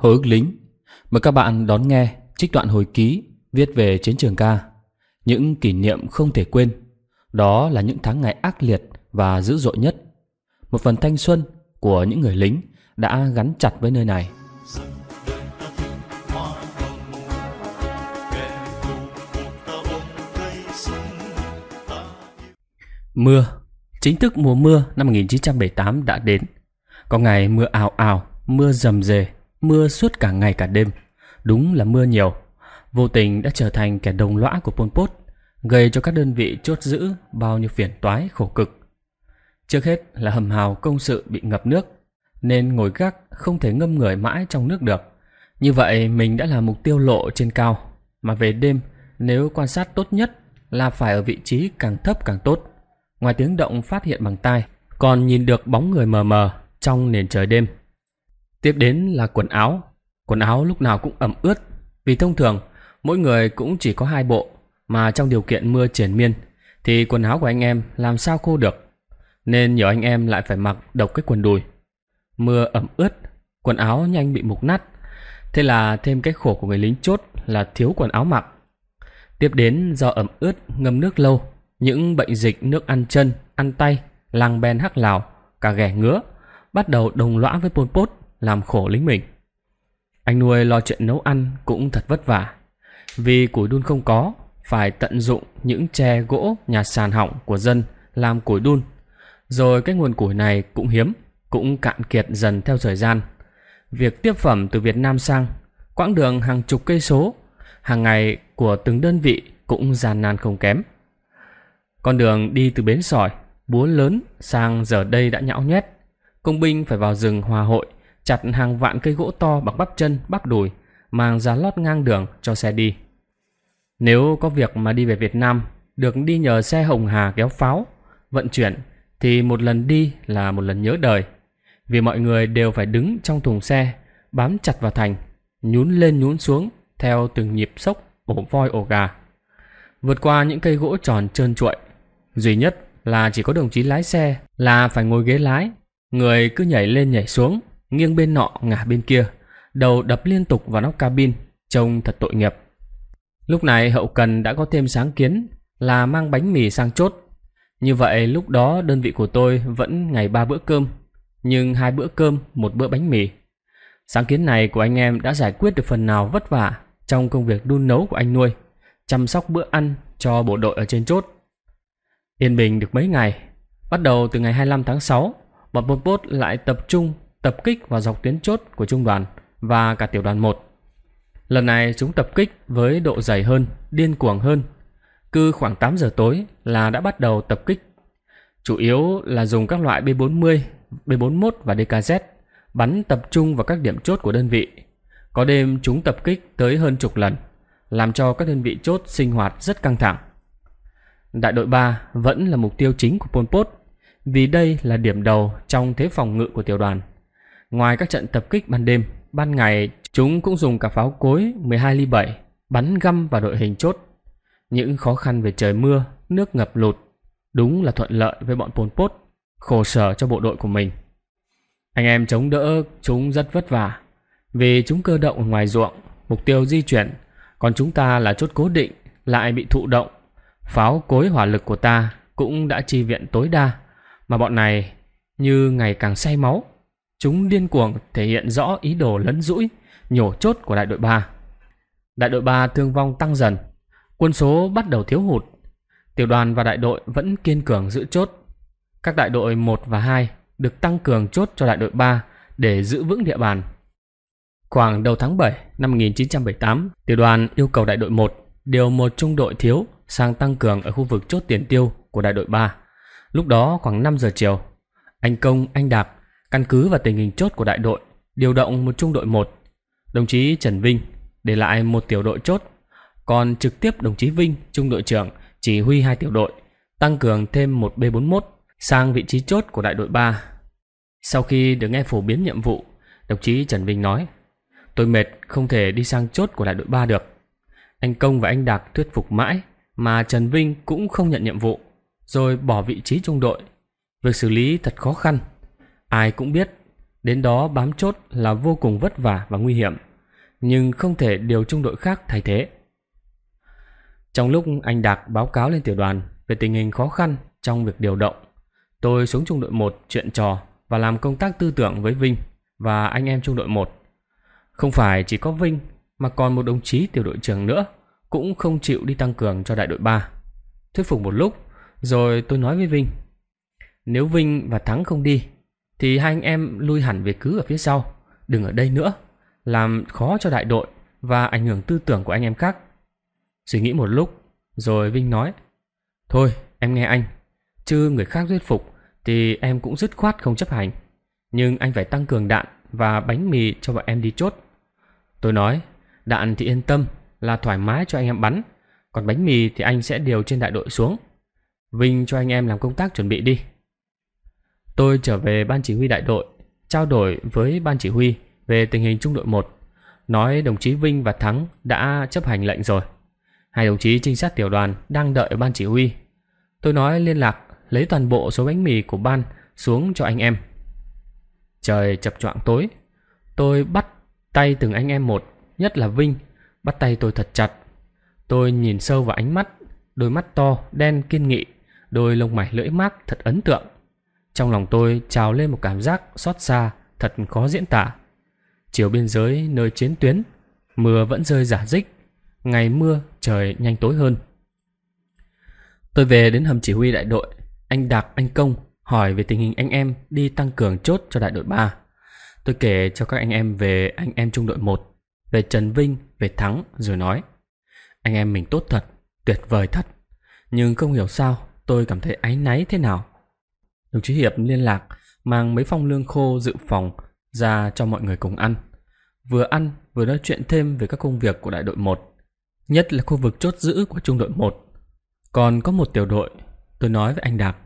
Hồi ức lính Mời các bạn đón nghe trích đoạn hồi ký viết về chiến trường ca Những kỷ niệm không thể quên Đó là những tháng ngày ác liệt và dữ dội nhất Một phần thanh xuân của những người lính đã gắn chặt với nơi này Mưa Chính thức mùa mưa năm 1978 đã đến Có ngày mưa ào ào, mưa rầm rề Mưa suốt cả ngày cả đêm, đúng là mưa nhiều. Vô tình đã trở thành kẻ đồng lõa của Pol Pot, gây cho các đơn vị chốt giữ bao nhiêu phiền toái khổ cực. Trước hết là hầm hào công sự bị ngập nước, nên ngồi gác không thể ngâm người mãi trong nước được. Như vậy mình đã là mục tiêu lộ trên cao, mà về đêm nếu quan sát tốt nhất là phải ở vị trí càng thấp càng tốt. Ngoài tiếng động phát hiện bằng tai, còn nhìn được bóng người mờ mờ trong nền trời đêm. Tiếp đến là quần áo. Quần áo lúc nào cũng ẩm ướt, vì thông thường mỗi người cũng chỉ có hai bộ, mà trong điều kiện mưa triển miên thì quần áo của anh em làm sao khô được. Nên nhiều anh em lại phải mặc độc cái quần đùi. Mưa ẩm ướt, quần áo nhanh bị mục nát. Thế là thêm cái khổ của người lính chốt là thiếu quần áo mặc. Tiếp đến do ẩm ướt ngâm nước lâu, những bệnh dịch nước ăn chân, ăn tay, lang ben hắc lào, cả ghẻ ngứa, bắt đầu đồng lõa với Pol Pot làm khổ lính mình. Anh nuôi lo chuyện nấu ăn cũng thật vất vả. Vì củi đun không có, phải tận dụng những tre gỗ nhà sàn hỏng của dân làm củi đun. Rồi cái nguồn củi này cũng hiếm, cũng cạn kiệt dần theo thời gian. Việc tiếp phẩm từ Việt Nam sang, quãng đường hàng chục cây số, hàng ngày của từng đơn vị cũng gian nan không kém. Con đường đi từ bến sỏi, búa lớn sang giờ đây đã nhão nhét. Công binh phải vào rừng hòa hội chặt hàng vạn cây gỗ to bằng bắp chân, bắp đùi, mang ra lót ngang đường cho xe đi. Nếu có việc mà đi về Việt Nam, được đi nhờ xe Hồng Hà kéo pháo, vận chuyển, thì một lần đi là một lần nhớ đời. Vì mọi người đều phải đứng trong thùng xe, bám chặt vào thành, nhún lên nhún xuống, theo từng nhịp sốc, ổ voi ổ gà. Vượt qua những cây gỗ tròn trơn trụi, duy nhất là chỉ có đồng chí lái xe là phải ngồi ghế lái, người cứ nhảy lên nhảy xuống, nghiêng bên nọ ngả bên kia, đầu đập liên tục vào nóc cabin, trông thật tội nghiệp. Lúc này hậu cần đã có thêm sáng kiến là mang bánh mì sang chốt. Như vậy lúc đó đơn vị của tôi vẫn ngày ba bữa cơm, nhưng hai bữa cơm, một bữa bánh mì. Sáng kiến này của anh em đã giải quyết được phần nào vất vả trong công việc đun nấu của anh nuôi, chăm sóc bữa ăn cho bộ đội ở trên chốt. Yên bình được mấy ngày, bắt đầu từ ngày 25 tháng 6, bọn Pol Pot lại tập trung tập kích vào dọc tuyến chốt của trung đoàn và cả tiểu đoàn 1. Lần này chúng tập kích với độ dày hơn, điên cuồng hơn. Cứ khoảng 8 giờ tối là đã bắt đầu tập kích. Chủ yếu là dùng các loại B40, B41 và DKZ bắn tập trung vào các điểm chốt của đơn vị. Có đêm chúng tập kích tới hơn chục lần, làm cho các đơn vị chốt sinh hoạt rất căng thẳng. Đại đội 3 vẫn là mục tiêu chính của Pol Pot vì đây là điểm đầu trong thế phòng ngự của tiểu đoàn. Ngoài các trận tập kích ban đêm, ban ngày chúng cũng dùng cả pháo cối 12 ly 7 bắn găm vào đội hình chốt. Những khó khăn về trời mưa, nước ngập lụt đúng là thuận lợi với bọn Pol Pot, khổ sở cho bộ đội của mình. Anh em chống đỡ chúng rất vất vả vì chúng cơ động ở ngoài ruộng, mục tiêu di chuyển, còn chúng ta là chốt cố định lại bị thụ động. Pháo cối hỏa lực của ta cũng đã chi viện tối đa mà bọn này như ngày càng say máu Chúng điên cuồng thể hiện rõ ý đồ lấn rũi, nhổ chốt của đại đội ba Đại đội ba thương vong tăng dần, quân số bắt đầu thiếu hụt. Tiểu đoàn và đại đội vẫn kiên cường giữ chốt. Các đại đội một và hai được tăng cường chốt cho đại đội ba để giữ vững địa bàn. Khoảng đầu tháng bảy năm 1978, tiểu đoàn yêu cầu đại đội một điều một trung đội thiếu sang tăng cường ở khu vực chốt tiền tiêu của đại đội ba Lúc đó khoảng năm giờ chiều, anh Công, anh Đạp Căn cứ vào tình hình chốt của đại đội, điều động một trung đội 1. Đồng chí Trần Vinh để lại một tiểu đội chốt, còn trực tiếp đồng chí Vinh, trung đội trưởng, chỉ huy hai tiểu đội, tăng cường thêm một B41 sang vị trí chốt của đại đội 3. Sau khi được nghe phổ biến nhiệm vụ, đồng chí Trần Vinh nói, tôi mệt không thể đi sang chốt của đại đội 3 được. Anh Công và anh Đạc thuyết phục mãi mà Trần Vinh cũng không nhận nhiệm vụ, rồi bỏ vị trí trung đội. Việc xử lý thật khó khăn. Ai cũng biết, đến đó bám chốt là vô cùng vất vả và nguy hiểm, nhưng không thể điều trung đội khác thay thế. Trong lúc anh Đạt báo cáo lên tiểu đoàn về tình hình khó khăn trong việc điều động, tôi xuống trung đội một chuyện trò và làm công tác tư tưởng với Vinh và anh em trung đội một. Không phải chỉ có Vinh mà còn một đồng chí tiểu đội trưởng nữa cũng không chịu đi tăng cường cho đại đội ba. Thuyết phục một lúc, rồi tôi nói với Vinh. Nếu Vinh và Thắng không đi thì hai anh em lui hẳn về cứ ở phía sau, đừng ở đây nữa, làm khó cho đại đội và ảnh hưởng tư tưởng của anh em khác. Suy nghĩ một lúc, rồi Vinh nói, Thôi, em nghe anh, chứ người khác thuyết phục thì em cũng dứt khoát không chấp hành. Nhưng anh phải tăng cường đạn và bánh mì cho bọn em đi chốt. Tôi nói, đạn thì yên tâm là thoải mái cho anh em bắn, còn bánh mì thì anh sẽ điều trên đại đội xuống. Vinh cho anh em làm công tác chuẩn bị đi. Tôi trở về ban chỉ huy đại đội, trao đổi với ban chỉ huy về tình hình trung đội một nói đồng chí Vinh và Thắng đã chấp hành lệnh rồi. Hai đồng chí trinh sát tiểu đoàn đang đợi ban chỉ huy. Tôi nói liên lạc lấy toàn bộ số bánh mì của ban xuống cho anh em. Trời chập choạng tối, tôi bắt tay từng anh em một, nhất là Vinh, bắt tay tôi thật chặt. Tôi nhìn sâu vào ánh mắt, đôi mắt to, đen kiên nghị, đôi lông mày lưỡi mát thật ấn tượng. Trong lòng tôi trào lên một cảm giác xót xa, thật khó diễn tả. Chiều biên giới nơi chiến tuyến, mưa vẫn rơi giả dích. Ngày mưa trời nhanh tối hơn. Tôi về đến hầm chỉ huy đại đội, anh Đạc, anh Công hỏi về tình hình anh em đi tăng cường chốt cho đại đội 3. Tôi kể cho các anh em về anh em trung đội 1, về Trần Vinh, về Thắng rồi nói. Anh em mình tốt thật, tuyệt vời thật. Nhưng không hiểu sao tôi cảm thấy áy náy thế nào. Đồng chí Hiệp liên lạc mang mấy phong lương khô dự phòng ra cho mọi người cùng ăn. Vừa ăn vừa nói chuyện thêm về các công việc của đại đội một, nhất là khu vực chốt giữ của trung đội một. Còn có một tiểu đội, tôi nói với anh Đạt,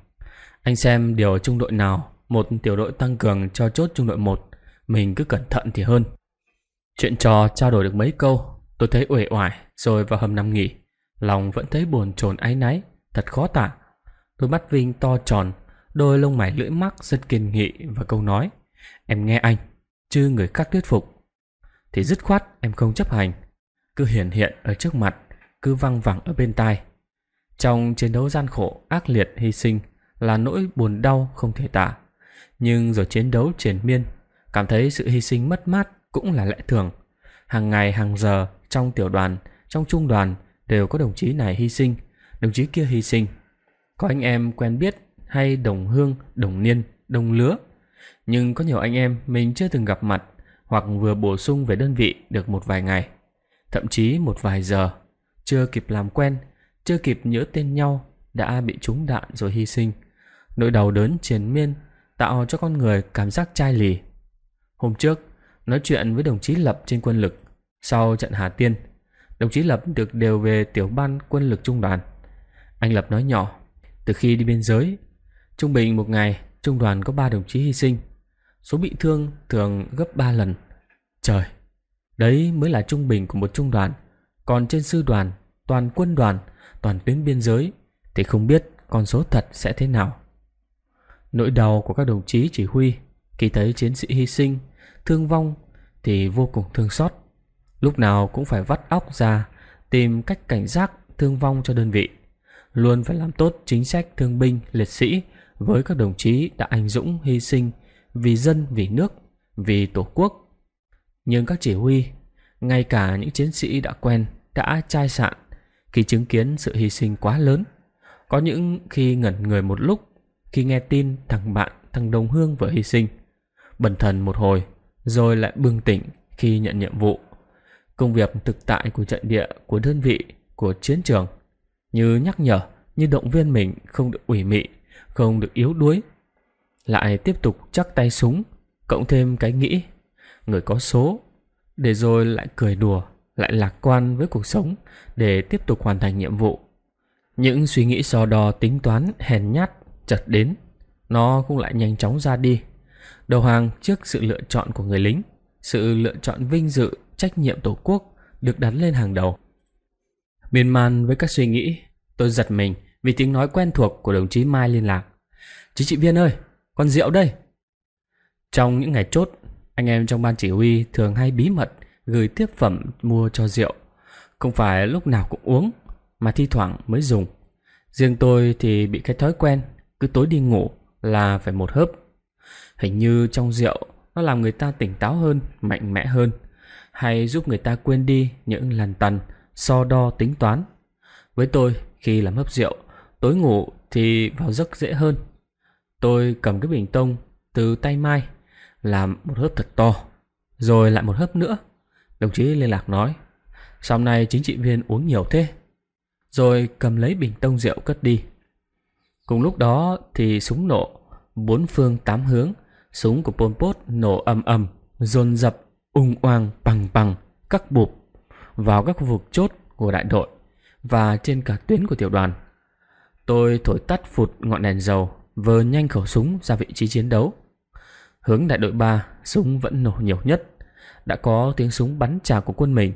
Anh xem điều trung đội nào một tiểu đội tăng cường cho chốt trung đội một, mình cứ cẩn thận thì hơn. Chuyện trò trao đổi được mấy câu, tôi thấy uể oải rồi vào hầm nằm nghỉ. Lòng vẫn thấy buồn chồn áy náy, thật khó tả. Đôi mắt Vinh to tròn, đôi lông mày lưỡi mắc rất kiên nghị và câu nói em nghe anh chứ người khác thuyết phục thì dứt khoát em không chấp hành cứ hiển hiện ở trước mặt cứ văng vẳng ở bên tai trong chiến đấu gian khổ ác liệt hy sinh là nỗi buồn đau không thể tả nhưng rồi chiến đấu triển miên cảm thấy sự hy sinh mất mát cũng là lẽ thường hàng ngày hàng giờ trong tiểu đoàn trong trung đoàn đều có đồng chí này hy sinh đồng chí kia hy sinh có anh em quen biết hay đồng hương, đồng niên, đồng lứa. Nhưng có nhiều anh em mình chưa từng gặp mặt hoặc vừa bổ sung về đơn vị được một vài ngày, thậm chí một vài giờ, chưa kịp làm quen, chưa kịp nhớ tên nhau đã bị trúng đạn rồi hy sinh. Nỗi đau đớn triền miên tạo cho con người cảm giác chai lì. Hôm trước, nói chuyện với đồng chí Lập trên quân lực, sau trận Hà Tiên, đồng chí Lập được đều về tiểu ban quân lực trung đoàn. Anh Lập nói nhỏ, từ khi đi biên giới, Trung bình một ngày, trung đoàn có 3 đồng chí hy sinh. Số bị thương thường gấp 3 lần. Trời, đấy mới là trung bình của một trung đoàn. Còn trên sư đoàn, toàn quân đoàn, toàn tuyến biên giới thì không biết con số thật sẽ thế nào. Nỗi đau của các đồng chí chỉ huy khi thấy chiến sĩ hy sinh, thương vong thì vô cùng thương xót. Lúc nào cũng phải vắt óc ra tìm cách cảnh giác thương vong cho đơn vị. Luôn phải làm tốt chính sách thương binh, liệt sĩ với các đồng chí đã anh dũng hy sinh vì dân, vì nước, vì tổ quốc. Nhưng các chỉ huy, ngay cả những chiến sĩ đã quen, đã chai sạn khi chứng kiến sự hy sinh quá lớn. Có những khi ngẩn người một lúc khi nghe tin thằng bạn, thằng đồng hương vừa hy sinh. Bần thần một hồi, rồi lại bừng tỉnh khi nhận nhiệm vụ. Công việc thực tại của trận địa, của đơn vị, của chiến trường, như nhắc nhở, như động viên mình không được ủy mị không được yếu đuối. Lại tiếp tục chắc tay súng, cộng thêm cái nghĩ, người có số, để rồi lại cười đùa, lại lạc quan với cuộc sống để tiếp tục hoàn thành nhiệm vụ. Những suy nghĩ so đo tính toán hèn nhát chợt đến, nó cũng lại nhanh chóng ra đi. Đầu hàng trước sự lựa chọn của người lính, sự lựa chọn vinh dự, trách nhiệm tổ quốc được đặt lên hàng đầu. Miên man với các suy nghĩ, tôi giật mình vì tiếng nói quen thuộc của đồng chí Mai liên lạc. Chính trị viên ơi, con rượu đây. Trong những ngày chốt, anh em trong ban chỉ huy thường hay bí mật gửi tiếp phẩm mua cho rượu. Không phải lúc nào cũng uống, mà thi thoảng mới dùng. Riêng tôi thì bị cái thói quen, cứ tối đi ngủ là phải một hớp. Hình như trong rượu nó làm người ta tỉnh táo hơn, mạnh mẽ hơn, hay giúp người ta quên đi những lần tần, so đo tính toán. Với tôi, khi làm hấp rượu, Tối ngủ thì vào giấc dễ hơn. Tôi cầm cái bình tông từ tay Mai, làm một hớp thật to, rồi lại một hớp nữa. Đồng chí liên lạc nói, sau này chính trị viên uống nhiều thế. Rồi cầm lấy bình tông rượu cất đi. Cùng lúc đó thì súng nổ, bốn phương tám hướng, súng của Pol Pot nổ ầm ầm, dồn dập, ung oang, bằng bằng, các bụp vào các khu vực chốt của đại đội và trên cả tuyến của tiểu đoàn. Tôi thổi tắt phụt ngọn đèn dầu, vờ nhanh khẩu súng ra vị trí chiến đấu. Hướng đại đội 3, súng vẫn nổ nhiều nhất. Đã có tiếng súng bắn trả của quân mình.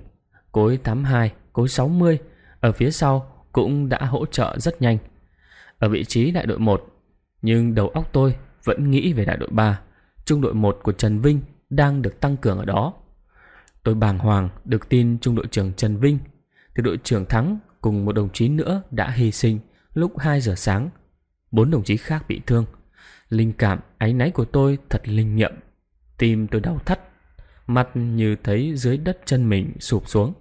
Cối 82, cối 60 ở phía sau cũng đã hỗ trợ rất nhanh. Ở vị trí đại đội 1, nhưng đầu óc tôi vẫn nghĩ về đại đội 3, trung đội 1 của Trần Vinh đang được tăng cường ở đó. Tôi bàng hoàng được tin trung đội trưởng Trần Vinh, thì đội trưởng Thắng cùng một đồng chí nữa đã hy sinh lúc 2 giờ sáng. Bốn đồng chí khác bị thương. Linh cảm áy náy của tôi thật linh nghiệm. Tim tôi đau thắt, mặt như thấy dưới đất chân mình sụp xuống.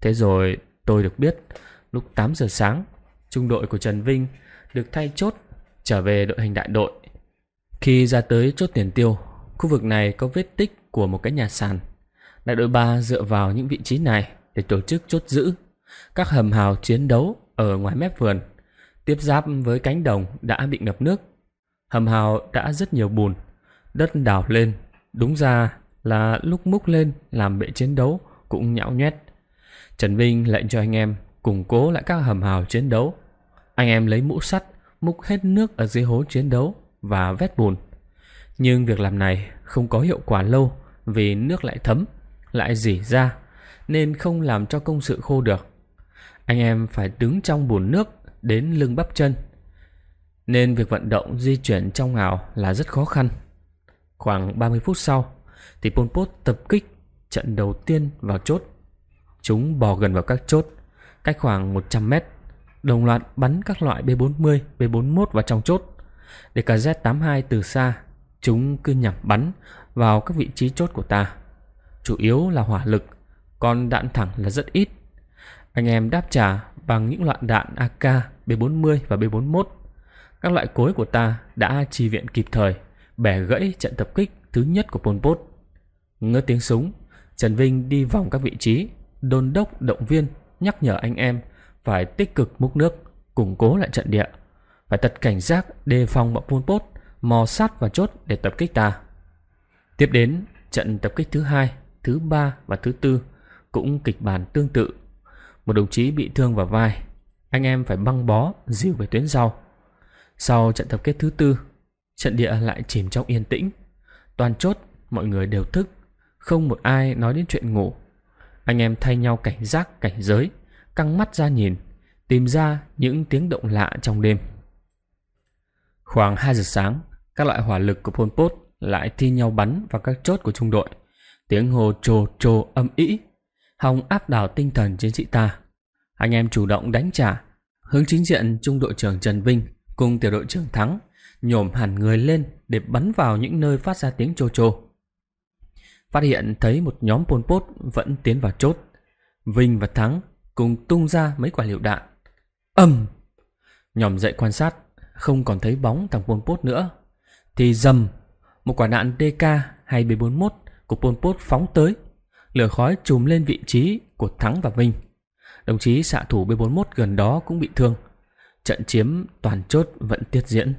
Thế rồi tôi được biết, lúc 8 giờ sáng, trung đội của Trần Vinh được thay chốt trở về đội hình đại đội. Khi ra tới chốt tiền tiêu, khu vực này có vết tích của một cái nhà sàn. Đại đội 3 dựa vào những vị trí này để tổ chức chốt giữ các hầm hào chiến đấu ở ngoài mép vườn tiếp giáp với cánh đồng đã bị ngập nước. Hầm hào đã rất nhiều bùn, đất đào lên, đúng ra là lúc múc lên làm bệ chiến đấu cũng nhão nhét. Trần Vinh lệnh cho anh em củng cố lại các hầm hào chiến đấu. Anh em lấy mũ sắt, múc hết nước ở dưới hố chiến đấu và vét bùn. Nhưng việc làm này không có hiệu quả lâu vì nước lại thấm, lại dỉ ra nên không làm cho công sự khô được. Anh em phải đứng trong bùn nước đến lưng bắp chân. Nên việc vận động di chuyển trong ảo là rất khó khăn. Khoảng 30 phút sau thì Pol Pot tập kích trận đầu tiên vào chốt. Chúng bò gần vào các chốt, cách khoảng 100 mét, đồng loạt bắn các loại B-40, B-41 vào trong chốt. Để cả Z-82 từ xa, chúng cứ nhằm bắn vào các vị trí chốt của ta. Chủ yếu là hỏa lực, còn đạn thẳng là rất ít. Anh em đáp trả bằng những loạn đạn AK, B40 và B41. Các loại cối của ta đã trì viện kịp thời, bẻ gãy trận tập kích thứ nhất của Pol Pot. Ngỡ tiếng súng, Trần Vinh đi vòng các vị trí, đôn đốc động viên, nhắc nhở anh em phải tích cực múc nước, củng cố lại trận địa. Phải thật cảnh giác đề phòng bọn Pol Pot mò sát vào chốt để tập kích ta. Tiếp đến, trận tập kích thứ hai, thứ ba và thứ tư cũng kịch bản tương tự một đồng chí bị thương vào vai, anh em phải băng bó, dìu về tuyến sau. Sau trận tập kết thứ tư, trận địa lại chìm trong yên tĩnh. Toàn chốt, mọi người đều thức, không một ai nói đến chuyện ngủ. Anh em thay nhau cảnh giác, cảnh giới, căng mắt ra nhìn, tìm ra những tiếng động lạ trong đêm. Khoảng 2 giờ sáng, các loại hỏa lực của Pol Pot lại thi nhau bắn vào các chốt của trung đội. Tiếng hồ trồ trồ âm ỉ hòng áp đảo tinh thần chiến sĩ ta. Anh em chủ động đánh trả, hướng chính diện trung đội trưởng Trần Vinh cùng tiểu đội trưởng Thắng nhổm hẳn người lên để bắn vào những nơi phát ra tiếng chô chô. Phát hiện thấy một nhóm Pol Pot vẫn tiến vào chốt. Vinh và Thắng cùng tung ra mấy quả liệu đạn. Ầm! Nhòm dậy quan sát, không còn thấy bóng thằng Pol Pot nữa. Thì dầm, một quả đạn DK-2B41 của Pol Pot phóng tới lửa khói trùm lên vị trí của Thắng và Vinh. Đồng chí xạ thủ B41 gần đó cũng bị thương. Trận chiếm toàn chốt vẫn tiết diễn.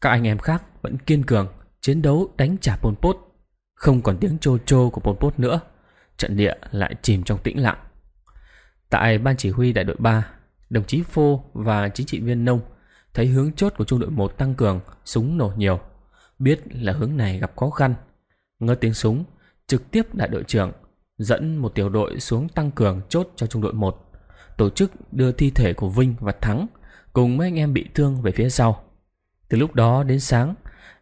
Các anh em khác vẫn kiên cường, chiến đấu đánh trả Pol Pot. Không còn tiếng chô chô của Pol Pot nữa. Trận địa lại chìm trong tĩnh lặng. Tại ban chỉ huy đại đội 3, đồng chí Phô và chính trị viên Nông thấy hướng chốt của trung đội 1 tăng cường, súng nổ nhiều. Biết là hướng này gặp khó khăn. Ngớ tiếng súng, trực tiếp đại đội trưởng dẫn một tiểu đội xuống tăng cường chốt cho trung đội 1, tổ chức đưa thi thể của Vinh và Thắng cùng mấy anh em bị thương về phía sau. Từ lúc đó đến sáng,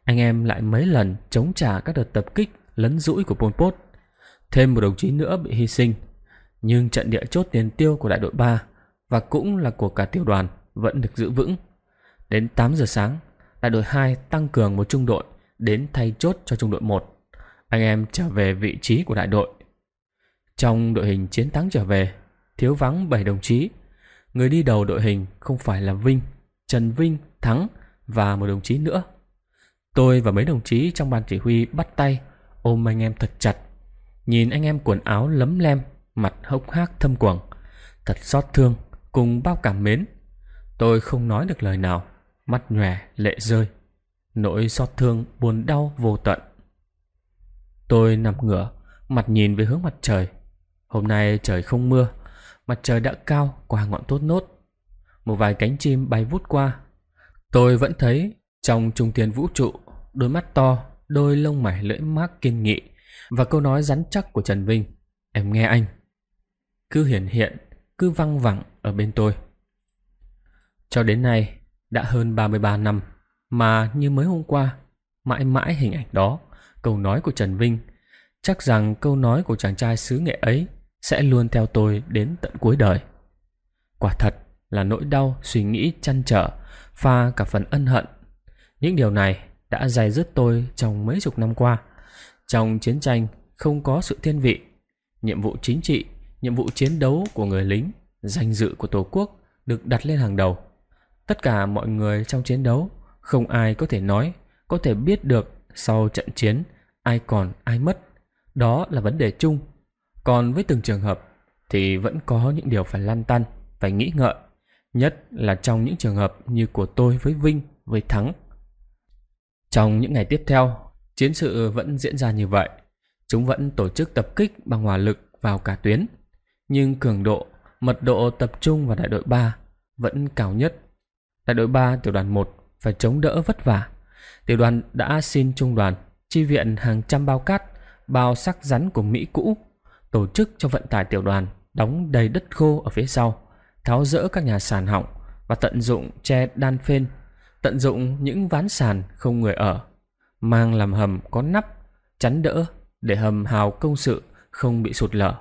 anh em lại mấy lần chống trả các đợt tập kích lấn rũi của Pol Pot. Thêm một đồng chí nữa bị hy sinh, nhưng trận địa chốt tiền tiêu của đại đội 3 và cũng là của cả tiểu đoàn vẫn được giữ vững. Đến 8 giờ sáng, đại đội 2 tăng cường một trung đội đến thay chốt cho trung đội 1 anh em trở về vị trí của đại đội. Trong đội hình chiến thắng trở về, thiếu vắng 7 đồng chí. Người đi đầu đội hình không phải là Vinh, Trần Vinh, Thắng và một đồng chí nữa. Tôi và mấy đồng chí trong ban chỉ huy bắt tay, ôm anh em thật chặt. Nhìn anh em quần áo lấm lem, mặt hốc hác thâm quầng, thật xót thương cùng bao cảm mến. Tôi không nói được lời nào, mắt nhòe lệ rơi. Nỗi xót thương buồn đau vô tận. Tôi nằm ngửa, mặt nhìn về hướng mặt trời. Hôm nay trời không mưa, mặt trời đã cao qua ngọn tốt nốt. Một vài cánh chim bay vút qua. Tôi vẫn thấy trong trung thiên vũ trụ, đôi mắt to, đôi lông mày lưỡi mát kiên nghị và câu nói rắn chắc của Trần Vinh. Em nghe anh. Cứ hiển hiện, cứ văng vẳng ở bên tôi. Cho đến nay, đã hơn 33 năm mà như mới hôm qua, mãi mãi hình ảnh đó câu nói của Trần Vinh. Chắc rằng câu nói của chàng trai xứ nghệ ấy sẽ luôn theo tôi đến tận cuối đời. Quả thật là nỗi đau, suy nghĩ, chăn trở, pha cả phần ân hận. Những điều này đã dày dứt tôi trong mấy chục năm qua. Trong chiến tranh không có sự thiên vị. Nhiệm vụ chính trị, nhiệm vụ chiến đấu của người lính, danh dự của Tổ quốc được đặt lên hàng đầu. Tất cả mọi người trong chiến đấu, không ai có thể nói, có thể biết được sau trận chiến ai còn ai mất, đó là vấn đề chung. Còn với từng trường hợp thì vẫn có những điều phải lăn tăn, phải nghĩ ngợi, nhất là trong những trường hợp như của tôi với Vinh, với Thắng. Trong những ngày tiếp theo, chiến sự vẫn diễn ra như vậy. Chúng vẫn tổ chức tập kích bằng hỏa lực vào cả tuyến, nhưng cường độ, mật độ tập trung vào đại đội 3 vẫn cao nhất. Đại đội 3 tiểu đoàn 1 phải chống đỡ vất vả. Tiểu đoàn đã xin trung đoàn chi viện hàng trăm bao cát, bao sắc rắn của Mỹ cũ, tổ chức cho vận tải tiểu đoàn đóng đầy đất khô ở phía sau, tháo rỡ các nhà sàn hỏng và tận dụng tre đan phên, tận dụng những ván sàn không người ở, mang làm hầm có nắp, chắn đỡ để hầm hào công sự không bị sụt lở.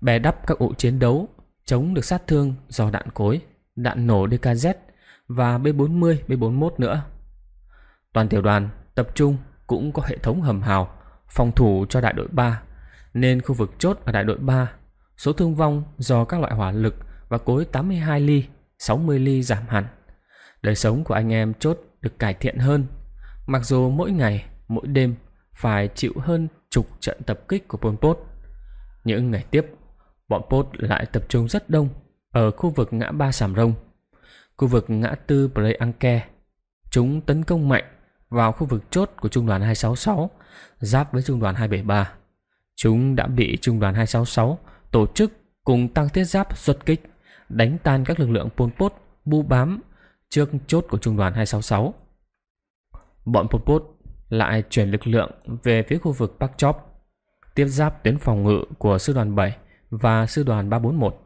Bè đắp các ụ chiến đấu, chống được sát thương do đạn cối, đạn nổ DKZ và B40, B41 nữa. Toàn tiểu đoàn tập trung cũng có hệ thống hầm hào phòng thủ cho đại đội 3, nên khu vực chốt ở đại đội 3, số thương vong do các loại hỏa lực và cối 82 ly, 60 ly giảm hẳn. Đời sống của anh em chốt được cải thiện hơn, mặc dù mỗi ngày, mỗi đêm phải chịu hơn chục trận tập kích của Pol Pot. Những ngày tiếp, bọn Pot lại tập trung rất đông ở khu vực ngã ba Sàm Rông, khu vực ngã tư Pleianke. Chúng tấn công mạnh vào khu vực chốt của trung đoàn 266, giáp với trung đoàn 273. Chúng đã bị trung đoàn 266 tổ chức cùng tăng thiết giáp xuất kích, đánh tan các lực lượng Pol Pot bu bám trước chốt của trung đoàn 266. Bọn Pol Pot lại chuyển lực lượng về phía khu vực bắc Chop, tiếp giáp tuyến phòng ngự của sư đoàn 7 và sư đoàn 341.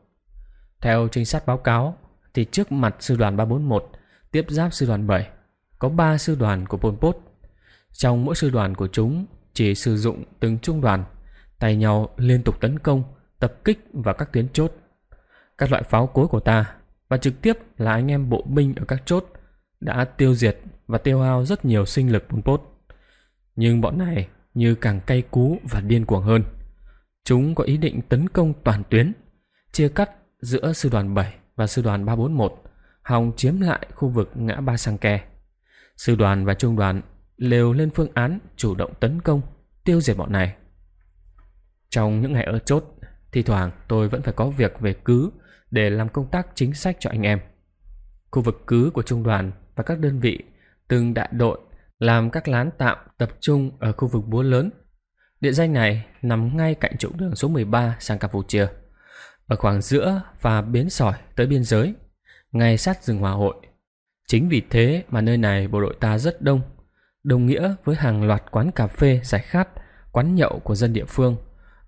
Theo trinh sát báo cáo, thì trước mặt sư đoàn 341 tiếp giáp sư đoàn 7 có 3 sư đoàn của Pol Pot. Trong mỗi sư đoàn của chúng chỉ sử dụng từng trung đoàn, tay nhau liên tục tấn công, tập kích vào các tuyến chốt. Các loại pháo cối của ta và trực tiếp là anh em bộ binh ở các chốt đã tiêu diệt và tiêu hao rất nhiều sinh lực Pol Pot. Nhưng bọn này như càng cay cú và điên cuồng hơn. Chúng có ý định tấn công toàn tuyến, chia cắt giữa sư đoàn 7 và sư đoàn 341, hòng chiếm lại khu vực ngã ba sang kè. Sư đoàn và trung đoàn lều lên phương án chủ động tấn công, tiêu diệt bọn này. Trong những ngày ở chốt, thi thoảng tôi vẫn phải có việc về cứ để làm công tác chính sách cho anh em. Khu vực cứ của trung đoàn và các đơn vị, từng đại đội làm các lán tạm tập trung ở khu vực búa lớn. Địa danh này nằm ngay cạnh trục đường số 13 sang Campuchia, ở khoảng giữa và bến sỏi tới biên giới, ngay sát rừng hòa hội Chính vì thế mà nơi này bộ đội ta rất đông, đồng nghĩa với hàng loạt quán cà phê giải khát, quán nhậu của dân địa phương.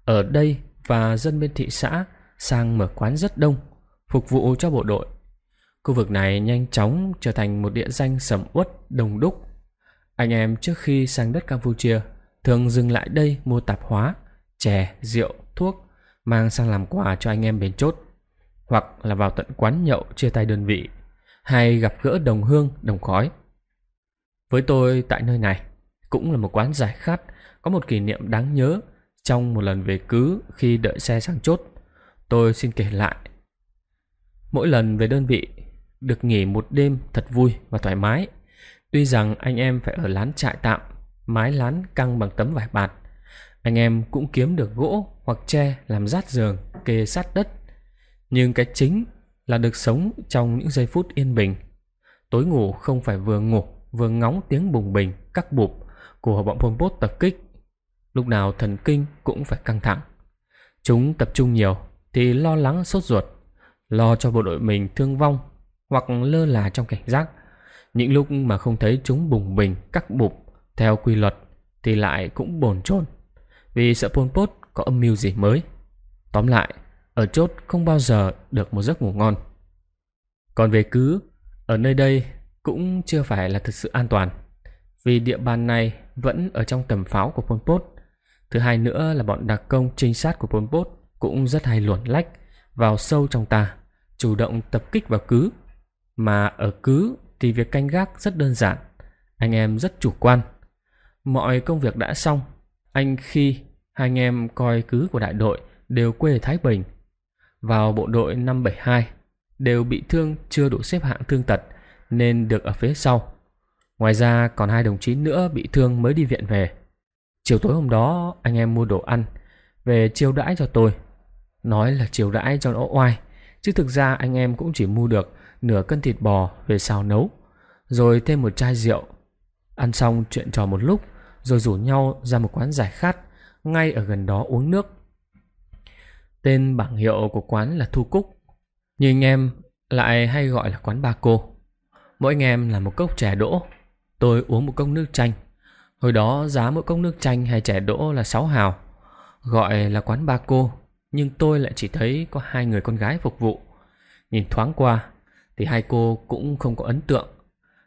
Ở đây và dân bên thị xã sang mở quán rất đông, phục vụ cho bộ đội. Khu vực này nhanh chóng trở thành một địa danh sầm uất đông đúc. Anh em trước khi sang đất Campuchia thường dừng lại đây mua tạp hóa, chè, rượu, thuốc mang sang làm quà cho anh em bên chốt hoặc là vào tận quán nhậu chia tay đơn vị hay gặp gỡ đồng hương, đồng khói. Với tôi tại nơi này, cũng là một quán giải khát, có một kỷ niệm đáng nhớ trong một lần về cứ khi đợi xe sang chốt. Tôi xin kể lại. Mỗi lần về đơn vị, được nghỉ một đêm thật vui và thoải mái. Tuy rằng anh em phải ở lán trại tạm, mái lán căng bằng tấm vải bạt. Anh em cũng kiếm được gỗ hoặc tre làm rát giường kê sát đất. Nhưng cái chính là được sống trong những giây phút yên bình. Tối ngủ không phải vừa ngủ vừa ngóng tiếng bùng bình, cắt bụp của bọn Pol Pot tập kích. Lúc nào thần kinh cũng phải căng thẳng. Chúng tập trung nhiều thì lo lắng sốt ruột, lo cho bộ đội mình thương vong hoặc lơ là trong cảnh giác. Những lúc mà không thấy chúng bùng bình, cắt bụp theo quy luật thì lại cũng bồn chồn vì sợ Pol Pot có âm mưu gì mới. Tóm lại, ở chốt không bao giờ được một giấc ngủ ngon. Còn về cứ, ở nơi đây cũng chưa phải là thực sự an toàn, vì địa bàn này vẫn ở trong tầm pháo của Pol Pot. Thứ hai nữa là bọn đặc công trinh sát của Pol Pot cũng rất hay luồn lách vào sâu trong ta, chủ động tập kích vào cứ. Mà ở cứ thì việc canh gác rất đơn giản, anh em rất chủ quan. Mọi công việc đã xong, anh khi hai anh em coi cứ của đại đội đều quê Thái Bình vào bộ đội năm 72 đều bị thương chưa đủ xếp hạng thương tật nên được ở phía sau. Ngoài ra còn hai đồng chí nữa bị thương mới đi viện về. Chiều tối hôm đó anh em mua đồ ăn về chiêu đãi cho tôi. Nói là chiều đãi cho nó oai, chứ thực ra anh em cũng chỉ mua được nửa cân thịt bò về xào nấu, rồi thêm một chai rượu. Ăn xong chuyện trò một lúc, rồi rủ nhau ra một quán giải khát ngay ở gần đó uống nước Tên bảng hiệu của quán là Thu Cúc. Như anh em lại hay gọi là quán ba cô. Mỗi anh em là một cốc chè đỗ. Tôi uống một cốc nước chanh. Hồi đó giá mỗi cốc nước chanh hay chè đỗ là 6 hào. Gọi là quán ba cô. Nhưng tôi lại chỉ thấy có hai người con gái phục vụ. Nhìn thoáng qua thì hai cô cũng không có ấn tượng.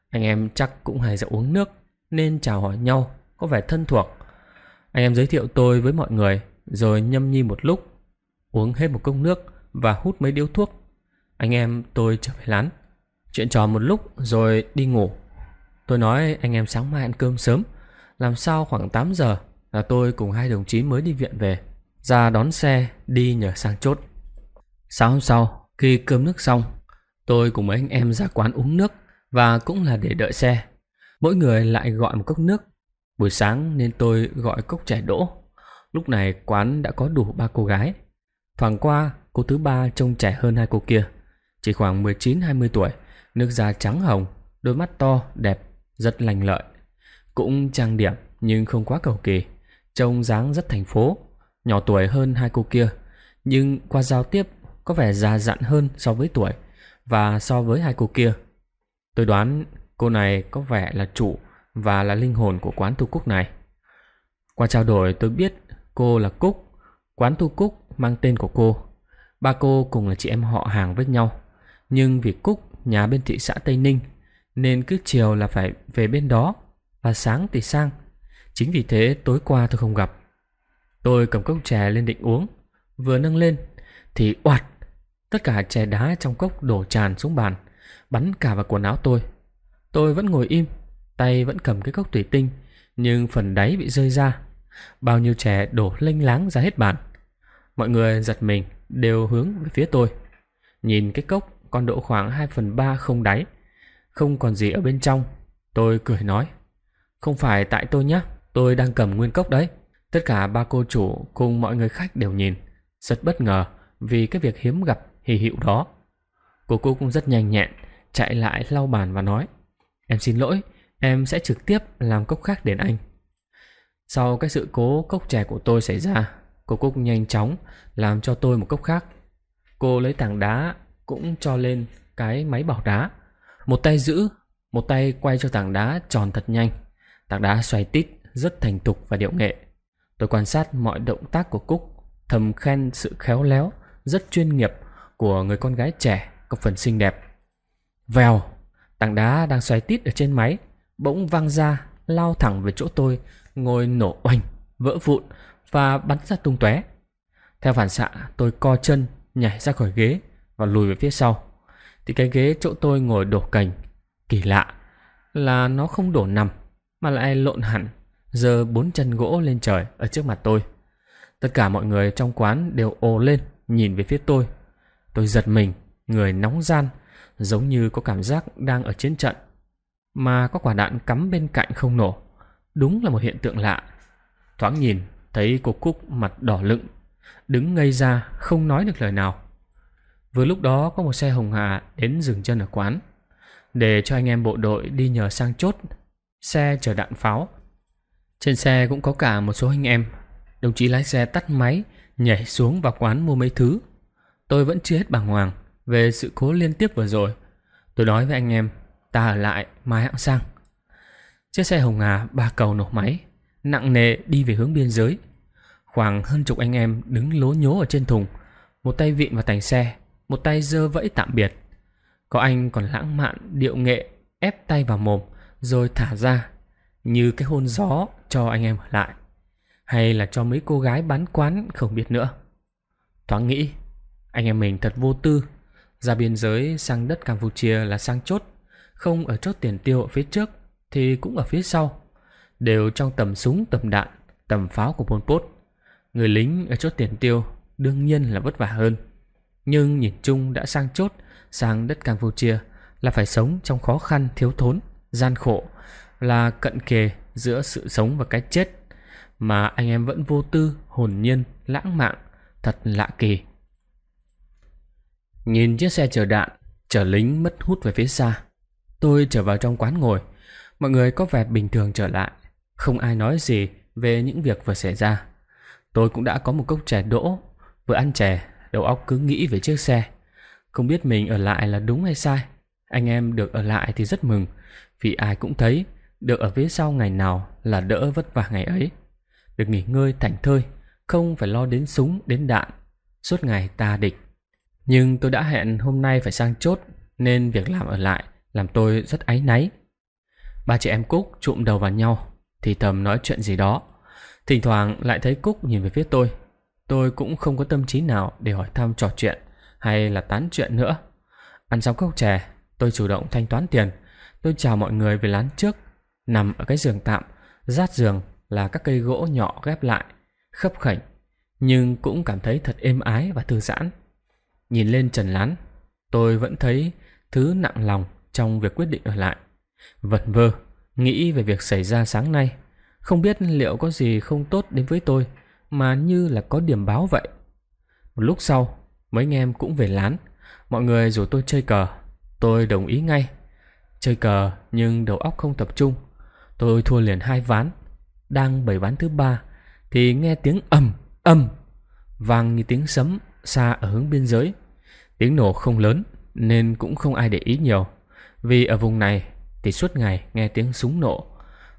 Anh em chắc cũng hay ra uống nước nên chào hỏi nhau có vẻ thân thuộc. Anh em giới thiệu tôi với mọi người rồi nhâm nhi một lúc uống hết một cốc nước và hút mấy điếu thuốc. Anh em tôi trở về lán. Chuyện trò một lúc rồi đi ngủ. Tôi nói anh em sáng mai ăn cơm sớm. Làm sao khoảng 8 giờ là tôi cùng hai đồng chí mới đi viện về. Ra đón xe đi nhờ sang chốt. Sáng hôm sau, khi cơm nước xong, tôi cùng mấy anh em ra quán uống nước và cũng là để đợi xe. Mỗi người lại gọi một cốc nước. Buổi sáng nên tôi gọi cốc chè đỗ. Lúc này quán đã có đủ ba cô gái Thoảng qua, cô thứ ba trông trẻ hơn hai cô kia. Chỉ khoảng 19-20 tuổi, nước da trắng hồng, đôi mắt to, đẹp, rất lành lợi. Cũng trang điểm nhưng không quá cầu kỳ, trông dáng rất thành phố, nhỏ tuổi hơn hai cô kia, nhưng qua giao tiếp có vẻ già dặn hơn so với tuổi và so với hai cô kia. Tôi đoán cô này có vẻ là chủ và là linh hồn của quán tu cúc này. Qua trao đổi tôi biết cô là Cúc. Quán tu cúc mang tên của cô. Ba cô cùng là chị em họ hàng với nhau, nhưng vì Cúc nhà bên thị xã Tây Ninh nên cứ chiều là phải về bên đó và sáng thì sang. Chính vì thế tối qua tôi không gặp. Tôi cầm cốc chè lên định uống, vừa nâng lên thì oạt, tất cả chè đá trong cốc đổ tràn xuống bàn, bắn cả vào quần áo tôi. Tôi vẫn ngồi im, tay vẫn cầm cái cốc thủy tinh, nhưng phần đáy bị rơi ra. Bao nhiêu chè đổ lênh láng ra hết bàn. Mọi người giật mình đều hướng về phía tôi. Nhìn cái cốc còn độ khoảng 2 phần 3 không đáy. Không còn gì ở bên trong. Tôi cười nói. Không phải tại tôi nhé, tôi đang cầm nguyên cốc đấy. Tất cả ba cô chủ cùng mọi người khách đều nhìn. Rất bất ngờ vì cái việc hiếm gặp hì hữu đó. Cô cô cũng rất nhanh nhẹn, chạy lại lau bàn và nói. Em xin lỗi, em sẽ trực tiếp làm cốc khác đến anh. Sau cái sự cố cốc chè của tôi xảy ra, Cô Cúc nhanh chóng làm cho tôi một cốc khác. Cô lấy tảng đá cũng cho lên cái máy bảo đá. Một tay giữ, một tay quay cho tảng đá tròn thật nhanh. Tảng đá xoay tít rất thành tục và điệu nghệ. Tôi quan sát mọi động tác của Cúc, thầm khen sự khéo léo, rất chuyên nghiệp của người con gái trẻ có phần xinh đẹp. Vèo, tảng đá đang xoay tít ở trên máy, bỗng văng ra, lao thẳng về chỗ tôi, ngồi nổ oanh, vỡ vụn và bắn ra tung tóe. Theo phản xạ, tôi co chân, nhảy ra khỏi ghế và lùi về phía sau. Thì cái ghế chỗ tôi ngồi đổ cành. Kỳ lạ là nó không đổ nằm, mà lại lộn hẳn, giờ bốn chân gỗ lên trời ở trước mặt tôi. Tất cả mọi người trong quán đều ồ lên, nhìn về phía tôi. Tôi giật mình, người nóng gian, giống như có cảm giác đang ở chiến trận. Mà có quả đạn cắm bên cạnh không nổ. Đúng là một hiện tượng lạ. Thoáng nhìn, thấy cô Cúc mặt đỏ lựng, đứng ngây ra không nói được lời nào. Vừa lúc đó có một xe Hồng Hà đến dừng chân ở quán, để cho anh em bộ đội đi nhờ sang chốt, xe chở đạn pháo. Trên xe cũng có cả một số anh em, đồng chí lái xe tắt máy, nhảy xuống vào quán mua mấy thứ. Tôi vẫn chưa hết bàng hoàng về sự cố liên tiếp vừa rồi. Tôi nói với anh em, ta ở lại mai hãng sang. Chiếc xe Hồng Hà ba cầu nổ máy, nặng nề đi về hướng biên giới. Khoảng hơn chục anh em đứng lố nhố ở trên thùng, một tay vịn vào thành xe, một tay dơ vẫy tạm biệt. Có anh còn lãng mạn, điệu nghệ, ép tay vào mồm, rồi thả ra, như cái hôn gió cho anh em ở lại. Hay là cho mấy cô gái bán quán không biết nữa. Thoáng nghĩ, anh em mình thật vô tư. Ra biên giới sang đất Campuchia là sang chốt, không ở chốt tiền tiêu ở phía trước thì cũng ở phía sau đều trong tầm súng, tầm đạn, tầm pháo của Pol Pot. Người lính ở chốt tiền tiêu đương nhiên là vất vả hơn. Nhưng nhìn chung đã sang chốt, sang đất Campuchia là phải sống trong khó khăn, thiếu thốn, gian khổ, là cận kề giữa sự sống và cái chết. Mà anh em vẫn vô tư, hồn nhiên, lãng mạn, thật lạ kỳ. Nhìn chiếc xe chở đạn, chở lính mất hút về phía xa. Tôi trở vào trong quán ngồi. Mọi người có vẻ bình thường trở lại. Không ai nói gì về những việc vừa xảy ra. Tôi cũng đã có một cốc chè đỗ, vừa ăn chè, đầu óc cứ nghĩ về chiếc xe. Không biết mình ở lại là đúng hay sai. Anh em được ở lại thì rất mừng, vì ai cũng thấy được ở phía sau ngày nào là đỡ vất vả ngày ấy. Được nghỉ ngơi thảnh thơi, không phải lo đến súng, đến đạn, suốt ngày ta địch. Nhưng tôi đã hẹn hôm nay phải sang chốt, nên việc làm ở lại làm tôi rất áy náy. Ba chị em Cúc trụm đầu vào nhau, thì thầm nói chuyện gì đó. Thỉnh thoảng lại thấy Cúc nhìn về phía tôi. Tôi cũng không có tâm trí nào để hỏi thăm trò chuyện hay là tán chuyện nữa. Ăn xong cốc chè, tôi chủ động thanh toán tiền. Tôi chào mọi người về lán trước, nằm ở cái giường tạm, rát giường là các cây gỗ nhỏ ghép lại, khấp khảnh, nhưng cũng cảm thấy thật êm ái và thư giãn. Nhìn lên trần lán, tôi vẫn thấy thứ nặng lòng trong việc quyết định ở lại. vẩn vơ, Nghĩ về việc xảy ra sáng nay, không biết liệu có gì không tốt đến với tôi mà như là có điểm báo vậy. Một lúc sau, mấy anh em cũng về lán. Mọi người rủ tôi chơi cờ. Tôi đồng ý ngay. Chơi cờ nhưng đầu óc không tập trung. Tôi thua liền hai ván. Đang bảy ván thứ ba thì nghe tiếng ầm ầm vang như tiếng sấm xa ở hướng biên giới. Tiếng nổ không lớn nên cũng không ai để ý nhiều. Vì ở vùng này thì suốt ngày nghe tiếng súng nổ,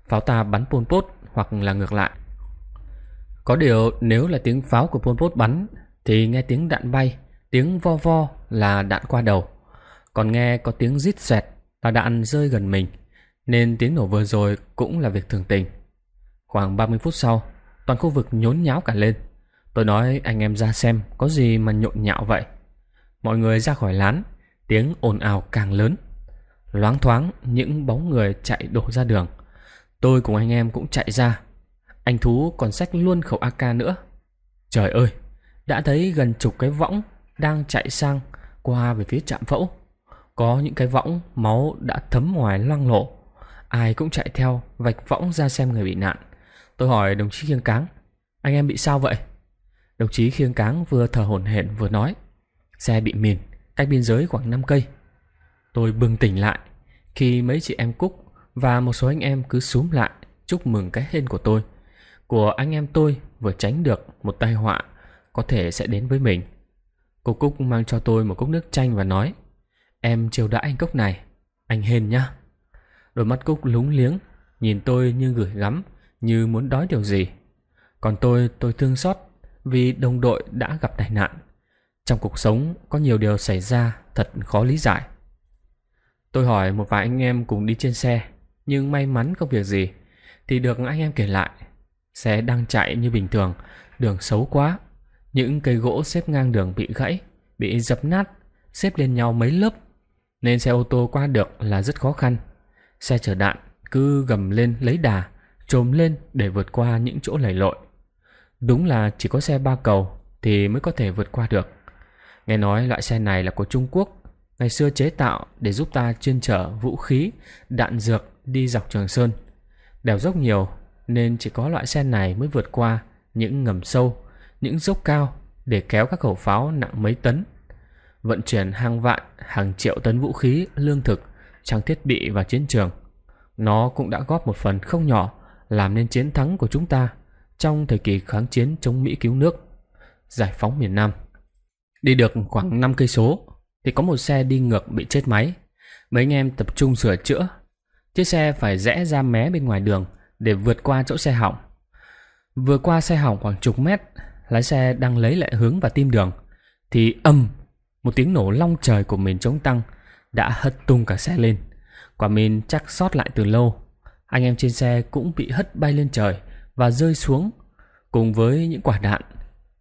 pháo ta bắn Pol Pot hoặc là ngược lại. Có điều nếu là tiếng pháo của Pol Pot bắn thì nghe tiếng đạn bay, tiếng vo vo là đạn qua đầu. Còn nghe có tiếng rít xoẹt là đạn rơi gần mình, nên tiếng nổ vừa rồi cũng là việc thường tình. Khoảng 30 phút sau, toàn khu vực nhốn nháo cả lên. Tôi nói anh em ra xem có gì mà nhộn nhạo vậy. Mọi người ra khỏi lán, tiếng ồn ào càng lớn. Loáng thoáng những bóng người chạy đổ ra đường Tôi cùng anh em cũng chạy ra Anh Thú còn xách luôn khẩu AK nữa Trời ơi Đã thấy gần chục cái võng Đang chạy sang qua về phía trạm phẫu Có những cái võng Máu đã thấm ngoài loang lộ Ai cũng chạy theo Vạch võng ra xem người bị nạn Tôi hỏi đồng chí khiêng cáng Anh em bị sao vậy Đồng chí khiêng cáng vừa thở hổn hển vừa nói Xe bị mìn Cách biên giới khoảng 5 cây Tôi bừng tỉnh lại khi mấy chị em Cúc và một số anh em cứ xúm lại chúc mừng cái hên của tôi. Của anh em tôi vừa tránh được một tai họa có thể sẽ đến với mình. Cô Cúc mang cho tôi một cốc nước chanh và nói Em chiều đã anh cốc này, anh hên nhá. Đôi mắt Cúc lúng liếng, nhìn tôi như gửi gắm, như muốn đói điều gì. Còn tôi, tôi thương xót vì đồng đội đã gặp tai nạn. Trong cuộc sống có nhiều điều xảy ra thật khó lý giải. Tôi hỏi một vài anh em cùng đi trên xe, nhưng may mắn không việc gì, thì được anh em kể lại. Xe đang chạy như bình thường, đường xấu quá, những cây gỗ xếp ngang đường bị gãy, bị dập nát, xếp lên nhau mấy lớp, nên xe ô tô qua được là rất khó khăn. Xe chở đạn cứ gầm lên lấy đà, trồm lên để vượt qua những chỗ lầy lội. Đúng là chỉ có xe ba cầu thì mới có thể vượt qua được. Nghe nói loại xe này là của Trung Quốc ngày xưa chế tạo để giúp ta chuyên trở vũ khí, đạn dược đi dọc Trường Sơn. Đèo dốc nhiều nên chỉ có loại xe này mới vượt qua những ngầm sâu, những dốc cao để kéo các khẩu pháo nặng mấy tấn. Vận chuyển hàng vạn, hàng triệu tấn vũ khí, lương thực, trang thiết bị và chiến trường. Nó cũng đã góp một phần không nhỏ làm nên chiến thắng của chúng ta trong thời kỳ kháng chiến chống Mỹ cứu nước, giải phóng miền Nam. Đi được khoảng 5 cây số, thì có một xe đi ngược bị chết máy. Mấy anh em tập trung sửa chữa. Chiếc xe phải rẽ ra mé bên ngoài đường để vượt qua chỗ xe hỏng. Vừa qua xe hỏng khoảng chục mét, lái xe đang lấy lại hướng và tim đường. Thì âm, một tiếng nổ long trời của mình chống tăng đã hất tung cả xe lên. Quả mình chắc sót lại từ lâu. Anh em trên xe cũng bị hất bay lên trời và rơi xuống cùng với những quả đạn.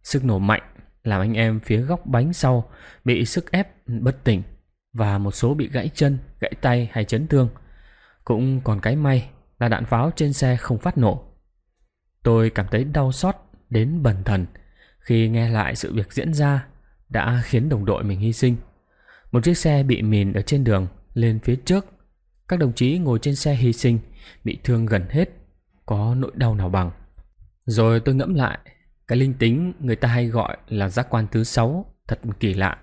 Sức nổ mạnh làm anh em phía góc bánh sau bị sức ép bất tỉnh và một số bị gãy chân, gãy tay hay chấn thương. Cũng còn cái may là đạn pháo trên xe không phát nổ. Tôi cảm thấy đau xót đến bần thần khi nghe lại sự việc diễn ra đã khiến đồng đội mình hy sinh. Một chiếc xe bị mìn ở trên đường lên phía trước. Các đồng chí ngồi trên xe hy sinh, bị thương gần hết, có nỗi đau nào bằng. Rồi tôi ngẫm lại cái linh tính người ta hay gọi là giác quan thứ sáu thật kỳ lạ.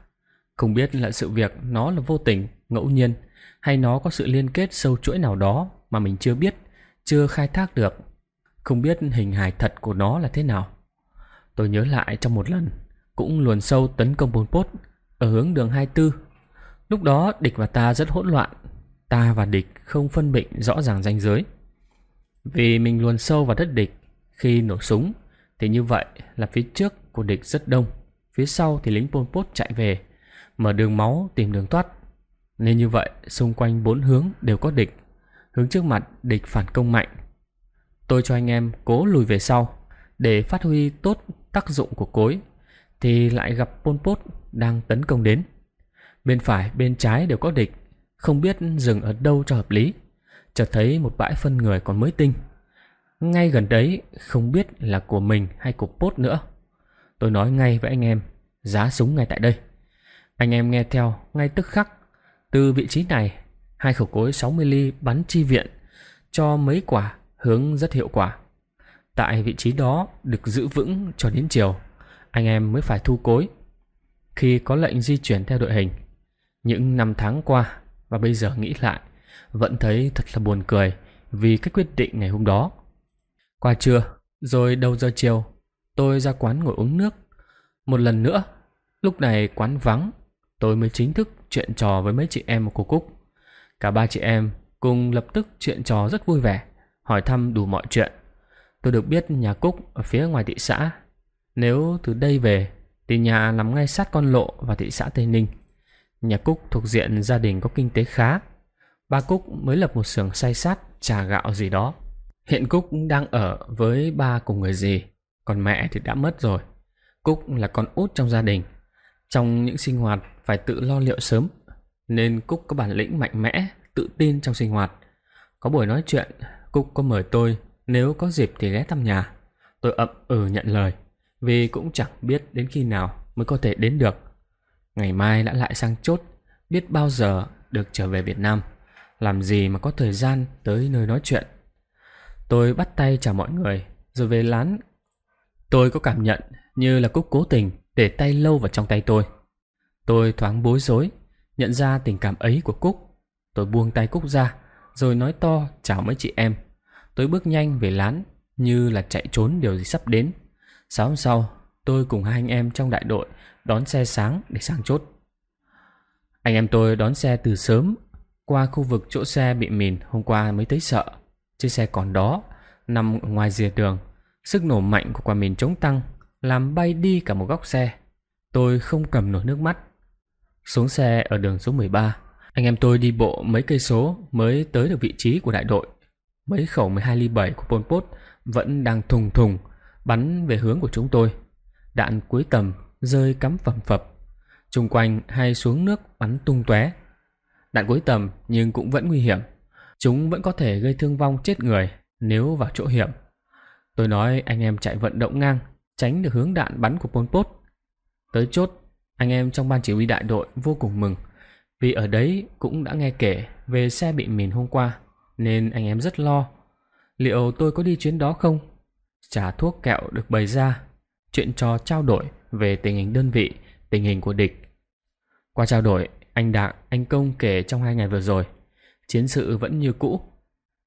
Không biết là sự việc nó là vô tình, ngẫu nhiên hay nó có sự liên kết sâu chuỗi nào đó mà mình chưa biết, chưa khai thác được. Không biết hình hài thật của nó là thế nào. Tôi nhớ lại trong một lần, cũng luồn sâu tấn công bốn post ở hướng đường 24. Lúc đó địch và ta rất hỗn loạn, ta và địch không phân định rõ ràng ranh giới. Vì mình luồn sâu vào đất địch, khi nổ súng, thì như vậy là phía trước của địch rất đông, phía sau thì lính Pol Pot chạy về, mở đường máu tìm đường thoát. Nên như vậy, xung quanh bốn hướng đều có địch. Hướng trước mặt địch phản công mạnh. Tôi cho anh em cố lùi về sau để phát huy tốt tác dụng của cối thì lại gặp Pol Pot đang tấn công đến. Bên phải, bên trái đều có địch, không biết dừng ở đâu cho hợp lý. Chợt thấy một bãi phân người còn mới tinh ngay gần đấy không biết là của mình hay của Pốt nữa. Tôi nói ngay với anh em, giá súng ngay tại đây. Anh em nghe theo ngay tức khắc. Từ vị trí này, hai khẩu cối 60 ly bắn chi viện cho mấy quả hướng rất hiệu quả. Tại vị trí đó được giữ vững cho đến chiều, anh em mới phải thu cối. Khi có lệnh di chuyển theo đội hình, những năm tháng qua và bây giờ nghĩ lại, vẫn thấy thật là buồn cười vì cái quyết định ngày hôm đó. Qua trưa, rồi đầu giờ chiều, tôi ra quán ngồi uống nước. Một lần nữa, lúc này quán vắng, tôi mới chính thức chuyện trò với mấy chị em của Cúc. Cả ba chị em cùng lập tức chuyện trò rất vui vẻ, hỏi thăm đủ mọi chuyện. Tôi được biết nhà Cúc ở phía ngoài thị xã. Nếu từ đây về, thì nhà nằm ngay sát con lộ và thị xã Tây Ninh. Nhà Cúc thuộc diện gia đình có kinh tế khá. Ba Cúc mới lập một xưởng say sát, trà gạo gì đó Hiện Cúc đang ở với ba cùng người dì, còn mẹ thì đã mất rồi. Cúc là con út trong gia đình. Trong những sinh hoạt phải tự lo liệu sớm, nên Cúc có bản lĩnh mạnh mẽ, tự tin trong sinh hoạt. Có buổi nói chuyện, Cúc có mời tôi nếu có dịp thì ghé thăm nhà. Tôi ậm ừ nhận lời, vì cũng chẳng biết đến khi nào mới có thể đến được. Ngày mai đã lại sang chốt, biết bao giờ được trở về Việt Nam. Làm gì mà có thời gian tới nơi nói chuyện. Tôi bắt tay chào mọi người, rồi về lán. Tôi có cảm nhận như là Cúc cố tình để tay lâu vào trong tay tôi. Tôi thoáng bối rối, nhận ra tình cảm ấy của Cúc. Tôi buông tay Cúc ra, rồi nói to chào mấy chị em. Tôi bước nhanh về lán, như là chạy trốn điều gì sắp đến. Sáng hôm sau, tôi cùng hai anh em trong đại đội đón xe sáng để sang chốt. Anh em tôi đón xe từ sớm, qua khu vực chỗ xe bị mìn hôm qua mới thấy sợ. Chiếc xe còn đó nằm ngoài rìa đường. Sức nổ mạnh của quả mìn chống tăng làm bay đi cả một góc xe. Tôi không cầm nổi nước mắt. Xuống xe ở đường số 13, anh em tôi đi bộ mấy cây số mới tới được vị trí của đại đội. Mấy khẩu 12 ly 7 của Pol Pot vẫn đang thùng thùng bắn về hướng của chúng tôi. Đạn cuối tầm rơi cắm phẩm phập. chung quanh hay xuống nước bắn tung tóe. Đạn cuối tầm nhưng cũng vẫn nguy hiểm Chúng vẫn có thể gây thương vong chết người nếu vào chỗ hiểm. Tôi nói anh em chạy vận động ngang, tránh được hướng đạn bắn của Pol Pot. Tới chốt, anh em trong ban chỉ huy đại đội vô cùng mừng, vì ở đấy cũng đã nghe kể về xe bị mìn hôm qua, nên anh em rất lo. Liệu tôi có đi chuyến đó không? Trả thuốc kẹo được bày ra, chuyện trò trao đổi về tình hình đơn vị, tình hình của địch. Qua trao đổi, anh Đặng, anh Công kể trong hai ngày vừa rồi chiến sự vẫn như cũ.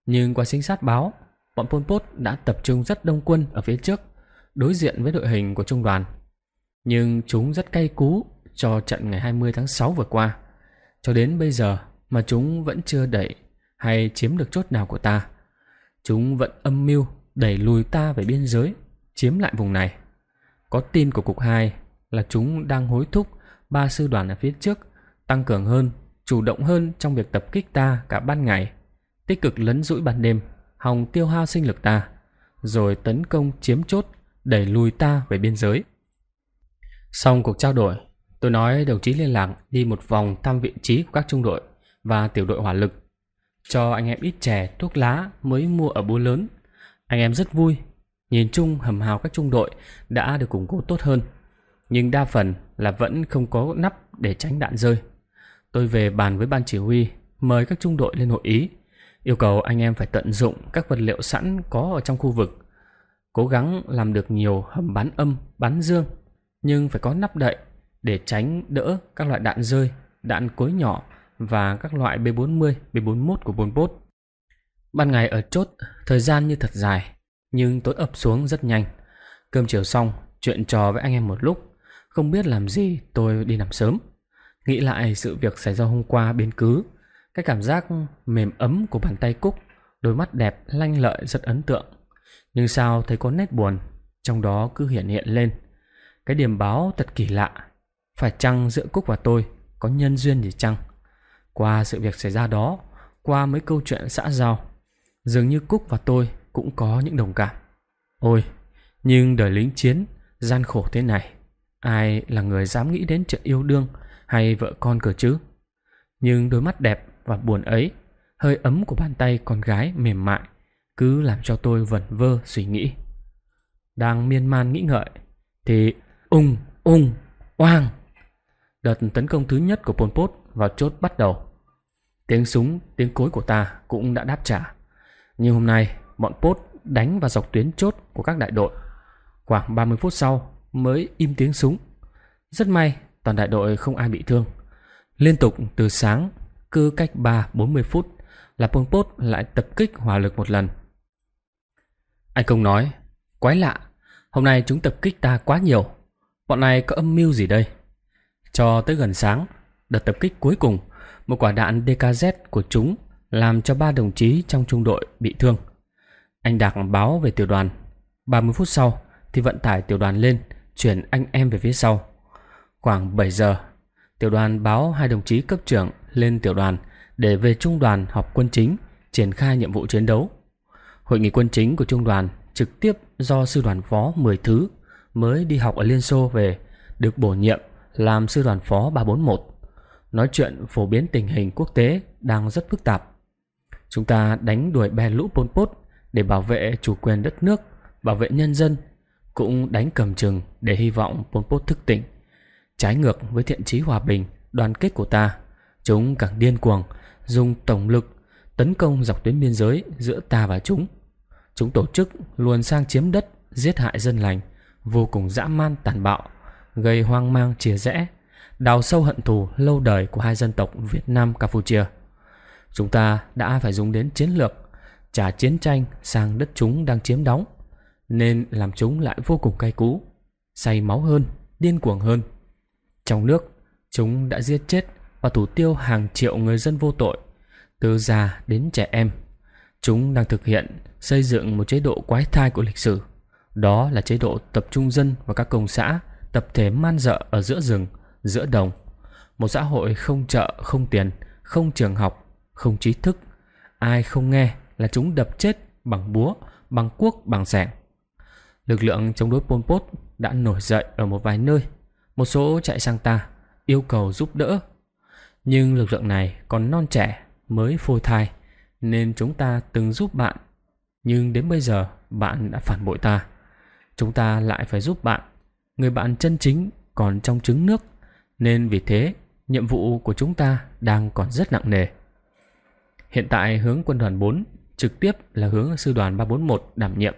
Nhưng qua sinh sát báo, bọn Pol Pot đã tập trung rất đông quân ở phía trước, đối diện với đội hình của trung đoàn. Nhưng chúng rất cay cú cho trận ngày 20 tháng 6 vừa qua. Cho đến bây giờ mà chúng vẫn chưa đẩy hay chiếm được chốt nào của ta. Chúng vẫn âm mưu đẩy lùi ta về biên giới, chiếm lại vùng này. Có tin của Cục 2 là chúng đang hối thúc ba sư đoàn ở phía trước tăng cường hơn chủ động hơn trong việc tập kích ta cả ban ngày, tích cực lấn rũi ban đêm, hòng tiêu hao sinh lực ta, rồi tấn công chiếm chốt, đẩy lùi ta về biên giới. Xong cuộc trao đổi, tôi nói đồng chí liên lạc đi một vòng thăm vị trí của các trung đội và tiểu đội hỏa lực, cho anh em ít chè, thuốc lá mới mua ở búa lớn. Anh em rất vui, nhìn chung hầm hào các trung đội đã được củng cố tốt hơn, nhưng đa phần là vẫn không có nắp để tránh đạn rơi tôi về bàn với ban chỉ huy, mời các trung đội lên hội ý, yêu cầu anh em phải tận dụng các vật liệu sẵn có ở trong khu vực, cố gắng làm được nhiều hầm bán âm, bán dương, nhưng phải có nắp đậy để tránh đỡ các loại đạn rơi, đạn cối nhỏ và các loại B40, B41 của Pol bốt Ban ngày ở chốt, thời gian như thật dài, nhưng tối ập xuống rất nhanh. Cơm chiều xong, chuyện trò với anh em một lúc, không biết làm gì tôi đi nằm sớm. Nghĩ lại sự việc xảy ra hôm qua bên cứ, cái cảm giác mềm ấm của bàn tay Cúc, đôi mắt đẹp lanh lợi rất ấn tượng. Nhưng sao thấy có nét buồn, trong đó cứ hiện hiện lên. Cái điểm báo thật kỳ lạ, phải chăng giữa Cúc và tôi có nhân duyên gì chăng? Qua sự việc xảy ra đó, qua mấy câu chuyện xã giao, dường như Cúc và tôi cũng có những đồng cảm. Ôi, nhưng đời lính chiến, gian khổ thế này, ai là người dám nghĩ đến chuyện yêu đương, hay vợ con cơ chứ. Nhưng đôi mắt đẹp và buồn ấy, hơi ấm của bàn tay con gái mềm mại cứ làm cho tôi vẩn vơ suy nghĩ. Đang miên man nghĩ ngợi thì ung ung oang. Đợt tấn công thứ nhất của Pol Pot vào chốt bắt đầu. Tiếng súng, tiếng cối của ta cũng đã đáp trả. Nhưng hôm nay, bọn Pot đánh vào dọc tuyến chốt của các đại đội. Khoảng 30 phút sau mới im tiếng súng. Rất may toàn đại đội không ai bị thương. Liên tục từ sáng, cứ cách 3-40 phút là Pol Pot lại tập kích hỏa lực một lần. Anh Công nói, quái lạ, hôm nay chúng tập kích ta quá nhiều, bọn này có âm mưu gì đây? Cho tới gần sáng, đợt tập kích cuối cùng, một quả đạn DKZ của chúng làm cho ba đồng chí trong trung đội bị thương. Anh Đạc báo về tiểu đoàn. 30 phút sau thì vận tải tiểu đoàn lên, chuyển anh em về phía sau. Khoảng 7 giờ, tiểu đoàn báo hai đồng chí cấp trưởng lên tiểu đoàn để về trung đoàn họp quân chính, triển khai nhiệm vụ chiến đấu. Hội nghị quân chính của trung đoàn trực tiếp do sư đoàn phó 10 thứ mới đi học ở Liên Xô về được bổ nhiệm làm sư đoàn phó 341. Nói chuyện phổ biến tình hình quốc tế đang rất phức tạp. Chúng ta đánh đuổi bè lũ Pol Pot để bảo vệ chủ quyền đất nước, bảo vệ nhân dân, cũng đánh cầm chừng để hy vọng Pol Pot thức tỉnh trái ngược với thiện chí hòa bình, đoàn kết của ta. Chúng càng điên cuồng, dùng tổng lực tấn công dọc tuyến biên giới giữa ta và chúng. Chúng tổ chức luồn sang chiếm đất, giết hại dân lành, vô cùng dã man tàn bạo, gây hoang mang chia rẽ, đào sâu hận thù lâu đời của hai dân tộc Việt Nam Campuchia. Chúng ta đã phải dùng đến chiến lược trả chiến tranh sang đất chúng đang chiếm đóng, nên làm chúng lại vô cùng cay cú, say máu hơn, điên cuồng hơn. Trong nước, chúng đã giết chết và thủ tiêu hàng triệu người dân vô tội, từ già đến trẻ em. Chúng đang thực hiện xây dựng một chế độ quái thai của lịch sử. Đó là chế độ tập trung dân và các công xã, tập thể man dợ ở giữa rừng, giữa đồng. Một xã hội không chợ, không tiền, không trường học, không trí thức. Ai không nghe là chúng đập chết bằng búa, bằng cuốc, bằng sẻng. Lực lượng chống đối Pol Pot đã nổi dậy ở một vài nơi một số chạy sang ta, yêu cầu giúp đỡ. Nhưng lực lượng này còn non trẻ, mới phôi thai, nên chúng ta từng giúp bạn. Nhưng đến bây giờ, bạn đã phản bội ta. Chúng ta lại phải giúp bạn. Người bạn chân chính còn trong trứng nước, nên vì thế, nhiệm vụ của chúng ta đang còn rất nặng nề. Hiện tại hướng quân đoàn 4 trực tiếp là hướng sư đoàn 341 đảm nhiệm.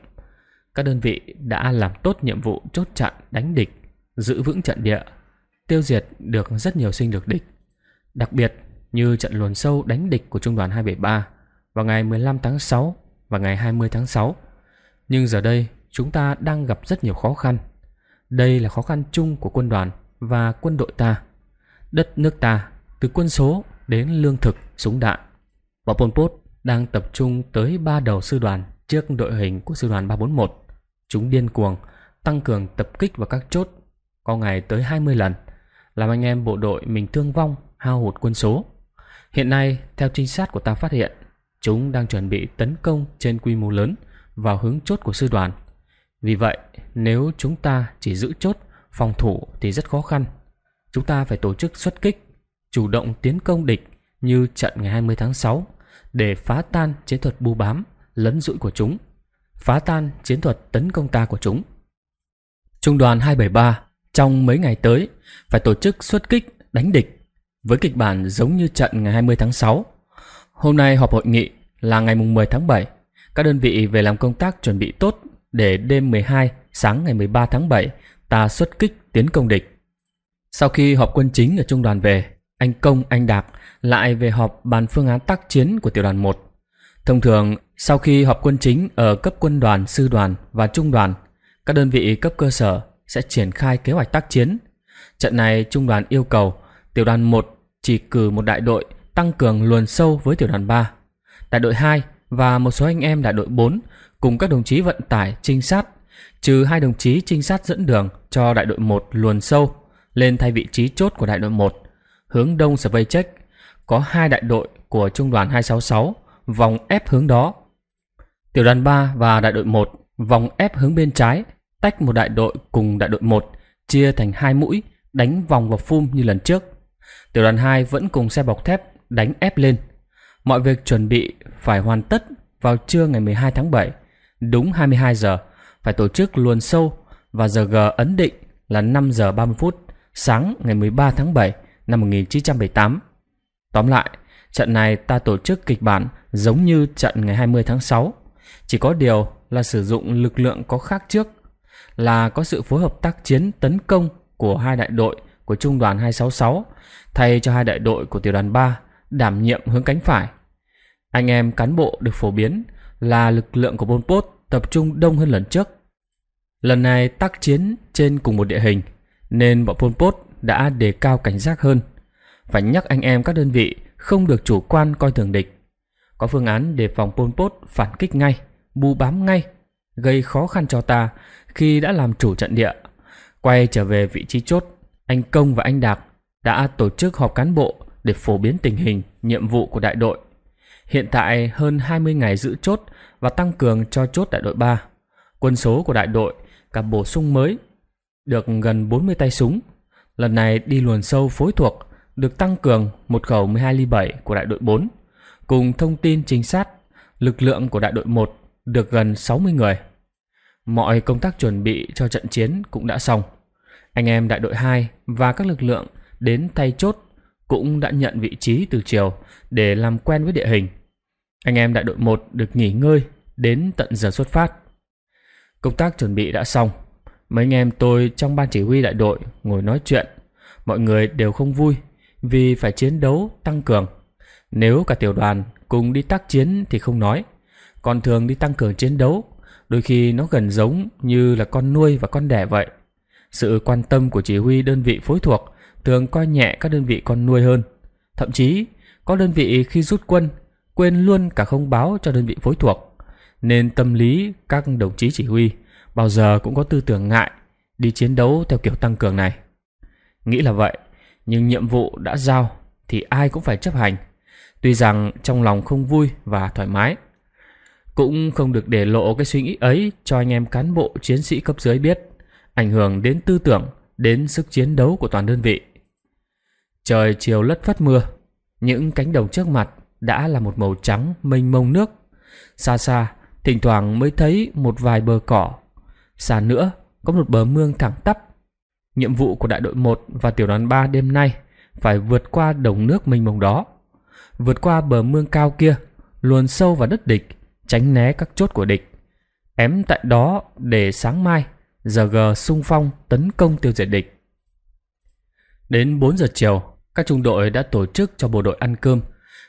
Các đơn vị đã làm tốt nhiệm vụ chốt chặn đánh địch giữ vững trận địa, tiêu diệt được rất nhiều sinh lực địch. Đặc biệt như trận luồn sâu đánh địch của trung đoàn 273 vào ngày 15 tháng 6 và ngày 20 tháng 6. Nhưng giờ đây chúng ta đang gặp rất nhiều khó khăn. Đây là khó khăn chung của quân đoàn và quân đội ta. Đất nước ta từ quân số đến lương thực, súng đạn. Và Pol Pot đang tập trung tới ba đầu sư đoàn trước đội hình của sư đoàn 341. Chúng điên cuồng tăng cường tập kích vào các chốt có ngày tới 20 lần, làm anh em bộ đội mình thương vong, hao hụt quân số. Hiện nay, theo trinh sát của ta phát hiện, chúng đang chuẩn bị tấn công trên quy mô lớn vào hướng chốt của sư đoàn. Vì vậy, nếu chúng ta chỉ giữ chốt, phòng thủ thì rất khó khăn. Chúng ta phải tổ chức xuất kích, chủ động tiến công địch như trận ngày 20 tháng 6 để phá tan chiến thuật bu bám, lấn dũi của chúng, phá tan chiến thuật tấn công ta của chúng. Trung đoàn 273 trong mấy ngày tới phải tổ chức xuất kích đánh địch với kịch bản giống như trận ngày 20 tháng 6. Hôm nay họp hội nghị là ngày 10 tháng 7. Các đơn vị về làm công tác chuẩn bị tốt để đêm 12 sáng ngày 13 tháng 7 ta xuất kích tiến công địch. Sau khi họp quân chính ở trung đoàn về, anh Công, anh Đạc lại về họp bàn phương án tác chiến của tiểu đoàn 1. Thông thường, sau khi họp quân chính ở cấp quân đoàn, sư đoàn và trung đoàn, các đơn vị cấp cơ sở sẽ triển khai kế hoạch tác chiến. Trận này trung đoàn yêu cầu tiểu đoàn 1 chỉ cử một đại đội tăng cường luồn sâu với tiểu đoàn 3, đại đội 2 và một số anh em đại đội 4 cùng các đồng chí vận tải trinh sát, trừ hai đồng chí trinh sát dẫn đường cho đại đội 1 luồn sâu lên thay vị trí chốt của đại đội 1, hướng đông survey check, có hai đại đội của trung đoàn 266 vòng ép hướng đó. Tiểu đoàn 3 và đại đội 1 vòng ép hướng bên trái tách một đại đội cùng đại đội 1, chia thành hai mũi, đánh vòng vào phum như lần trước. Tiểu đoàn 2 vẫn cùng xe bọc thép đánh ép lên. Mọi việc chuẩn bị phải hoàn tất vào trưa ngày 12 tháng 7, đúng 22 giờ, phải tổ chức luồn sâu và giờ G ấn định là 5 giờ 30 phút sáng ngày 13 tháng 7 năm 1978. Tóm lại, trận này ta tổ chức kịch bản giống như trận ngày 20 tháng 6, chỉ có điều là sử dụng lực lượng có khác trước là có sự phối hợp tác chiến tấn công của hai đại đội của Trung đoàn 266 thay cho hai đại đội của tiểu đoàn 3 đảm nhiệm hướng cánh phải. Anh em cán bộ được phổ biến là lực lượng của Pol Pot tập trung đông hơn lần trước. Lần này tác chiến trên cùng một địa hình nên bọn Pol Pot đã đề cao cảnh giác hơn. Phải nhắc anh em các đơn vị không được chủ quan coi thường địch. Có phương án đề phòng Pol Pot phản kích ngay, bù bám ngay, gây khó khăn cho ta khi đã làm chủ trận địa. Quay trở về vị trí chốt, anh Công và anh Đạt đã tổ chức họp cán bộ để phổ biến tình hình, nhiệm vụ của đại đội. Hiện tại hơn 20 ngày giữ chốt và tăng cường cho chốt đại đội 3. Quân số của đại đội cả bổ sung mới được gần 40 tay súng. Lần này đi luồn sâu phối thuộc được tăng cường một khẩu 12 ly 7 của đại đội 4 cùng thông tin chính xác. lực lượng của đại đội 1 được gần 60 người. Mọi công tác chuẩn bị cho trận chiến cũng đã xong. Anh em đại đội 2 và các lực lượng đến tay chốt cũng đã nhận vị trí từ chiều để làm quen với địa hình. Anh em đại đội 1 được nghỉ ngơi đến tận giờ xuất phát. Công tác chuẩn bị đã xong. Mấy anh em tôi trong ban chỉ huy đại đội ngồi nói chuyện. Mọi người đều không vui vì phải chiến đấu tăng cường. Nếu cả tiểu đoàn cùng đi tác chiến thì không nói. Còn thường đi tăng cường chiến đấu Đôi khi nó gần giống như là con nuôi và con đẻ vậy. Sự quan tâm của chỉ huy đơn vị phối thuộc thường coi nhẹ các đơn vị con nuôi hơn. Thậm chí, có đơn vị khi rút quân, quên luôn cả không báo cho đơn vị phối thuộc. Nên tâm lý các đồng chí chỉ huy bao giờ cũng có tư tưởng ngại đi chiến đấu theo kiểu tăng cường này. Nghĩ là vậy, nhưng nhiệm vụ đã giao thì ai cũng phải chấp hành. Tuy rằng trong lòng không vui và thoải mái, cũng không được để lộ cái suy nghĩ ấy cho anh em cán bộ chiến sĩ cấp dưới biết, ảnh hưởng đến tư tưởng, đến sức chiến đấu của toàn đơn vị. Trời chiều lất phất mưa, những cánh đồng trước mặt đã là một màu trắng mênh mông nước. Xa xa, thỉnh thoảng mới thấy một vài bờ cỏ. Xa nữa, có một bờ mương thẳng tắp. Nhiệm vụ của đại đội 1 và tiểu đoàn 3 đêm nay phải vượt qua đồng nước mênh mông đó. Vượt qua bờ mương cao kia, luồn sâu vào đất địch, tránh né các chốt của địch. Ém tại đó để sáng mai, giờ G sung phong tấn công tiêu diệt địch. Đến 4 giờ chiều, các trung đội đã tổ chức cho bộ đội ăn cơm,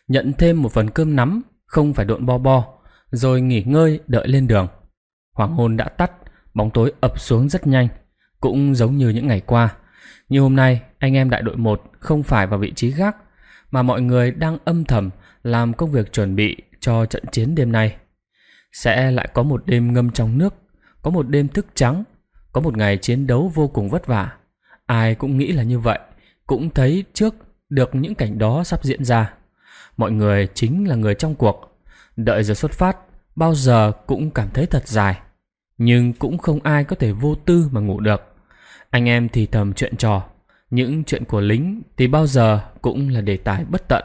nhận thêm một phần cơm nắm, không phải độn bo bo, rồi nghỉ ngơi đợi lên đường. Hoàng hôn đã tắt, bóng tối ập xuống rất nhanh, cũng giống như những ngày qua. Như hôm nay, anh em đại đội một không phải vào vị trí gác, mà mọi người đang âm thầm làm công việc chuẩn bị cho trận chiến đêm nay sẽ lại có một đêm ngâm trong nước, có một đêm thức trắng, có một ngày chiến đấu vô cùng vất vả. Ai cũng nghĩ là như vậy, cũng thấy trước được những cảnh đó sắp diễn ra. Mọi người chính là người trong cuộc, đợi giờ xuất phát bao giờ cũng cảm thấy thật dài. Nhưng cũng không ai có thể vô tư mà ngủ được. Anh em thì thầm chuyện trò, những chuyện của lính thì bao giờ cũng là đề tài bất tận.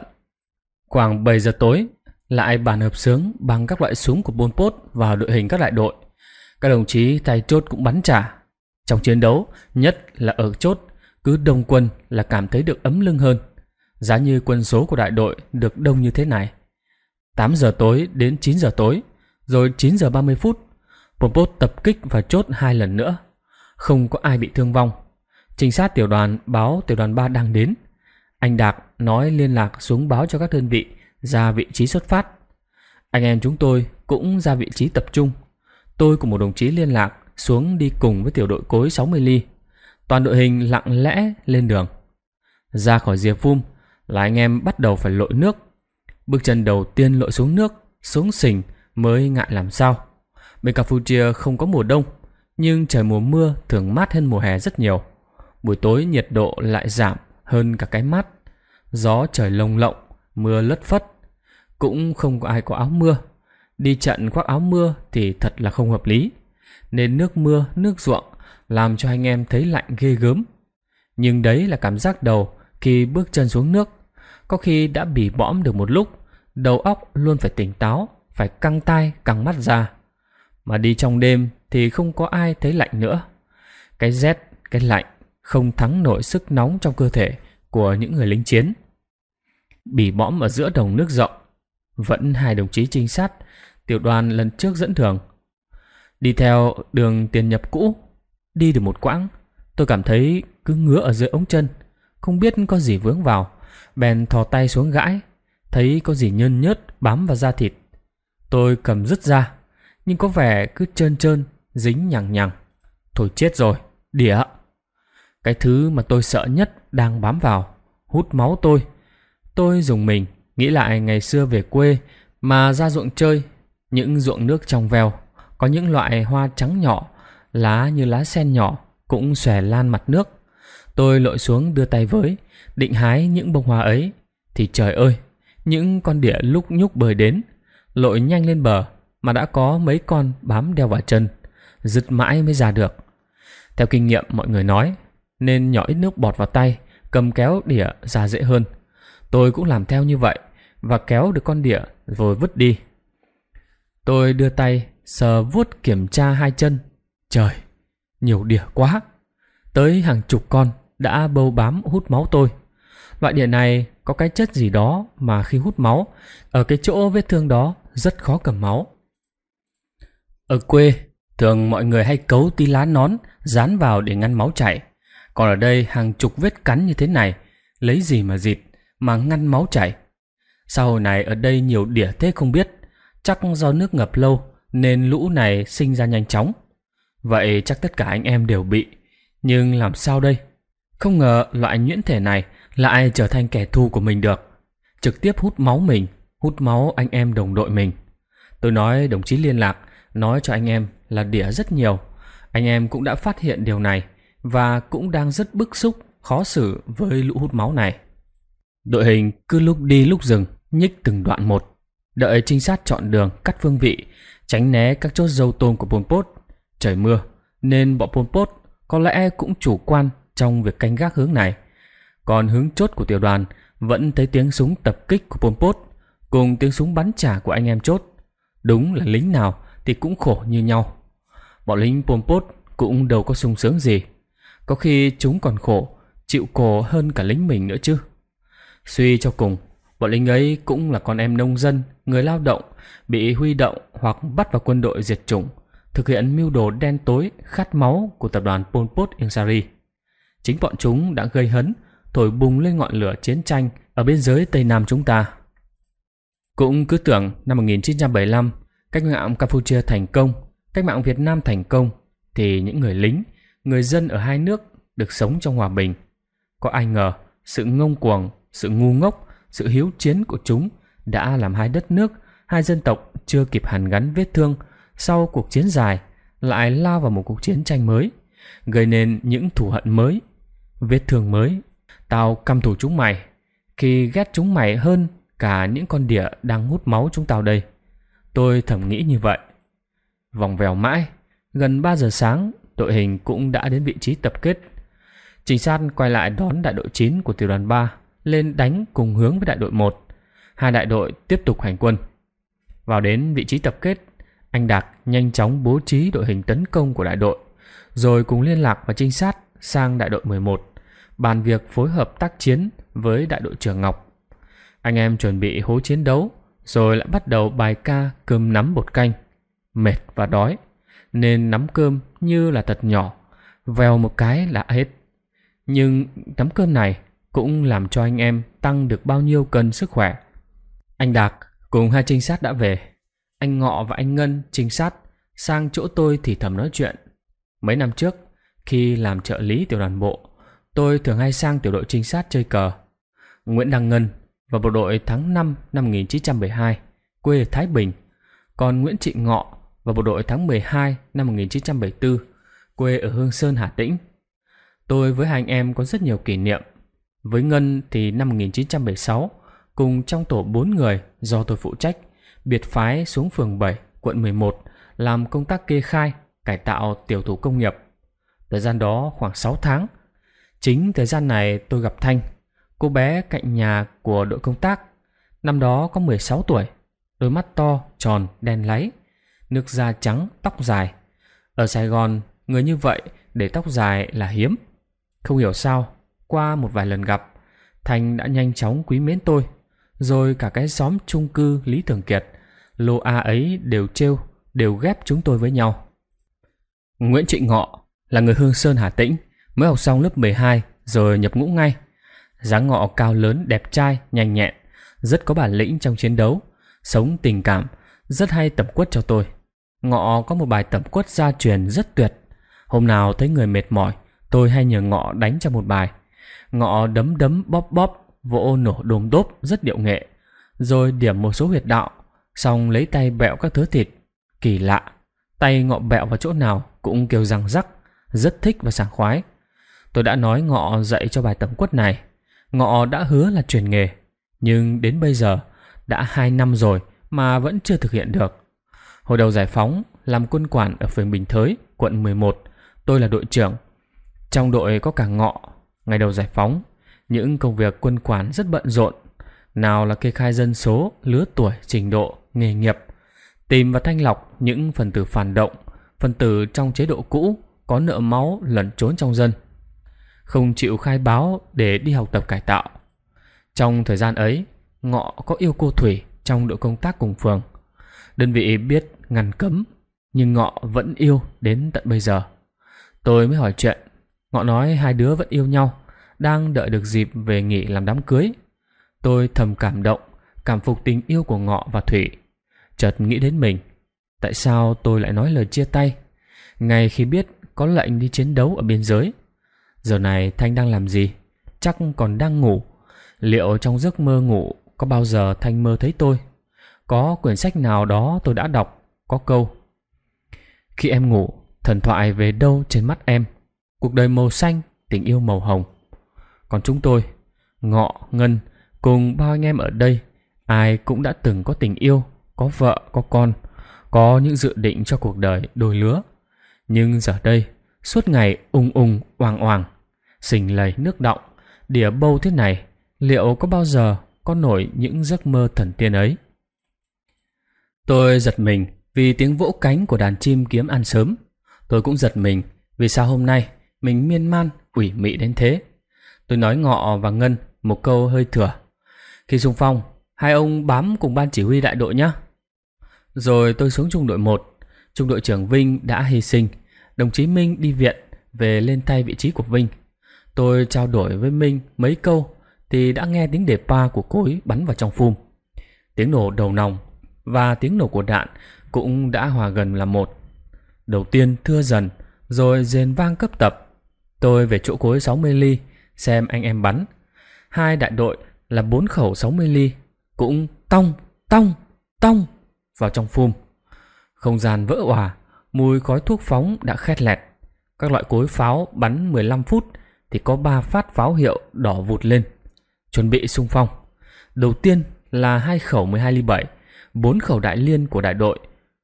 Khoảng 7 giờ tối, lại bàn hợp sướng bằng các loại súng của Pol Pot vào đội hình các đại đội. Các đồng chí tay chốt cũng bắn trả. Trong chiến đấu, nhất là ở chốt, cứ đông quân là cảm thấy được ấm lưng hơn. Giá như quân số của đại đội được đông như thế này. 8 giờ tối đến 9 giờ tối, rồi 9 giờ 30 phút, Pol Pot tập kích và chốt hai lần nữa. Không có ai bị thương vong. Trinh sát tiểu đoàn báo tiểu đoàn 3 đang đến. Anh Đạc nói liên lạc xuống báo cho các đơn vị ra vị trí xuất phát. Anh em chúng tôi cũng ra vị trí tập trung. Tôi cùng một đồng chí liên lạc xuống đi cùng với tiểu đội cối 60 ly. Toàn đội hình lặng lẽ lên đường. Ra khỏi rìa phum là anh em bắt đầu phải lội nước. Bước chân đầu tiên lội xuống nước, xuống sình mới ngại làm sao. Bên Campuchia không có mùa đông, nhưng trời mùa mưa thường mát hơn mùa hè rất nhiều. Buổi tối nhiệt độ lại giảm hơn cả cái mát. Gió trời lồng lộng mưa lất phất. Cũng không có ai có áo mưa. Đi trận khoác áo mưa thì thật là không hợp lý. Nên nước mưa, nước ruộng làm cho anh em thấy lạnh ghê gớm. Nhưng đấy là cảm giác đầu khi bước chân xuống nước. Có khi đã bị bõm được một lúc, đầu óc luôn phải tỉnh táo, phải căng tai, căng mắt ra. Mà đi trong đêm thì không có ai thấy lạnh nữa. Cái rét, cái lạnh không thắng nổi sức nóng trong cơ thể của những người lính chiến bỉ mõm ở giữa đồng nước rộng. Vẫn hai đồng chí trinh sát, tiểu đoàn lần trước dẫn thường. Đi theo đường tiền nhập cũ, đi được một quãng, tôi cảm thấy cứ ngứa ở dưới ống chân, không biết có gì vướng vào, bèn thò tay xuống gãi, thấy có gì nhơn nhớt bám vào da thịt. Tôi cầm rứt ra, nhưng có vẻ cứ trơn trơn, dính nhằng nhằng. Thôi chết rồi, đỉa. Cái thứ mà tôi sợ nhất đang bám vào, hút máu tôi, Tôi dùng mình, nghĩ lại ngày xưa về quê mà ra ruộng chơi, những ruộng nước trong veo, có những loại hoa trắng nhỏ, lá như lá sen nhỏ cũng xòe lan mặt nước. Tôi lội xuống đưa tay với, định hái những bông hoa ấy. Thì trời ơi, những con đĩa lúc nhúc bơi đến, lội nhanh lên bờ mà đã có mấy con bám đeo vào chân, giật mãi mới ra được. Theo kinh nghiệm mọi người nói, nên nhỏ ít nước bọt vào tay, cầm kéo đĩa ra dễ hơn – Tôi cũng làm theo như vậy và kéo được con đĩa rồi vứt đi. Tôi đưa tay sờ vuốt kiểm tra hai chân. Trời, nhiều đĩa quá. Tới hàng chục con đã bâu bám hút máu tôi. Loại đĩa này có cái chất gì đó mà khi hút máu, ở cái chỗ vết thương đó rất khó cầm máu. Ở quê, thường mọi người hay cấu tí lá nón dán vào để ngăn máu chảy. Còn ở đây hàng chục vết cắn như thế này, lấy gì mà dịt mà ngăn máu chảy. Sau này ở đây nhiều đỉa thế không biết, chắc do nước ngập lâu nên lũ này sinh ra nhanh chóng. Vậy chắc tất cả anh em đều bị, nhưng làm sao đây? Không ngờ loại nhuyễn thể này lại trở thành kẻ thù của mình được, trực tiếp hút máu mình, hút máu anh em đồng đội mình. Tôi nói đồng chí liên lạc, nói cho anh em là đỉa rất nhiều. Anh em cũng đã phát hiện điều này và cũng đang rất bức xúc, khó xử với lũ hút máu này. Đội hình cứ lúc đi lúc dừng, nhích từng đoạn một, đợi trinh sát chọn đường, cắt phương vị, tránh né các chốt dâu tôm của Pol Pot. Trời mưa, nên bọn Pol Pot có lẽ cũng chủ quan trong việc canh gác hướng này. Còn hướng chốt của tiểu đoàn vẫn thấy tiếng súng tập kích của Pol Pot cùng tiếng súng bắn trả của anh em chốt. Đúng là lính nào thì cũng khổ như nhau. Bọn lính Pol Pot cũng đâu có sung sướng gì. Có khi chúng còn khổ, chịu khổ hơn cả lính mình nữa chứ. Suy cho cùng, bọn lính ấy cũng là con em nông dân, người lao động, bị huy động hoặc bắt vào quân đội diệt chủng, thực hiện mưu đồ đen tối, khát máu của tập đoàn Pol Pot Ieng Sari. Chính bọn chúng đã gây hấn, thổi bùng lên ngọn lửa chiến tranh ở biên giới Tây Nam chúng ta. Cũng cứ tưởng năm 1975, cách mạng Campuchia thành công, cách mạng Việt Nam thành công, thì những người lính, người dân ở hai nước được sống trong hòa bình. Có ai ngờ sự ngông cuồng sự ngu ngốc, sự hiếu chiến của chúng đã làm hai đất nước, hai dân tộc chưa kịp hàn gắn vết thương sau cuộc chiến dài lại lao vào một cuộc chiến tranh mới, gây nên những thù hận mới, vết thương mới. Tao căm thù chúng mày, khi ghét chúng mày hơn cả những con đỉa đang hút máu chúng tao đây. Tôi thầm nghĩ như vậy. Vòng vèo mãi, gần 3 giờ sáng, đội hình cũng đã đến vị trí tập kết. Trinh sát quay lại đón đại đội 9 của tiểu đoàn 3 lên đánh cùng hướng với đại đội 1. Hai đại đội tiếp tục hành quân. Vào đến vị trí tập kết, anh đạt nhanh chóng bố trí đội hình tấn công của đại đội, rồi cùng liên lạc và trinh sát sang đại đội 11, bàn việc phối hợp tác chiến với đại đội trưởng Ngọc. Anh em chuẩn bị hố chiến đấu, rồi lại bắt đầu bài ca cơm nắm bột canh. Mệt và đói, nên nắm cơm như là thật nhỏ, vèo một cái là hết. Nhưng nắm cơm này cũng làm cho anh em tăng được bao nhiêu cân sức khỏe. Anh Đạt cùng hai trinh sát đã về. Anh Ngọ và anh Ngân trinh sát sang chỗ tôi thì thầm nói chuyện. Mấy năm trước, khi làm trợ lý tiểu đoàn bộ, tôi thường hay sang tiểu đội trinh sát chơi cờ. Nguyễn Đăng Ngân và bộ đội tháng 5 năm 1972, quê ở Thái Bình. Còn Nguyễn Trị Ngọ và bộ đội tháng 12 năm 1974, quê ở Hương Sơn, Hà Tĩnh. Tôi với hai anh em có rất nhiều kỷ niệm với Ngân thì năm 1976, cùng trong tổ 4 người do tôi phụ trách, biệt phái xuống phường 7, quận 11 làm công tác kê khai, cải tạo tiểu thủ công nghiệp. Thời gian đó khoảng 6 tháng. Chính thời gian này tôi gặp Thanh, cô bé cạnh nhà của đội công tác. Năm đó có 16 tuổi, đôi mắt to, tròn, đen láy, nước da trắng, tóc dài. Ở Sài Gòn, người như vậy để tóc dài là hiếm. Không hiểu sao, qua một vài lần gặp, Thành đã nhanh chóng quý mến tôi, rồi cả cái xóm chung cư Lý Thường Kiệt, lô A ấy đều trêu, đều ghép chúng tôi với nhau. Nguyễn Trịnh Ngọ là người Hương Sơn Hà Tĩnh, mới học xong lớp 12 rồi nhập ngũ ngay. Dáng ngọ cao lớn, đẹp trai, nhanh nhẹn, rất có bản lĩnh trong chiến đấu, sống tình cảm, rất hay tập quất cho tôi. Ngọ có một bài tập quất gia truyền rất tuyệt. Hôm nào thấy người mệt mỏi, tôi hay nhờ Ngọ đánh cho một bài ngọ đấm đấm bóp bóp, vỗ nổ đồm đốp rất điệu nghệ, rồi điểm một số huyệt đạo, xong lấy tay bẹo các thứ thịt. Kỳ lạ, tay ngọ bẹo vào chỗ nào cũng kêu răng rắc, rất thích và sảng khoái. Tôi đã nói ngọ dạy cho bài tấm quất này, ngọ đã hứa là truyền nghề, nhưng đến bây giờ đã hai năm rồi mà vẫn chưa thực hiện được. Hồi đầu giải phóng, làm quân quản ở phường Bình Thới, quận 11, tôi là đội trưởng. Trong đội có cả ngọ Ngày đầu giải phóng, những công việc quân quán rất bận rộn, nào là kê khai dân số, lứa tuổi, trình độ, nghề nghiệp, tìm và thanh lọc những phần tử phản động, phần tử trong chế độ cũ có nợ máu lẩn trốn trong dân, không chịu khai báo để đi học tập cải tạo. Trong thời gian ấy, Ngọ có yêu cô Thủy trong đội công tác cùng phường. Đơn vị biết ngăn cấm, nhưng Ngọ vẫn yêu đến tận bây giờ. Tôi mới hỏi chuyện Ngọ nói hai đứa vẫn yêu nhau, đang đợi được dịp về nghỉ làm đám cưới. Tôi thầm cảm động, cảm phục tình yêu của Ngọ và Thủy. Chợt nghĩ đến mình, tại sao tôi lại nói lời chia tay? Ngay khi biết có lệnh đi chiến đấu ở biên giới. Giờ này Thanh đang làm gì? Chắc còn đang ngủ. Liệu trong giấc mơ ngủ có bao giờ Thanh mơ thấy tôi? Có quyển sách nào đó tôi đã đọc, có câu. Khi em ngủ, thần thoại về đâu trên mắt em? cuộc đời màu xanh, tình yêu màu hồng. Còn chúng tôi, Ngọ, Ngân cùng bao anh em ở đây, ai cũng đã từng có tình yêu, có vợ, có con, có những dự định cho cuộc đời đôi lứa. Nhưng giờ đây, suốt ngày ung ung, oàng oàng, sình lầy nước động, đỉa bâu thế này, liệu có bao giờ có nổi những giấc mơ thần tiên ấy? Tôi giật mình vì tiếng vỗ cánh của đàn chim kiếm ăn sớm. Tôi cũng giật mình vì sao hôm nay mình miên man ủy mị đến thế tôi nói ngọ và ngân một câu hơi thừa khi xung phong hai ông bám cùng ban chỉ huy đại đội nhé rồi tôi xuống trung đội một, trung đội trưởng vinh đã hy sinh đồng chí minh đi viện về lên tay vị trí của vinh tôi trao đổi với minh mấy câu thì đã nghe tiếng đề pa của cối bắn vào trong phum tiếng nổ đầu nòng và tiếng nổ của đạn cũng đã hòa gần là một đầu tiên thưa dần rồi rền vang cấp tập Tôi về chỗ cối 60 ly, xem anh em bắn. Hai đại đội là bốn khẩu 60 ly, cũng tong, tong, tong vào trong phum. Không gian vỡ hòa, mùi khói thuốc phóng đã khét lẹt. Các loại cối pháo bắn 15 phút thì có 3 phát pháo hiệu đỏ vụt lên. Chuẩn bị xung phong. Đầu tiên là hai khẩu 12 ly 7, bốn khẩu đại liên của đại đội.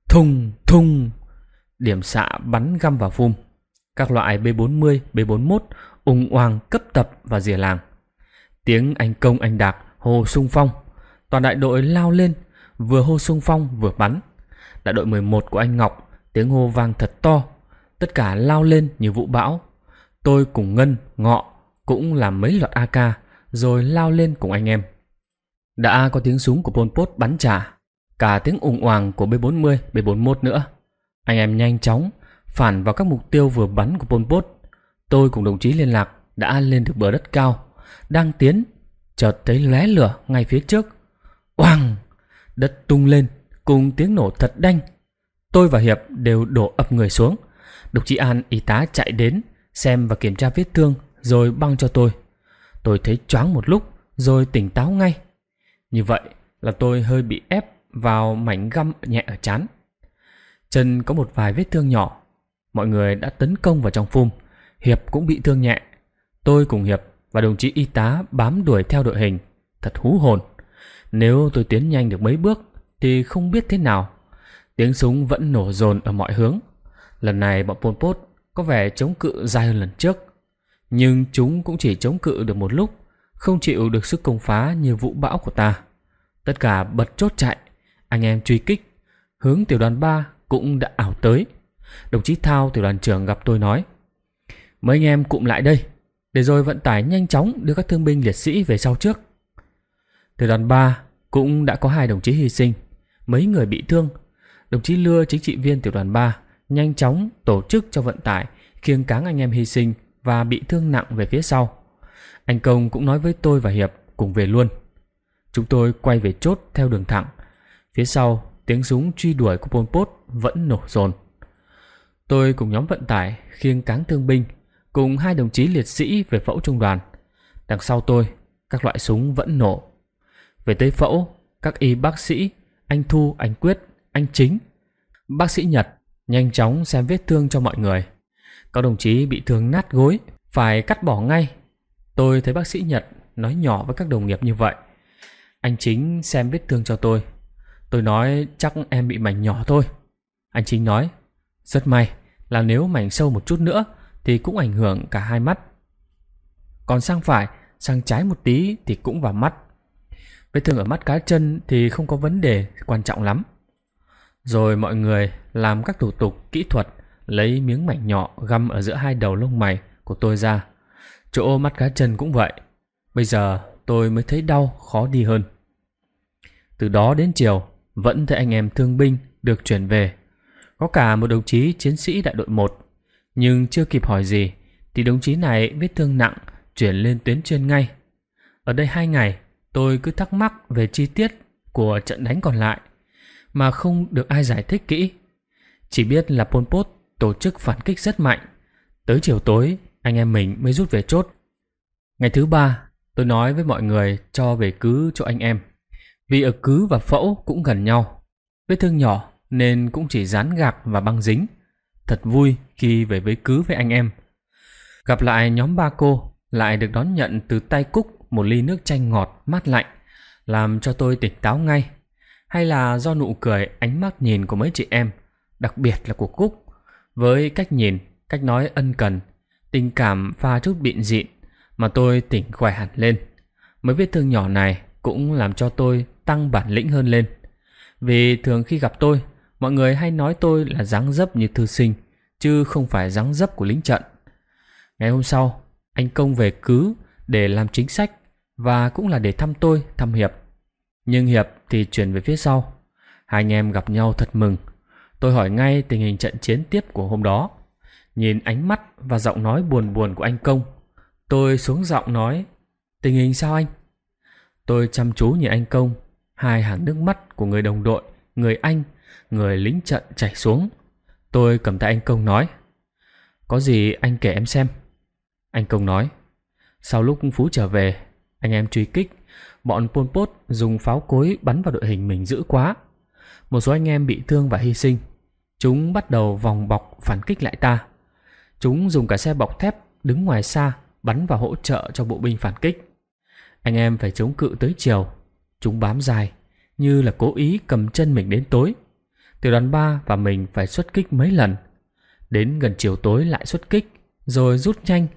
Thùng, thùng. Điểm xạ bắn găm vào phum. Các loại B40, B41 ung oang cấp tập và rìa làng. Tiếng anh công anh đạc hô sung phong. Toàn đại đội lao lên, vừa hô sung phong vừa bắn. Đại đội 11 của anh Ngọc, tiếng hô vang thật to. Tất cả lao lên như vũ bão. Tôi cùng Ngân, Ngọ cũng làm mấy loạt AK rồi lao lên cùng anh em. Đã có tiếng súng của Pol Pot bắn trả, cả tiếng ủng oàng của B40, B41 nữa. Anh em nhanh chóng phản vào các mục tiêu vừa bắn của Pol Pot. Tôi cùng đồng chí liên lạc đã lên được bờ đất cao, đang tiến, chợt thấy lóe lửa ngay phía trước. Oang! Đất tung lên cùng tiếng nổ thật đanh. Tôi và Hiệp đều đổ ập người xuống. Đồng chí An y tá chạy đến xem và kiểm tra vết thương rồi băng cho tôi. Tôi thấy choáng một lúc rồi tỉnh táo ngay. Như vậy là tôi hơi bị ép vào mảnh găm nhẹ ở chán. Chân có một vài vết thương nhỏ mọi người đã tấn công vào trong phum. Hiệp cũng bị thương nhẹ. Tôi cùng Hiệp và đồng chí y tá bám đuổi theo đội hình. Thật hú hồn. Nếu tôi tiến nhanh được mấy bước thì không biết thế nào. Tiếng súng vẫn nổ rồn ở mọi hướng. Lần này bọn Pol Pot có vẻ chống cự dài hơn lần trước. Nhưng chúng cũng chỉ chống cự được một lúc, không chịu được sức công phá như vũ bão của ta. Tất cả bật chốt chạy, anh em truy kích. Hướng tiểu đoàn ba cũng đã ảo tới. Đồng chí Thao từ đoàn trưởng gặp tôi nói Mấy anh em cụm lại đây Để rồi vận tải nhanh chóng đưa các thương binh liệt sĩ về sau trước từ đoàn 3 cũng đã có hai đồng chí hy sinh Mấy người bị thương Đồng chí Lưa chính trị viên tiểu đoàn 3 Nhanh chóng tổ chức cho vận tải Khiêng cáng anh em hy sinh Và bị thương nặng về phía sau Anh Công cũng nói với tôi và Hiệp Cùng về luôn Chúng tôi quay về chốt theo đường thẳng Phía sau tiếng súng truy đuổi của Pol Pot vẫn nổ rồn Tôi cùng nhóm vận tải khiêng cáng thương binh cùng hai đồng chí liệt sĩ về phẫu trung đoàn. Đằng sau tôi, các loại súng vẫn nổ. Về tới phẫu, các y bác sĩ, anh Thu, anh Quyết, anh Chính, bác sĩ Nhật nhanh chóng xem vết thương cho mọi người. Các đồng chí bị thương nát gối, phải cắt bỏ ngay. Tôi thấy bác sĩ Nhật nói nhỏ với các đồng nghiệp như vậy. Anh Chính xem vết thương cho tôi. Tôi nói chắc em bị mảnh nhỏ thôi. Anh Chính nói rất may là nếu mảnh sâu một chút nữa thì cũng ảnh hưởng cả hai mắt. Còn sang phải, sang trái một tí thì cũng vào mắt. Vết thương ở mắt cá chân thì không có vấn đề quan trọng lắm. Rồi mọi người làm các thủ tục kỹ thuật lấy miếng mảnh nhỏ găm ở giữa hai đầu lông mày của tôi ra. Chỗ mắt cá chân cũng vậy. Bây giờ tôi mới thấy đau khó đi hơn. Từ đó đến chiều vẫn thấy anh em thương binh được chuyển về có cả một đồng chí chiến sĩ đại đội 1. Nhưng chưa kịp hỏi gì, thì đồng chí này vết thương nặng, chuyển lên tuyến trên ngay. Ở đây hai ngày, tôi cứ thắc mắc về chi tiết của trận đánh còn lại, mà không được ai giải thích kỹ. Chỉ biết là Pol Pot tổ chức phản kích rất mạnh. Tới chiều tối, anh em mình mới rút về chốt. Ngày thứ ba, tôi nói với mọi người cho về cứ cho anh em. Vì ở cứ và phẫu cũng gần nhau. Vết thương nhỏ nên cũng chỉ dán gạc và băng dính. Thật vui khi về với cứ với anh em. Gặp lại nhóm ba cô, lại được đón nhận từ tay Cúc một ly nước chanh ngọt mát lạnh, làm cho tôi tỉnh táo ngay. Hay là do nụ cười ánh mắt nhìn của mấy chị em, đặc biệt là của Cúc, với cách nhìn, cách nói ân cần, tình cảm pha chút bịn dịn mà tôi tỉnh khỏe hẳn lên. Mấy vết thương nhỏ này cũng làm cho tôi tăng bản lĩnh hơn lên. Vì thường khi gặp tôi, mọi người hay nói tôi là dáng dấp như thư sinh, chứ không phải dáng dấp của lính trận. Ngày hôm sau, anh Công về cứ để làm chính sách và cũng là để thăm tôi, thăm Hiệp. Nhưng Hiệp thì chuyển về phía sau. Hai anh em gặp nhau thật mừng. Tôi hỏi ngay tình hình trận chiến tiếp của hôm đó. Nhìn ánh mắt và giọng nói buồn buồn của anh Công, tôi xuống giọng nói, tình hình sao anh? Tôi chăm chú nhìn anh Công, hai hàng nước mắt của người đồng đội, người anh người lính trận chạy xuống. Tôi cầm tay anh Công nói. Có gì anh kể em xem. Anh Công nói. Sau lúc Phú trở về, anh em truy kích, bọn Pol Pot dùng pháo cối bắn vào đội hình mình dữ quá. Một số anh em bị thương và hy sinh. Chúng bắt đầu vòng bọc phản kích lại ta. Chúng dùng cả xe bọc thép đứng ngoài xa bắn vào hỗ trợ cho bộ binh phản kích. Anh em phải chống cự tới chiều. Chúng bám dài, như là cố ý cầm chân mình đến tối tiểu đoàn 3 và mình phải xuất kích mấy lần. Đến gần chiều tối lại xuất kích, rồi rút nhanh,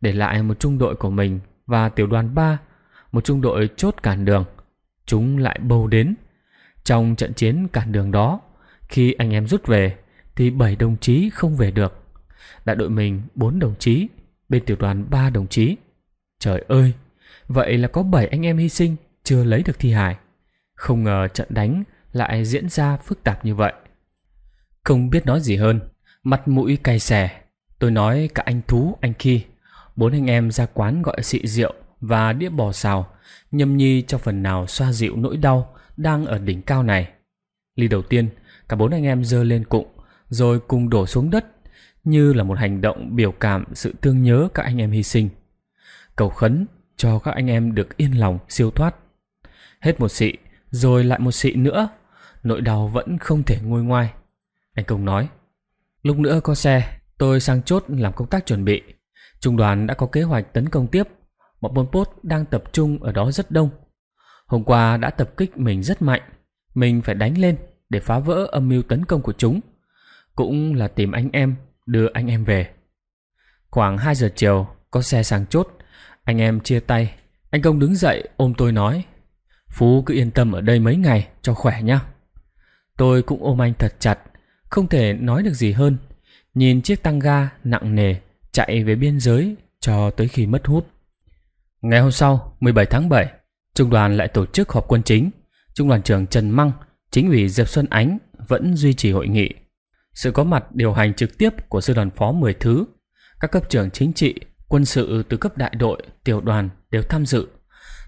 để lại một trung đội của mình và tiểu đoàn 3, một trung đội chốt cản đường. Chúng lại bầu đến. Trong trận chiến cản đường đó, khi anh em rút về thì 7 đồng chí không về được. Đại đội mình 4 đồng chí, bên tiểu đoàn 3 đồng chí. Trời ơi, vậy là có 7 anh em hy sinh chưa lấy được thi hài. Không ngờ trận đánh lại diễn ra phức tạp như vậy. Không biết nói gì hơn, mặt mũi cay xè, tôi nói cả anh Thú, anh Khi, bốn anh em ra quán gọi xị rượu và đĩa bò xào, nhâm nhi cho phần nào xoa dịu nỗi đau đang ở đỉnh cao này. Ly đầu tiên, cả bốn anh em dơ lên cụng, rồi cùng đổ xuống đất, như là một hành động biểu cảm sự thương nhớ các anh em hy sinh. Cầu khấn cho các anh em được yên lòng siêu thoát. Hết một xị, rồi lại một xị nữa, nỗi đau vẫn không thể nguôi ngoai. Anh Công nói, lúc nữa có xe, tôi sang chốt làm công tác chuẩn bị. Trung đoàn đã có kế hoạch tấn công tiếp, bọn Pol Pot đang tập trung ở đó rất đông. Hôm qua đã tập kích mình rất mạnh, mình phải đánh lên để phá vỡ âm mưu tấn công của chúng. Cũng là tìm anh em, đưa anh em về. Khoảng 2 giờ chiều, có xe sang chốt, anh em chia tay. Anh Công đứng dậy ôm tôi nói, Phú cứ yên tâm ở đây mấy ngày cho khỏe nhá. Tôi cũng ôm anh thật chặt, không thể nói được gì hơn. Nhìn chiếc tăng ga nặng nề chạy về biên giới cho tới khi mất hút. Ngày hôm sau, 17 tháng 7, trung đoàn lại tổ chức họp quân chính. Trung đoàn trưởng Trần Măng, chính ủy Diệp Xuân Ánh vẫn duy trì hội nghị. Sự có mặt điều hành trực tiếp của sư đoàn phó 10 thứ, các cấp trưởng chính trị, quân sự từ cấp đại đội, tiểu đoàn đều tham dự.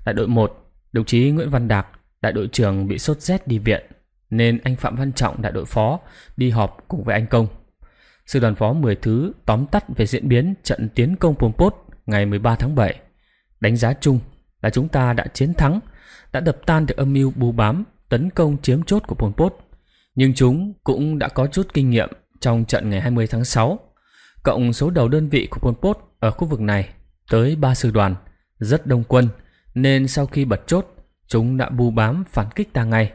Đại đội 1, đồng chí Nguyễn Văn Đạc, đại đội trưởng bị sốt rét đi viện nên anh Phạm Văn Trọng đại đội phó đi họp cùng với anh Công. Sư đoàn phó 10 thứ tóm tắt về diễn biến trận tiến công Pol Pot ngày 13 tháng 7. Đánh giá chung là chúng ta đã chiến thắng, đã đập tan được âm mưu bù bám, tấn công chiếm chốt của Pol Pot. Nhưng chúng cũng đã có chút kinh nghiệm trong trận ngày 20 tháng 6. Cộng số đầu đơn vị của Pol Pot ở khu vực này tới 3 sư đoàn, rất đông quân, nên sau khi bật chốt, chúng đã bù bám phản kích ta ngay.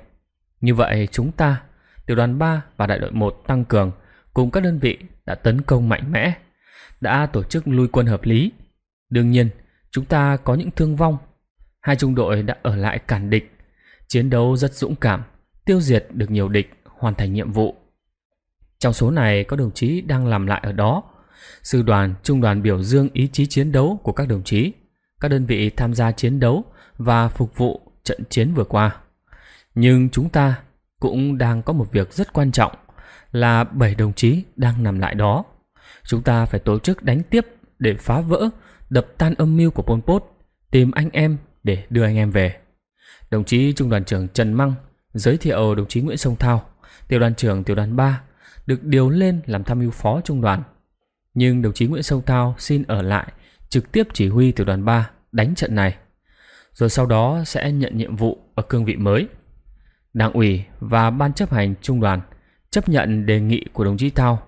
Như vậy chúng ta, tiểu đoàn 3 và đại đội 1 tăng cường cùng các đơn vị đã tấn công mạnh mẽ, đã tổ chức lui quân hợp lý. Đương nhiên, chúng ta có những thương vong. Hai trung đội đã ở lại cản địch, chiến đấu rất dũng cảm, tiêu diệt được nhiều địch, hoàn thành nhiệm vụ. Trong số này có đồng chí đang làm lại ở đó. Sư đoàn, trung đoàn biểu dương ý chí chiến đấu của các đồng chí, các đơn vị tham gia chiến đấu và phục vụ trận chiến vừa qua. Nhưng chúng ta cũng đang có một việc rất quan trọng là bảy đồng chí đang nằm lại đó. Chúng ta phải tổ chức đánh tiếp để phá vỡ, đập tan âm mưu của Pol Pot, tìm anh em để đưa anh em về. Đồng chí Trung đoàn trưởng Trần Măng giới thiệu đồng chí Nguyễn Sông Thao, tiểu đoàn trưởng tiểu đoàn 3, được điều lên làm tham mưu phó trung đoàn. Nhưng đồng chí Nguyễn Sông Thao xin ở lại trực tiếp chỉ huy tiểu đoàn 3 đánh trận này. Rồi sau đó sẽ nhận nhiệm vụ ở cương vị mới. Đảng ủy và Ban chấp hành Trung đoàn chấp nhận đề nghị của đồng chí Thao.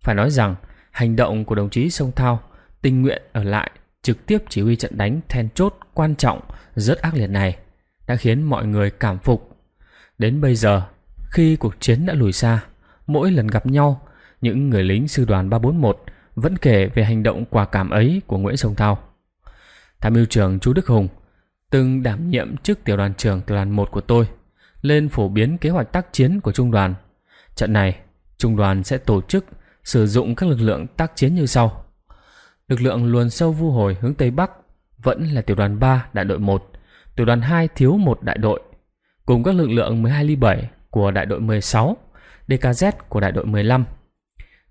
Phải nói rằng, hành động của đồng chí Sông Thao tình nguyện ở lại trực tiếp chỉ huy trận đánh then chốt quan trọng rất ác liệt này đã khiến mọi người cảm phục. Đến bây giờ, khi cuộc chiến đã lùi xa, mỗi lần gặp nhau, những người lính sư đoàn 341 vẫn kể về hành động quả cảm ấy của Nguyễn Sông Thao. Tham mưu trưởng Chu Đức Hùng từng đảm nhiệm chức tiểu đoàn trưởng tiểu đoàn 1 của tôi lên phổ biến kế hoạch tác chiến của trung đoàn. Trận này, trung đoàn sẽ tổ chức sử dụng các lực lượng tác chiến như sau. Lực lượng luồn sâu vu hồi hướng Tây Bắc vẫn là tiểu đoàn 3 đại đội 1, tiểu đoàn 2 thiếu một đại đội, cùng các lực lượng 12 ly 7 của đại đội 16, DKZ của đại đội 15.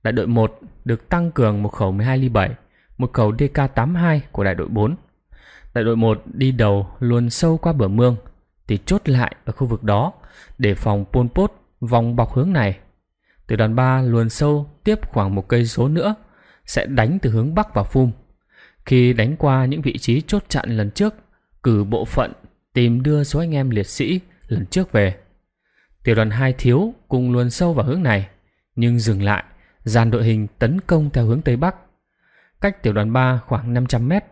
Đại đội 1 được tăng cường một khẩu 12 ly 7, một khẩu DK82 của đại đội 4. Đại đội 1 đi đầu luồn sâu qua bờ mương, thì chốt lại ở khu vực đó để phòng Pol Pot vòng bọc hướng này. Tiểu đoàn 3 luồn sâu tiếp khoảng một cây số nữa sẽ đánh từ hướng bắc vào Phum. Khi đánh qua những vị trí chốt chặn lần trước, cử bộ phận tìm đưa số anh em liệt sĩ lần trước về. Tiểu đoàn 2 thiếu cùng luồn sâu vào hướng này, nhưng dừng lại, dàn đội hình tấn công theo hướng Tây Bắc. Cách tiểu đoàn 3 khoảng 500 mét,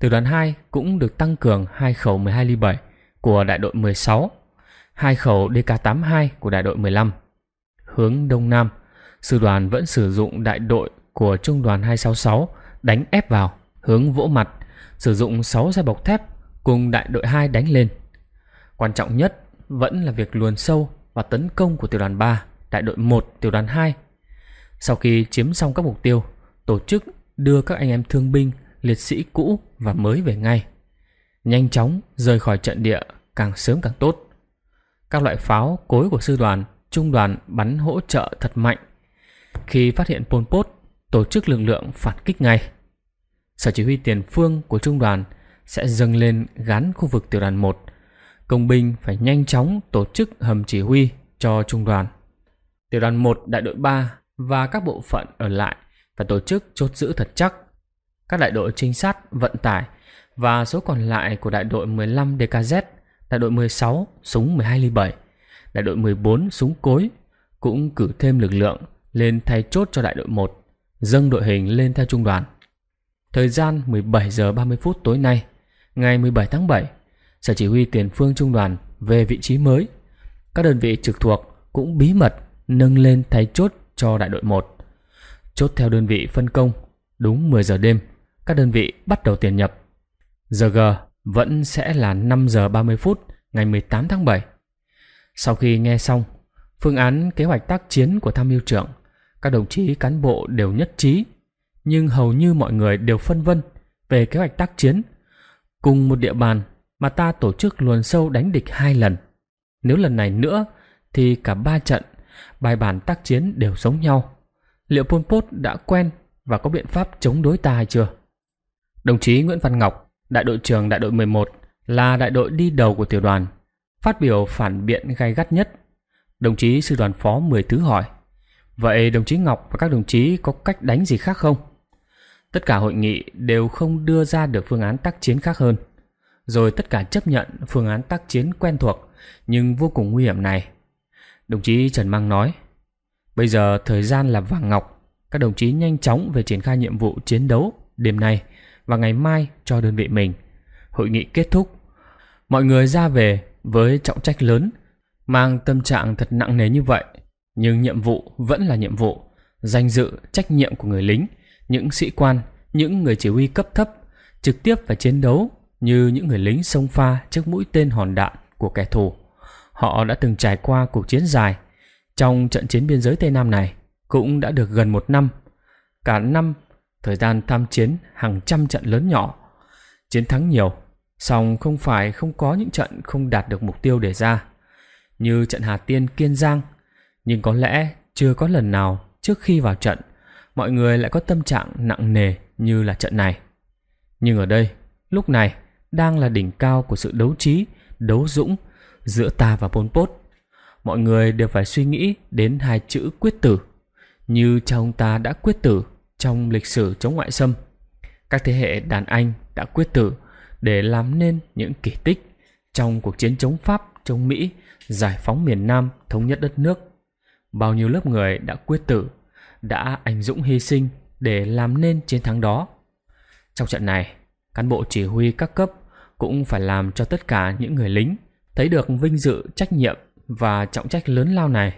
tiểu đoàn 2 cũng được tăng cường hai khẩu 12 ly 7 của đại đội 16, hai khẩu DK82 của đại đội 15. Hướng đông nam, sư đoàn vẫn sử dụng đại đội của trung đoàn 266 đánh ép vào, hướng vỗ mặt, sử dụng 6 xe bọc thép cùng đại đội 2 đánh lên. Quan trọng nhất vẫn là việc luồn sâu và tấn công của tiểu đoàn 3, đại đội 1, tiểu đoàn 2. Sau khi chiếm xong các mục tiêu, tổ chức đưa các anh em thương binh, liệt sĩ cũ và mới về ngay nhanh chóng rời khỏi trận địa càng sớm càng tốt. Các loại pháo cối của sư đoàn, trung đoàn bắn hỗ trợ thật mạnh. Khi phát hiện Pol Pot, tổ chức lực lượng phản kích ngay. Sở chỉ huy tiền phương của trung đoàn sẽ dâng lên gắn khu vực tiểu đoàn 1. Công binh phải nhanh chóng tổ chức hầm chỉ huy cho trung đoàn. Tiểu đoàn 1 đại đội 3 và các bộ phận ở lại phải tổ chức chốt giữ thật chắc. Các đại đội trinh sát, vận tải và số còn lại của đại đội 15 DKZ, đại đội 16 súng 12 ly 7, đại đội 14 súng cối cũng cử thêm lực lượng lên thay chốt cho đại đội 1, dâng đội hình lên theo trung đoàn. Thời gian 17 giờ 30 phút tối nay, ngày 17 tháng 7, Sở Chỉ huy Tiền phương Trung đoàn về vị trí mới. Các đơn vị trực thuộc cũng bí mật nâng lên thay chốt cho đại đội 1. Chốt theo đơn vị phân công, đúng 10 giờ đêm, các đơn vị bắt đầu tiền nhập. Giờ G vẫn sẽ là 5 giờ 30 phút ngày 18 tháng 7. Sau khi nghe xong phương án kế hoạch tác chiến của tham mưu trưởng, các đồng chí cán bộ đều nhất trí, nhưng hầu như mọi người đều phân vân về kế hoạch tác chiến. Cùng một địa bàn mà ta tổ chức luồn sâu đánh địch hai lần. Nếu lần này nữa thì cả ba trận, bài bản tác chiến đều giống nhau. Liệu Pol Pot đã quen và có biện pháp chống đối ta hay chưa? Đồng chí Nguyễn Văn Ngọc Đại đội trưởng đại đội 11 là đại đội đi đầu của tiểu đoàn, phát biểu phản biện gay gắt nhất. Đồng chí sư đoàn phó 10 thứ hỏi, vậy đồng chí Ngọc và các đồng chí có cách đánh gì khác không? Tất cả hội nghị đều không đưa ra được phương án tác chiến khác hơn. Rồi tất cả chấp nhận phương án tác chiến quen thuộc nhưng vô cùng nguy hiểm này. Đồng chí Trần Mang nói, bây giờ thời gian là vàng ngọc, các đồng chí nhanh chóng về triển khai nhiệm vụ chiến đấu đêm nay và ngày mai cho đơn vị mình. Hội nghị kết thúc. Mọi người ra về với trọng trách lớn, mang tâm trạng thật nặng nề như vậy. Nhưng nhiệm vụ vẫn là nhiệm vụ, danh dự, trách nhiệm của người lính, những sĩ quan, những người chỉ huy cấp thấp, trực tiếp phải chiến đấu như những người lính sông pha trước mũi tên hòn đạn của kẻ thù. Họ đã từng trải qua cuộc chiến dài. Trong trận chiến biên giới Tây Nam này cũng đã được gần một năm. Cả năm thời gian tham chiến hàng trăm trận lớn nhỏ. Chiến thắng nhiều, song không phải không có những trận không đạt được mục tiêu đề ra, như trận Hà Tiên Kiên Giang, nhưng có lẽ chưa có lần nào trước khi vào trận mọi người lại có tâm trạng nặng nề như là trận này. Nhưng ở đây, lúc này đang là đỉnh cao của sự đấu trí, đấu dũng giữa ta và Pol Pot. Mọi người đều phải suy nghĩ đến hai chữ quyết tử, như cha ông ta đã quyết tử trong lịch sử chống ngoại xâm. Các thế hệ đàn anh đã quyết tử để làm nên những kỳ tích trong cuộc chiến chống Pháp, chống Mỹ, giải phóng miền Nam, thống nhất đất nước. Bao nhiêu lớp người đã quyết tử, đã anh dũng hy sinh để làm nên chiến thắng đó. Trong trận này, cán bộ chỉ huy các cấp cũng phải làm cho tất cả những người lính thấy được vinh dự, trách nhiệm và trọng trách lớn lao này.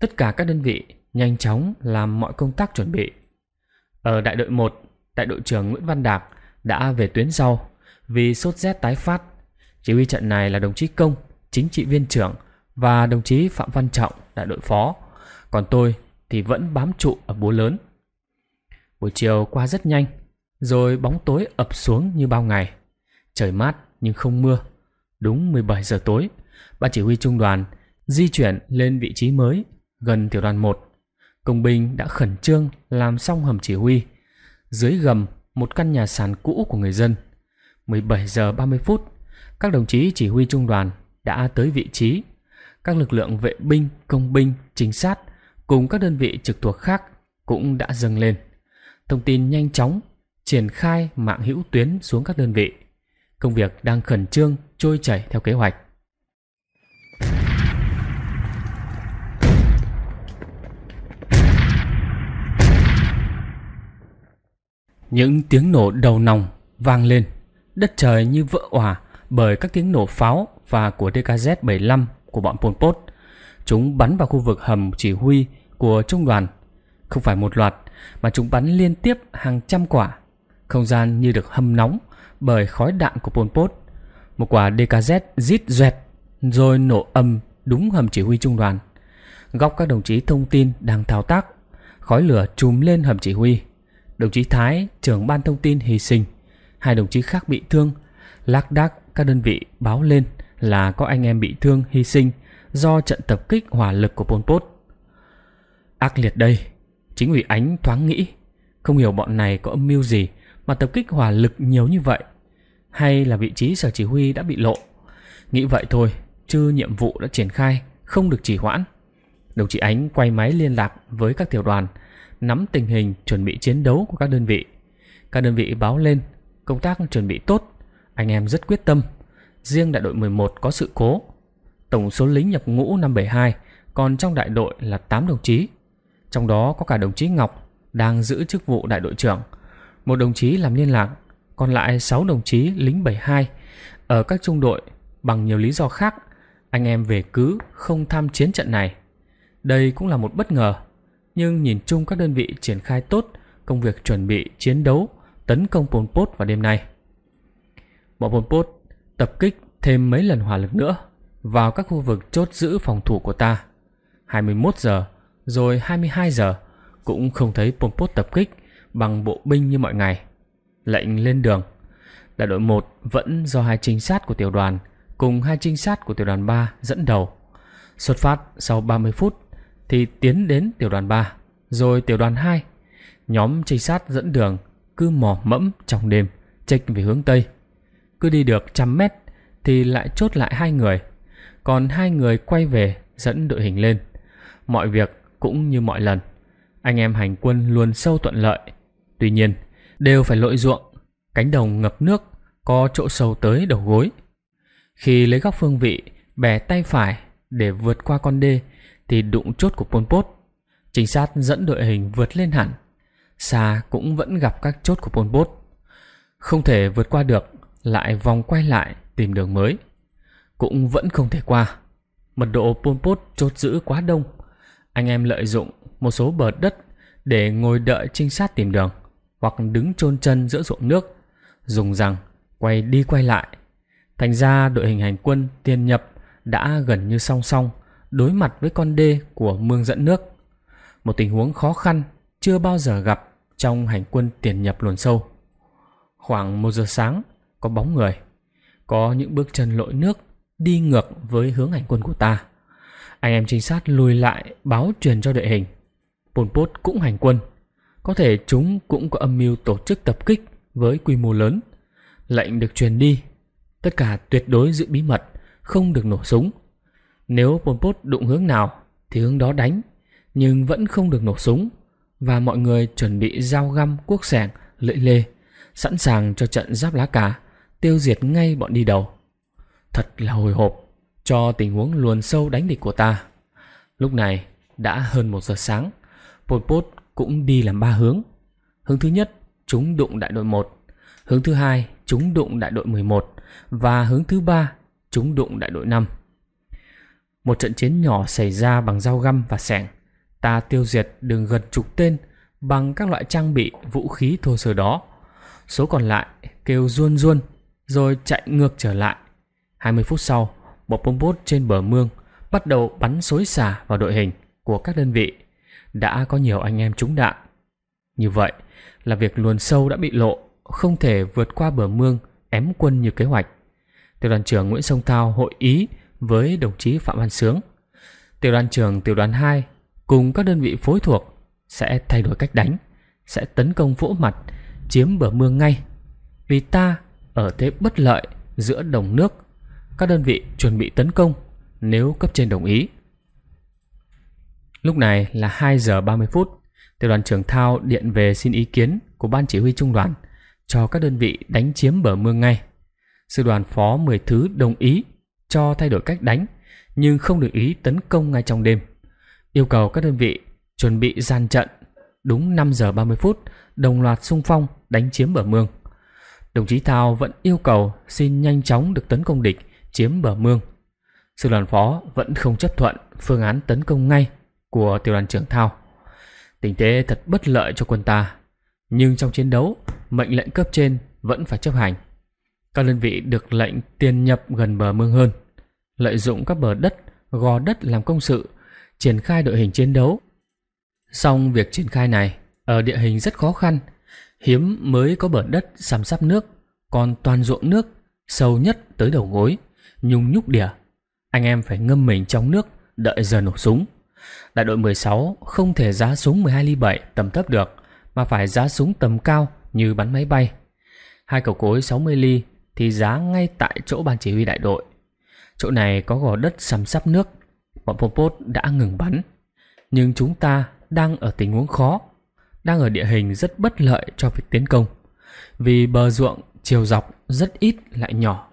Tất cả các đơn vị nhanh chóng làm mọi công tác chuẩn bị ở ờ, đại đội 1, đại đội trưởng Nguyễn Văn Đạc đã về tuyến sau vì sốt rét tái phát. Chỉ huy trận này là đồng chí Công, chính trị viên trưởng và đồng chí Phạm Văn Trọng, đại đội phó. Còn tôi thì vẫn bám trụ ở bố lớn. Buổi chiều qua rất nhanh, rồi bóng tối ập xuống như bao ngày. Trời mát nhưng không mưa. Đúng 17 giờ tối, ban chỉ huy trung đoàn di chuyển lên vị trí mới gần tiểu đoàn 1 Công binh đã khẩn trương làm xong hầm chỉ huy. Dưới gầm một căn nhà sàn cũ của người dân. 17 giờ 30 phút, các đồng chí chỉ huy trung đoàn đã tới vị trí. Các lực lượng vệ binh, công binh, chính sát cùng các đơn vị trực thuộc khác cũng đã dâng lên. Thông tin nhanh chóng triển khai mạng hữu tuyến xuống các đơn vị. Công việc đang khẩn trương trôi chảy theo kế hoạch. Những tiếng nổ đầu nòng vang lên, đất trời như vỡ òa bởi các tiếng nổ pháo và của DKZ-75 của bọn Pol Pot. Chúng bắn vào khu vực hầm chỉ huy của trung đoàn. Không phải một loạt, mà chúng bắn liên tiếp hàng trăm quả. Không gian như được hâm nóng bởi khói đạn của Pol Pot. Một quả DKZ rít duẹt rồi nổ âm đúng hầm chỉ huy trung đoàn. Góc các đồng chí thông tin đang thao tác, khói lửa trùm lên hầm chỉ huy. Đồng chí Thái, trưởng ban thông tin hy sinh. Hai đồng chí khác bị thương. Lạc đác các đơn vị báo lên là có anh em bị thương hy sinh do trận tập kích hỏa lực của Pol Pot. Ác liệt đây, chính ủy ánh thoáng nghĩ. Không hiểu bọn này có âm mưu gì mà tập kích hỏa lực nhiều như vậy. Hay là vị trí sở chỉ huy đã bị lộ. Nghĩ vậy thôi, chứ nhiệm vụ đã triển khai, không được trì hoãn. Đồng chí Ánh quay máy liên lạc với các tiểu đoàn, nắm tình hình chuẩn bị chiến đấu của các đơn vị. Các đơn vị báo lên, công tác chuẩn bị tốt, anh em rất quyết tâm. Riêng đại đội 11 có sự cố. Tổng số lính nhập ngũ năm 72 còn trong đại đội là 8 đồng chí. Trong đó có cả đồng chí Ngọc đang giữ chức vụ đại đội trưởng, một đồng chí làm liên lạc, còn lại 6 đồng chí lính 72 ở các trung đội bằng nhiều lý do khác anh em về cứ không tham chiến trận này. Đây cũng là một bất ngờ nhưng nhìn chung các đơn vị triển khai tốt công việc chuẩn bị chiến đấu tấn công Pol Pot vào đêm nay. Bọn Pol Pot tập kích thêm mấy lần hỏa lực nữa vào các khu vực chốt giữ phòng thủ của ta. 21 giờ rồi 22 giờ cũng không thấy Pol Pot tập kích bằng bộ binh như mọi ngày. Lệnh lên đường. Đại đội 1 vẫn do hai trinh sát của tiểu đoàn cùng hai trinh sát của tiểu đoàn 3 dẫn đầu. Xuất phát sau 30 phút thì tiến đến tiểu đoàn 3, rồi tiểu đoàn 2. Nhóm trinh sát dẫn đường cứ mò mẫm trong đêm, trịch về hướng Tây. Cứ đi được trăm mét thì lại chốt lại hai người. Còn hai người quay về dẫn đội hình lên. Mọi việc cũng như mọi lần. Anh em hành quân luôn sâu thuận lợi. Tuy nhiên, đều phải lội ruộng. Cánh đồng ngập nước, có chỗ sâu tới đầu gối. Khi lấy góc phương vị, bẻ tay phải để vượt qua con đê thì đụng chốt của Pol Pot. Trinh sát dẫn đội hình vượt lên hẳn. Xa cũng vẫn gặp các chốt của Pol Pot. Không thể vượt qua được, lại vòng quay lại tìm đường mới. Cũng vẫn không thể qua. Mật độ Pol Pot chốt giữ quá đông. Anh em lợi dụng một số bờ đất để ngồi đợi trinh sát tìm đường hoặc đứng chôn chân giữa ruộng nước dùng rằng quay đi quay lại thành ra đội hình hành quân tiền nhập đã gần như song song đối mặt với con đê của mương dẫn nước. Một tình huống khó khăn chưa bao giờ gặp trong hành quân tiền nhập luồn sâu. Khoảng một giờ sáng, có bóng người, có những bước chân lội nước đi ngược với hướng hành quân của ta. Anh em trinh sát lùi lại báo truyền cho đội hình. Pol Pot cũng hành quân. Có thể chúng cũng có âm mưu tổ chức tập kích với quy mô lớn. Lệnh được truyền đi. Tất cả tuyệt đối giữ bí mật, không được nổ súng, nếu Pol Pot đụng hướng nào thì hướng đó đánh, nhưng vẫn không được nổ súng và mọi người chuẩn bị dao găm, cuốc sẻng, lưỡi lê, sẵn sàng cho trận giáp lá cà, tiêu diệt ngay bọn đi đầu. Thật là hồi hộp cho tình huống luồn sâu đánh địch của ta. Lúc này đã hơn một giờ sáng, Pol Pot cũng đi làm ba hướng. Hướng thứ nhất, chúng đụng đại đội một Hướng thứ hai, chúng đụng đại đội 11 và hướng thứ ba, chúng đụng đại đội 5. Một trận chiến nhỏ xảy ra bằng dao găm và sẻng. Ta tiêu diệt đường gần chục tên bằng các loại trang bị, vũ khí thô sơ đó. Số còn lại kêu ruôn ruôn rồi chạy ngược trở lại. 20 phút sau, một bom bốt trên bờ mương bắt đầu bắn xối xả vào đội hình của các đơn vị. Đã có nhiều anh em trúng đạn. Như vậy là việc luồn sâu đã bị lộ, không thể vượt qua bờ mương ém quân như kế hoạch. Tiểu đoàn trưởng Nguyễn Sông Thao hội ý với đồng chí Phạm Văn Sướng. Tiểu đoàn trưởng tiểu đoàn 2 cùng các đơn vị phối thuộc sẽ thay đổi cách đánh, sẽ tấn công vỗ mặt, chiếm bờ mương ngay. Vì ta ở thế bất lợi giữa đồng nước, các đơn vị chuẩn bị tấn công nếu cấp trên đồng ý. Lúc này là 2 giờ 30 phút, tiểu đoàn trưởng Thao điện về xin ý kiến của ban chỉ huy trung đoàn cho các đơn vị đánh chiếm bờ mương ngay. Sư đoàn phó 10 thứ đồng ý cho thay đổi cách đánh, nhưng không được ý tấn công ngay trong đêm. Yêu cầu các đơn vị chuẩn bị gian trận đúng 5 giờ 30 phút đồng loạt xung phong đánh chiếm bờ mương. Đồng chí Thao vẫn yêu cầu xin nhanh chóng được tấn công địch chiếm bờ mương. Sư đoàn phó vẫn không chấp thuận phương án tấn công ngay của tiểu đoàn trưởng Thao. Tình thế thật bất lợi cho quân ta, nhưng trong chiến đấu, mệnh lệnh cấp trên vẫn phải chấp hành các đơn vị được lệnh tiền nhập gần bờ mương hơn, lợi dụng các bờ đất, gò đất làm công sự, triển khai đội hình chiến đấu. Song việc triển khai này ở địa hình rất khó khăn, hiếm mới có bờ đất sằm sắp nước, còn toàn ruộng nước, sâu nhất tới đầu gối, nhung nhúc đỉa. Anh em phải ngâm mình trong nước, đợi giờ nổ súng. Đại đội 16 không thể giá súng 12 ly 7 tầm thấp được, mà phải giá súng tầm cao như bắn máy bay. Hai cầu cối 60 ly thì giá ngay tại chỗ ban chỉ huy đại đội. Chỗ này có gò đất sầm sắp nước, bọn Pol Pot đã ngừng bắn. Nhưng chúng ta đang ở tình huống khó, đang ở địa hình rất bất lợi cho việc tiến công. Vì bờ ruộng chiều dọc rất ít lại nhỏ,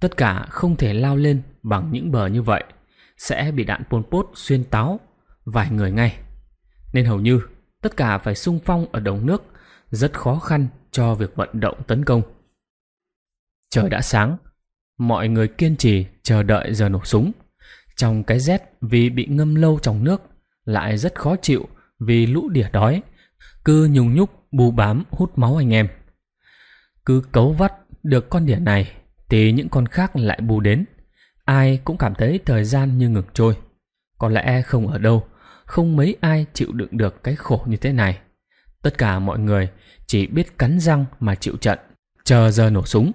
tất cả không thể lao lên bằng những bờ như vậy, sẽ bị đạn Pol Pot xuyên táo vài người ngay. Nên hầu như tất cả phải sung phong ở đồng nước, rất khó khăn cho việc vận động tấn công. Trời đã sáng, mọi người kiên trì chờ đợi giờ nổ súng. Trong cái rét vì bị ngâm lâu trong nước, lại rất khó chịu vì lũ đỉa đói, cứ nhùng nhúc bù bám hút máu anh em. Cứ cấu vắt được con đỉa này thì những con khác lại bù đến. Ai cũng cảm thấy thời gian như ngừng trôi. Có lẽ không ở đâu, không mấy ai chịu đựng được cái khổ như thế này. Tất cả mọi người chỉ biết cắn răng mà chịu trận, chờ giờ nổ súng.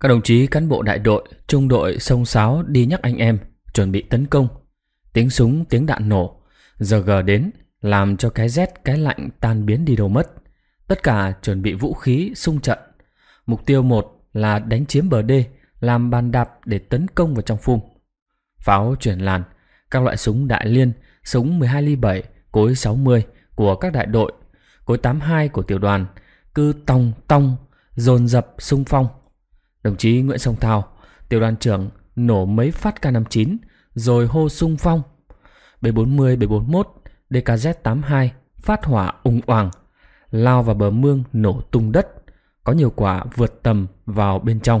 Các đồng chí cán bộ đại đội, trung đội sông sáo đi nhắc anh em, chuẩn bị tấn công. Tiếng súng, tiếng đạn nổ, giờ gờ đến, làm cho cái rét, cái lạnh tan biến đi đâu mất. Tất cả chuẩn bị vũ khí, xung trận. Mục tiêu một là đánh chiếm bờ đê, làm bàn đạp để tấn công vào trong phung. Pháo chuyển làn, các loại súng đại liên, súng 12 ly 7, cối 60 của các đại đội, cối 82 của tiểu đoàn, cứ tòng tòng, dồn dập sung phong Đồng chí Nguyễn sông Thao, tiểu đoàn trưởng nổ mấy phát K59 rồi hô sung phong. B40, B41, DKZ82 phát hỏa ung oàng, lao vào bờ mương nổ tung đất, có nhiều quả vượt tầm vào bên trong.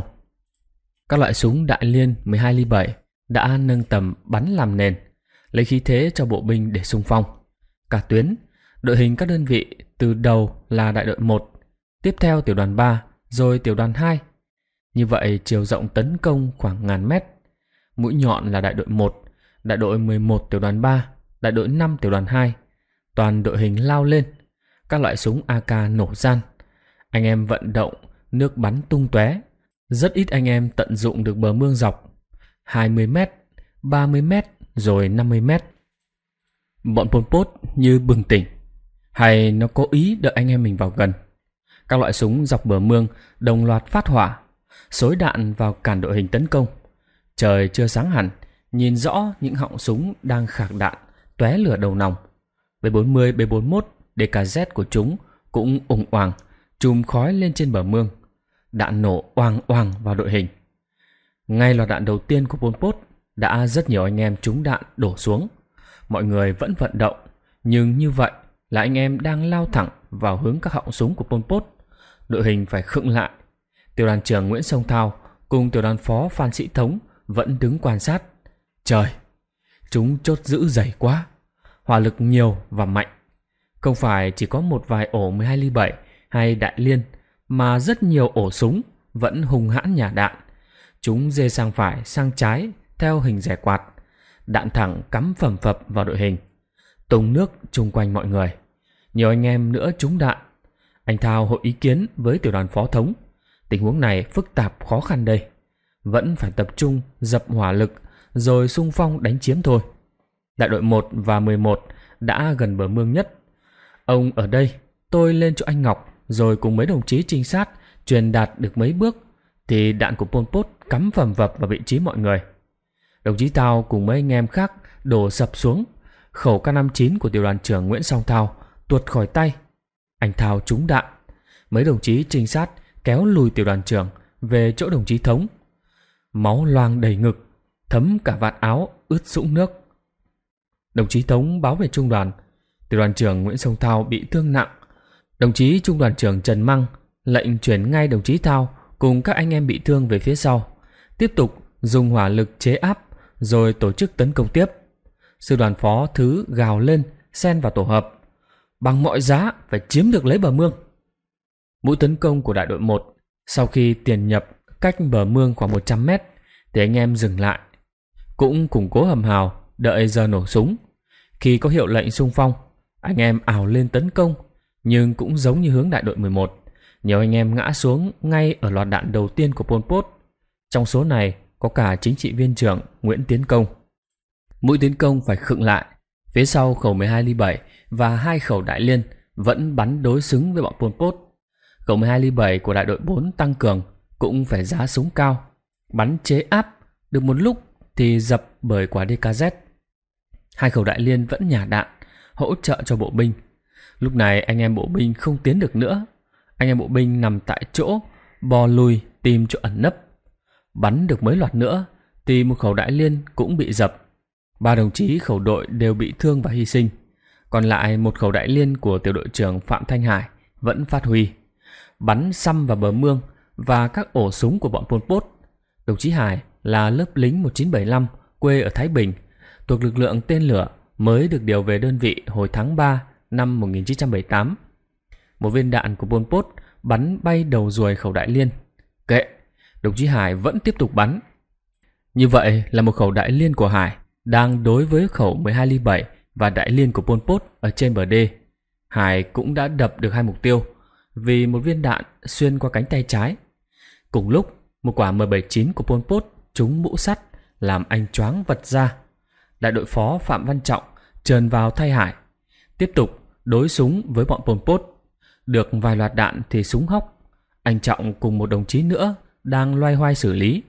Các loại súng đại liên 12 ly 7 đã nâng tầm bắn làm nền, lấy khí thế cho bộ binh để sung phong. Cả tuyến, đội hình các đơn vị từ đầu là đại đội 1, tiếp theo tiểu đoàn 3, rồi tiểu đoàn 2 như vậy chiều rộng tấn công khoảng ngàn mét. Mũi nhọn là đại đội 1, đại đội 11 tiểu đoàn 3, đại đội 5 tiểu đoàn 2. Toàn đội hình lao lên, các loại súng AK nổ gian. Anh em vận động, nước bắn tung tóe. Rất ít anh em tận dụng được bờ mương dọc. 20 mét, 30 mét, rồi 50 mét. Bọn Pol Pot như bừng tỉnh, hay nó cố ý đợi anh em mình vào gần. Các loại súng dọc bờ mương đồng loạt phát hỏa, xối đạn vào cản đội hình tấn công. Trời chưa sáng hẳn, nhìn rõ những họng súng đang khạc đạn, tóe lửa đầu nòng. B40, B41, DKZ của chúng cũng ủng oàng, chùm khói lên trên bờ mương. Đạn nổ oang oang vào đội hình. Ngay loạt đạn đầu tiên của Pol Pot đã rất nhiều anh em trúng đạn đổ xuống. Mọi người vẫn vận động, nhưng như vậy là anh em đang lao thẳng vào hướng các họng súng của Pol Pot. Đội hình phải khựng lại tiểu đoàn trưởng Nguyễn Sông Thao cùng tiểu đoàn phó Phan Sĩ Thống vẫn đứng quan sát. Trời, chúng chốt giữ dày quá, hỏa lực nhiều và mạnh. Không phải chỉ có một vài ổ 12 ly 7 hay đại liên mà rất nhiều ổ súng vẫn hùng hãn nhả đạn. Chúng dê sang phải, sang trái theo hình rẻ quạt. Đạn thẳng cắm phẩm phập vào đội hình. Tùng nước chung quanh mọi người. Nhiều anh em nữa trúng đạn. Anh Thao hội ý kiến với tiểu đoàn phó thống Tình huống này phức tạp khó khăn đây. Vẫn phải tập trung, dập hỏa lực, rồi xung phong đánh chiếm thôi. Đại đội 1 và 11 đã gần bờ mương nhất. Ông ở đây, tôi lên chỗ anh Ngọc, rồi cùng mấy đồng chí trinh sát truyền đạt được mấy bước, thì đạn của Pol Pot cắm vầm vập vào vị trí mọi người. Đồng chí Tao cùng mấy anh em khác đổ sập xuống. Khẩu K59 của tiểu đoàn trưởng Nguyễn Song Thao tuột khỏi tay. Anh Thao trúng đạn. Mấy đồng chí trinh sát kéo lùi tiểu đoàn trưởng về chỗ đồng chí thống. Máu loang đầy ngực, thấm cả vạt áo ướt sũng nước. Đồng chí thống báo về trung đoàn, tiểu đoàn trưởng Nguyễn Sông Thao bị thương nặng. Đồng chí trung đoàn trưởng Trần Măng lệnh chuyển ngay đồng chí Thao cùng các anh em bị thương về phía sau, tiếp tục dùng hỏa lực chế áp rồi tổ chức tấn công tiếp. Sư đoàn phó thứ gào lên xen vào tổ hợp, bằng mọi giá phải chiếm được lấy bờ mương. Mũi tấn công của đại đội 1 sau khi tiền nhập cách bờ mương khoảng 100 mét thì anh em dừng lại. Cũng củng cố hầm hào đợi giờ nổ súng. Khi có hiệu lệnh xung phong, anh em ảo lên tấn công nhưng cũng giống như hướng đại đội 11. Nhiều anh em ngã xuống ngay ở loạt đạn đầu tiên của Pol Pot. Trong số này có cả chính trị viên trưởng Nguyễn Tiến Công. Mũi tiến công phải khựng lại. Phía sau khẩu 12 ly 7 và hai khẩu đại liên vẫn bắn đối xứng với bọn Pol Pot Khẩu 12 ly 7 của đại đội 4 tăng cường cũng phải giá súng cao, bắn chế áp, được một lúc thì dập bởi quả DKZ. Hai khẩu đại liên vẫn nhả đạn, hỗ trợ cho bộ binh. Lúc này anh em bộ binh không tiến được nữa. Anh em bộ binh nằm tại chỗ, bò lùi tìm chỗ ẩn nấp. Bắn được mấy loạt nữa thì một khẩu đại liên cũng bị dập. Ba đồng chí khẩu đội đều bị thương và hy sinh. Còn lại một khẩu đại liên của tiểu đội trưởng Phạm Thanh Hải vẫn phát huy bắn xăm vào bờ mương và các ổ súng của bọn Pol Pot. Đồng chí Hải là lớp lính 1975 quê ở Thái Bình, thuộc lực lượng tên lửa mới được điều về đơn vị hồi tháng 3 năm 1978. Một viên đạn của Pol Pot bắn bay đầu ruồi khẩu đại liên. Kệ, đồng chí Hải vẫn tiếp tục bắn. Như vậy là một khẩu đại liên của Hải đang đối với khẩu 12 ly 7 và đại liên của Pol Pot ở trên bờ đê. Hải cũng đã đập được hai mục tiêu – vì một viên đạn xuyên qua cánh tay trái. Cùng lúc, một quả M79 của Pol Pot trúng mũ sắt làm anh choáng vật ra. Đại đội phó Phạm Văn Trọng trườn vào thay hải, tiếp tục đối súng với bọn Pol Pot. Được vài loạt đạn thì súng hóc. Anh Trọng cùng một đồng chí nữa đang loay hoay xử lý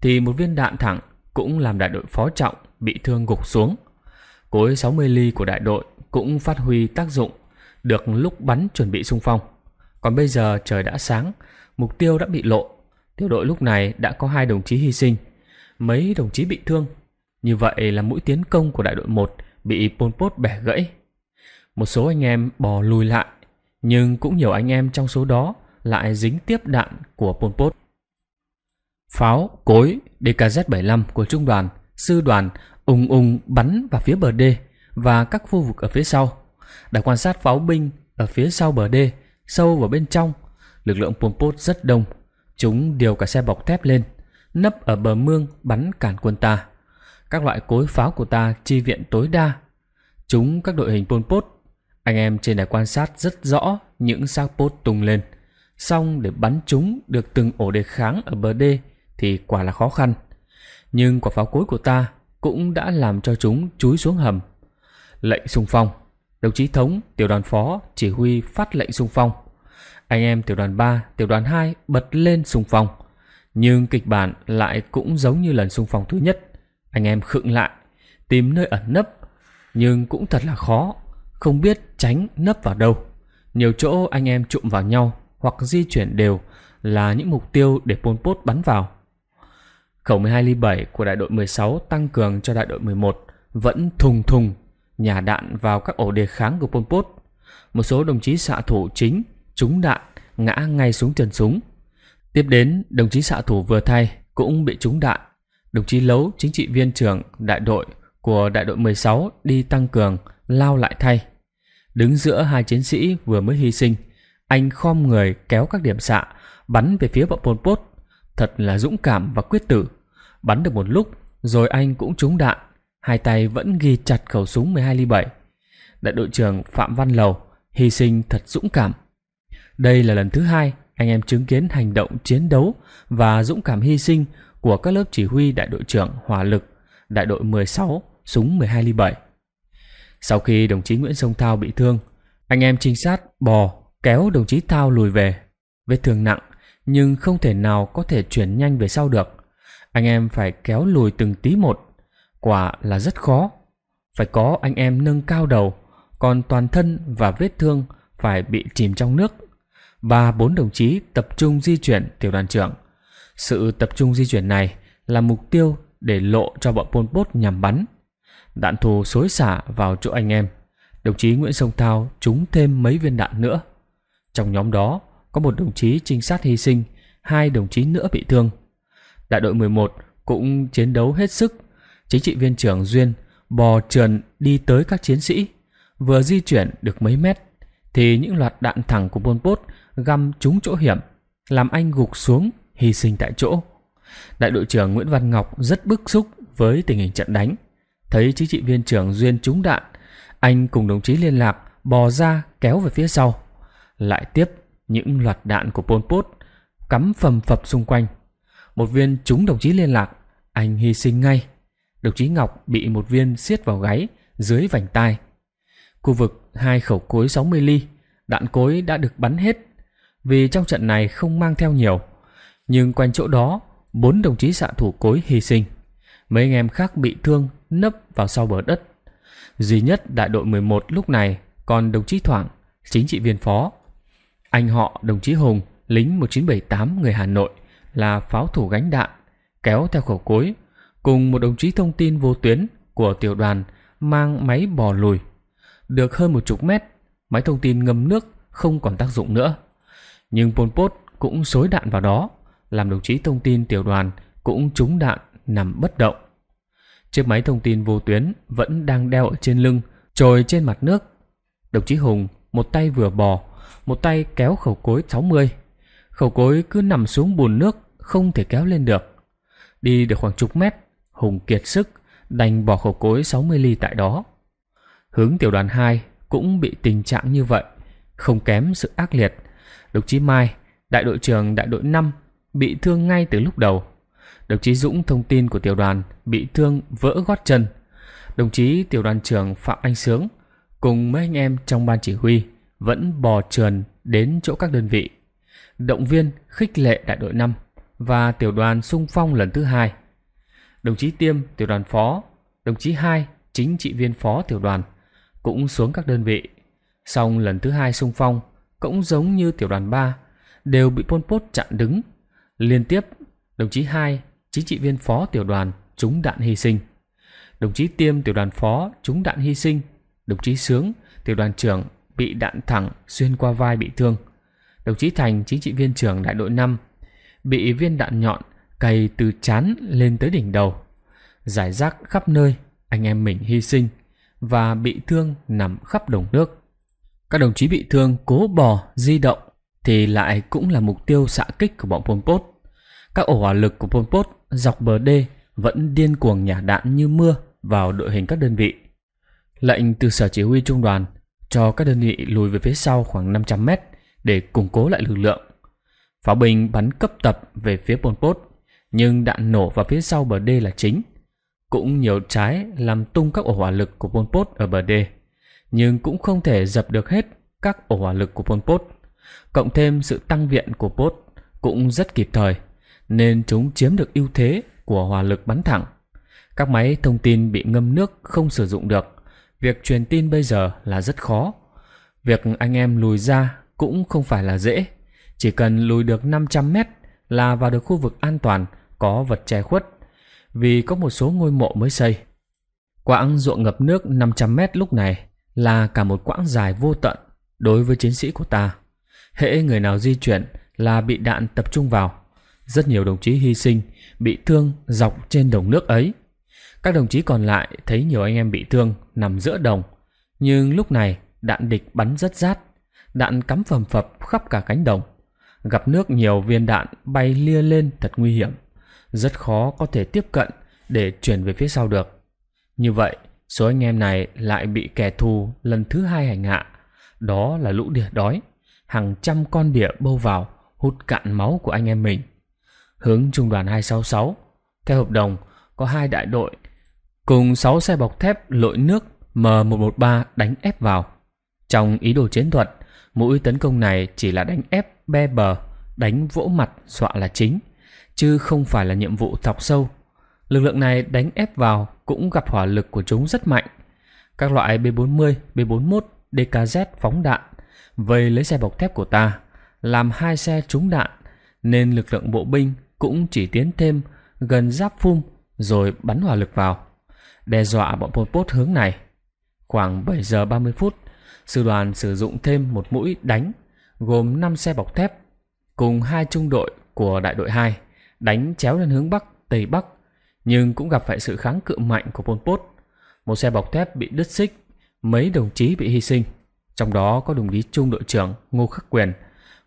thì một viên đạn thẳng cũng làm đại đội phó Trọng bị thương gục xuống. Cối 60 ly của đại đội cũng phát huy tác dụng được lúc bắn chuẩn bị xung phong. Còn bây giờ trời đã sáng, mục tiêu đã bị lộ. Tiểu đội lúc này đã có hai đồng chí hy sinh, mấy đồng chí bị thương. Như vậy là mũi tiến công của đại đội 1 bị Pol Pot bẻ gãy. Một số anh em bò lùi lại, nhưng cũng nhiều anh em trong số đó lại dính tiếp đạn của Pol Pot. Pháo, cối, DKZ-75 của trung đoàn, sư đoàn ung ung bắn vào phía bờ đê và các khu vực ở phía sau. Đã quan sát pháo binh ở phía sau bờ đê Sâu vào bên trong, lực lượng Pol Pot rất đông. Chúng điều cả xe bọc thép lên, nấp ở bờ mương bắn cản quân ta. Các loại cối pháo của ta chi viện tối đa. Chúng các đội hình Pol Pot, anh em trên đài quan sát rất rõ những xác Pot tung lên. Xong để bắn chúng được từng ổ đề kháng ở bờ đê thì quả là khó khăn. Nhưng quả pháo cối của ta cũng đã làm cho chúng chúi xuống hầm. Lệnh xung phong Đồng chí Thống, tiểu đoàn phó, chỉ huy phát lệnh xung phong. Anh em tiểu đoàn 3, tiểu đoàn 2 bật lên xung phong. Nhưng kịch bản lại cũng giống như lần xung phong thứ nhất. Anh em khựng lại, tìm nơi ẩn nấp. Nhưng cũng thật là khó, không biết tránh nấp vào đâu. Nhiều chỗ anh em trụm vào nhau hoặc di chuyển đều là những mục tiêu để Pol Pot bắn vào. Khẩu 12 ly 7 của đại đội 16 tăng cường cho đại đội 11 vẫn thùng thùng nhà đạn vào các ổ đề kháng của Pol Pot. Một số đồng chí xạ thủ chính trúng đạn ngã ngay xuống chân súng. Tiếp đến, đồng chí xạ thủ vừa thay cũng bị trúng đạn. Đồng chí Lấu, chính trị viên trưởng đại đội của đại đội 16 đi tăng cường, lao lại thay. Đứng giữa hai chiến sĩ vừa mới hy sinh, anh khom người kéo các điểm xạ, bắn về phía bọn Pol Pot. Thật là dũng cảm và quyết tử. Bắn được một lúc, rồi anh cũng trúng đạn hai tay vẫn ghi chặt khẩu súng 12 ly 7. Đại đội trưởng Phạm Văn Lầu hy sinh thật dũng cảm. Đây là lần thứ hai anh em chứng kiến hành động chiến đấu và dũng cảm hy sinh của các lớp chỉ huy đại đội trưởng Hỏa lực, đại đội 16, súng 12 ly 7. Sau khi đồng chí Nguyễn Sông Thao bị thương, anh em trinh sát bò kéo đồng chí Thao lùi về. Vết thương nặng nhưng không thể nào có thể chuyển nhanh về sau được. Anh em phải kéo lùi từng tí một quả là rất khó. Phải có anh em nâng cao đầu, còn toàn thân và vết thương phải bị chìm trong nước. Ba bốn đồng chí tập trung di chuyển tiểu đoàn trưởng. Sự tập trung di chuyển này là mục tiêu để lộ cho bọn Pol Pot nhằm bắn. Đạn thù xối xả vào chỗ anh em. Đồng chí Nguyễn Sông Thao trúng thêm mấy viên đạn nữa. Trong nhóm đó có một đồng chí trinh sát hy sinh, hai đồng chí nữa bị thương. Đại đội 11 cũng chiến đấu hết sức chính trị viên trưởng Duyên bò trườn đi tới các chiến sĩ. Vừa di chuyển được mấy mét thì những loạt đạn thẳng của Pol Pot găm trúng chỗ hiểm, làm anh gục xuống, hy sinh tại chỗ. Đại đội trưởng Nguyễn Văn Ngọc rất bức xúc với tình hình trận đánh. Thấy chính trị viên trưởng Duyên trúng đạn, anh cùng đồng chí liên lạc bò ra kéo về phía sau. Lại tiếp những loạt đạn của Pol Pot cắm phầm phập xung quanh. Một viên trúng đồng chí liên lạc, anh hy sinh ngay đồng chí Ngọc bị một viên siết vào gáy dưới vành tai. Khu vực hai khẩu cối 60 ly, đạn cối đã được bắn hết vì trong trận này không mang theo nhiều. Nhưng quanh chỗ đó, bốn đồng chí xạ thủ cối hy sinh. Mấy anh em khác bị thương nấp vào sau bờ đất. Duy nhất đại đội 11 lúc này còn đồng chí Thoảng, chính trị viên phó. Anh họ đồng chí Hùng, lính 1978 người Hà Nội là pháo thủ gánh đạn, kéo theo khẩu cối cùng một đồng chí thông tin vô tuyến của tiểu đoàn mang máy bò lùi. Được hơn một chục mét, máy thông tin ngâm nước không còn tác dụng nữa. Nhưng Pol Pot cũng xối đạn vào đó, làm đồng chí thông tin tiểu đoàn cũng trúng đạn nằm bất động. Chiếc máy thông tin vô tuyến vẫn đang đeo ở trên lưng, trồi trên mặt nước. Đồng chí Hùng một tay vừa bò, một tay kéo khẩu cối 60. Khẩu cối cứ nằm xuống bùn nước, không thể kéo lên được. Đi được khoảng chục mét, Hùng kiệt sức, đành bỏ khẩu cối 60 ly tại đó. Hướng tiểu đoàn 2 cũng bị tình trạng như vậy, không kém sự ác liệt. Đồng chí Mai, đại đội trưởng đại đội 5, bị thương ngay từ lúc đầu. Đồng chí Dũng thông tin của tiểu đoàn bị thương vỡ gót chân. Đồng chí tiểu đoàn trưởng Phạm Anh Sướng cùng mấy anh em trong ban chỉ huy vẫn bò trườn đến chỗ các đơn vị. Động viên khích lệ đại đội 5 và tiểu đoàn sung phong lần thứ hai đồng chí Tiêm, tiểu đoàn phó, đồng chí Hai, chính trị viên phó tiểu đoàn, cũng xuống các đơn vị. Xong lần thứ hai xung phong, cũng giống như tiểu đoàn 3, đều bị Pol Pot chặn đứng. Liên tiếp, đồng chí Hai, chính trị viên phó tiểu đoàn trúng đạn hy sinh. Đồng chí Tiêm tiểu đoàn phó trúng đạn hy sinh. Đồng chí Sướng, tiểu đoàn trưởng bị đạn thẳng xuyên qua vai bị thương. Đồng chí Thành, chính trị viên trưởng đại đội 5, bị viên đạn nhọn cây từ chán lên tới đỉnh đầu. Giải rác khắp nơi, anh em mình hy sinh và bị thương nằm khắp đồng nước. Các đồng chí bị thương cố bò, di động thì lại cũng là mục tiêu xạ kích của bọn Pol Pot. Các ổ hỏa lực của Pol Pot dọc bờ đê vẫn điên cuồng nhả đạn như mưa vào đội hình các đơn vị. Lệnh từ sở chỉ huy trung đoàn cho các đơn vị lùi về phía sau khoảng 500 mét để củng cố lại lực lượng. Pháo binh bắn cấp tập về phía Pol Pot nhưng đạn nổ vào phía sau bờ đê là chính. Cũng nhiều trái làm tung các ổ hỏa lực của Pol Pot ở bờ đê, nhưng cũng không thể dập được hết các ổ hỏa lực của Pol Pot. Cộng thêm sự tăng viện của Pot cũng rất kịp thời, nên chúng chiếm được ưu thế của hỏa lực bắn thẳng. Các máy thông tin bị ngâm nước không sử dụng được, việc truyền tin bây giờ là rất khó. Việc anh em lùi ra cũng không phải là dễ, chỉ cần lùi được 500 mét là vào được khu vực an toàn có vật che khuất vì có một số ngôi mộ mới xây. Quãng ruộng ngập nước 500 mét lúc này là cả một quãng dài vô tận đối với chiến sĩ của ta. Hễ người nào di chuyển là bị đạn tập trung vào. Rất nhiều đồng chí hy sinh, bị thương dọc trên đồng nước ấy. Các đồng chí còn lại thấy nhiều anh em bị thương nằm giữa đồng. Nhưng lúc này đạn địch bắn rất rát, đạn cắm phầm phập khắp cả cánh đồng. Gặp nước nhiều viên đạn bay lia lên thật nguy hiểm rất khó có thể tiếp cận để chuyển về phía sau được. Như vậy, số anh em này lại bị kẻ thù lần thứ hai hành hạ. Đó là lũ đỉa đói, hàng trăm con đỉa bâu vào hút cạn máu của anh em mình. Hướng trung đoàn 266, theo hợp đồng có hai đại đội cùng 6 xe bọc thép lội nước M113 đánh ép vào. Trong ý đồ chiến thuật, mũi tấn công này chỉ là đánh ép be bờ, đánh vỗ mặt dọa là chính – chứ không phải là nhiệm vụ thọc sâu. Lực lượng này đánh ép vào cũng gặp hỏa lực của chúng rất mạnh. Các loại B40, B41, DKZ phóng đạn, vây lấy xe bọc thép của ta, làm hai xe trúng đạn, nên lực lượng bộ binh cũng chỉ tiến thêm gần giáp phun rồi bắn hỏa lực vào, đe dọa bọn Pol Pot hướng này. Khoảng 7 giờ 30 phút, sư đoàn sử dụng thêm một mũi đánh gồm 5 xe bọc thép cùng hai trung đội của đại đội 2 đánh chéo lên hướng Bắc, Tây Bắc, nhưng cũng gặp phải sự kháng cự mạnh của Pol Pot. Một xe bọc thép bị đứt xích, mấy đồng chí bị hy sinh, trong đó có đồng chí trung đội trưởng Ngô Khắc Quyền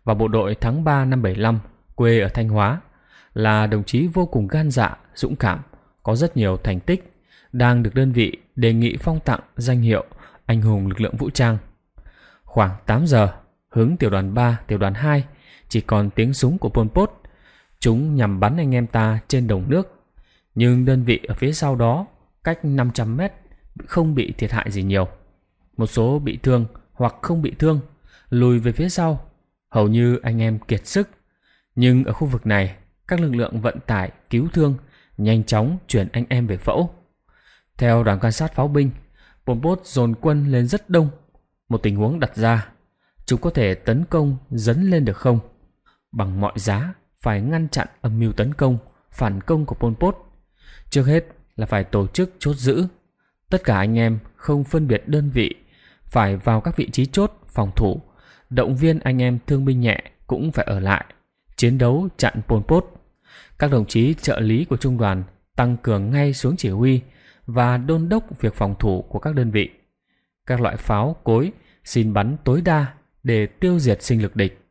và bộ đội tháng 3 năm 75 quê ở Thanh Hóa là đồng chí vô cùng gan dạ, dũng cảm, có rất nhiều thành tích, đang được đơn vị đề nghị phong tặng danh hiệu anh hùng lực lượng vũ trang. Khoảng 8 giờ, hướng tiểu đoàn 3, tiểu đoàn 2 chỉ còn tiếng súng của Pol Pot Chúng nhằm bắn anh em ta trên đồng nước, nhưng đơn vị ở phía sau đó, cách 500 mét, không bị thiệt hại gì nhiều. Một số bị thương hoặc không bị thương, lùi về phía sau, hầu như anh em kiệt sức. Nhưng ở khu vực này, các lực lượng vận tải, cứu thương nhanh chóng chuyển anh em về phẫu. Theo đoàn quan sát pháo binh, Pol Pot dồn quân lên rất đông. Một tình huống đặt ra, chúng có thể tấn công dấn lên được không? Bằng mọi giá, phải ngăn chặn âm mưu tấn công, phản công của Pol Pot. Trước hết là phải tổ chức chốt giữ. Tất cả anh em không phân biệt đơn vị, phải vào các vị trí chốt phòng thủ, động viên anh em thương binh nhẹ cũng phải ở lại, chiến đấu chặn Pol Pot. Các đồng chí trợ lý của trung đoàn tăng cường ngay xuống chỉ huy và đôn đốc việc phòng thủ của các đơn vị. Các loại pháo cối xin bắn tối đa để tiêu diệt sinh lực địch.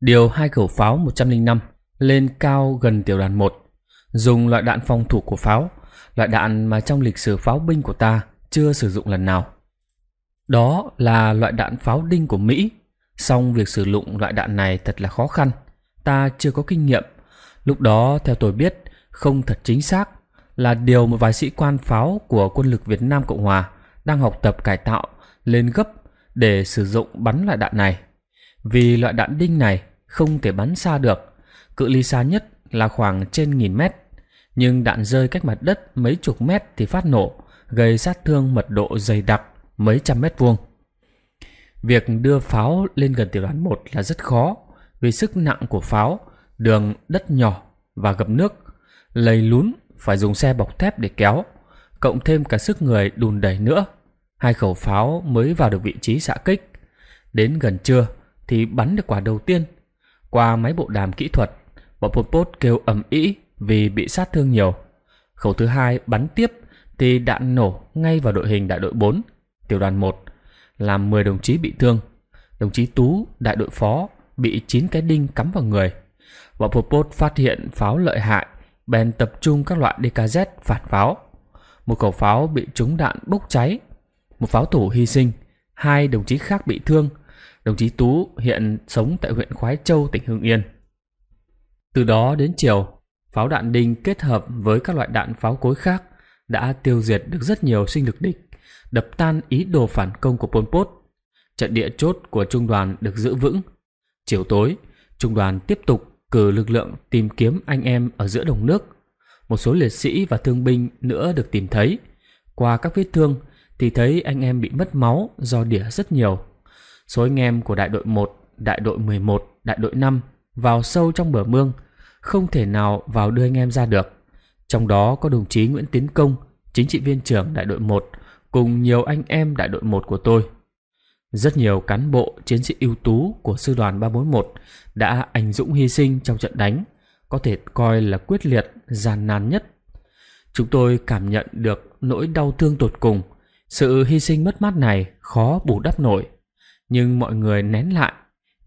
Điều hai khẩu pháo 105 lên cao gần tiểu đoàn 1, dùng loại đạn phòng thủ của pháo, loại đạn mà trong lịch sử pháo binh của ta chưa sử dụng lần nào. Đó là loại đạn pháo đinh của Mỹ, song việc sử dụng loại đạn này thật là khó khăn, ta chưa có kinh nghiệm. Lúc đó theo tôi biết không thật chính xác là điều một vài sĩ quan pháo của quân lực Việt Nam Cộng Hòa đang học tập cải tạo lên gấp để sử dụng bắn loại đạn này. Vì loại đạn đinh này không thể bắn xa được, Cự ly xa nhất là khoảng trên nghìn mét, nhưng đạn rơi cách mặt đất mấy chục mét thì phát nổ, gây sát thương mật độ dày đặc mấy trăm mét vuông. Việc đưa pháo lên gần tiểu đoàn một là rất khó vì sức nặng của pháo, đường đất nhỏ và gập nước, lầy lún phải dùng xe bọc thép để kéo, cộng thêm cả sức người đùn đẩy nữa. Hai khẩu pháo mới vào được vị trí xạ kích. Đến gần trưa thì bắn được quả đầu tiên. Qua máy bộ đàm kỹ thuật, bọn Pol Pot kêu ầm ĩ vì bị sát thương nhiều. Khẩu thứ hai bắn tiếp thì đạn nổ ngay vào đội hình đại đội 4, tiểu đoàn 1, làm 10 đồng chí bị thương. Đồng chí Tú, đại đội phó, bị 9 cái đinh cắm vào người. Bọn Pol Pot phát hiện pháo lợi hại, bèn tập trung các loại DKZ phản pháo. Một khẩu pháo bị trúng đạn bốc cháy, một pháo thủ hy sinh, hai đồng chí khác bị thương. Đồng chí Tú hiện sống tại huyện Khoái Châu, tỉnh Hưng Yên. Từ đó đến chiều, pháo đạn đinh kết hợp với các loại đạn pháo cối khác đã tiêu diệt được rất nhiều sinh lực địch, đập tan ý đồ phản công của Pol Pot. Trận địa chốt của trung đoàn được giữ vững. Chiều tối, trung đoàn tiếp tục cử lực lượng tìm kiếm anh em ở giữa đồng nước. Một số liệt sĩ và thương binh nữa được tìm thấy. Qua các vết thương thì thấy anh em bị mất máu do đỉa rất nhiều. Số anh em của đại đội 1, đại đội 11, đại đội 5 vào sâu trong bờ mương – không thể nào vào đưa anh em ra được. Trong đó có đồng chí Nguyễn Tiến Công, chính trị viên trưởng đại đội 1, cùng nhiều anh em đại đội 1 của tôi. Rất nhiều cán bộ, chiến sĩ ưu tú của sư đoàn 341 đã ảnh dũng hy sinh trong trận đánh, có thể coi là quyết liệt, gian nan nhất. Chúng tôi cảm nhận được nỗi đau thương tột cùng, sự hy sinh mất mát này khó bù đắp nổi. Nhưng mọi người nén lại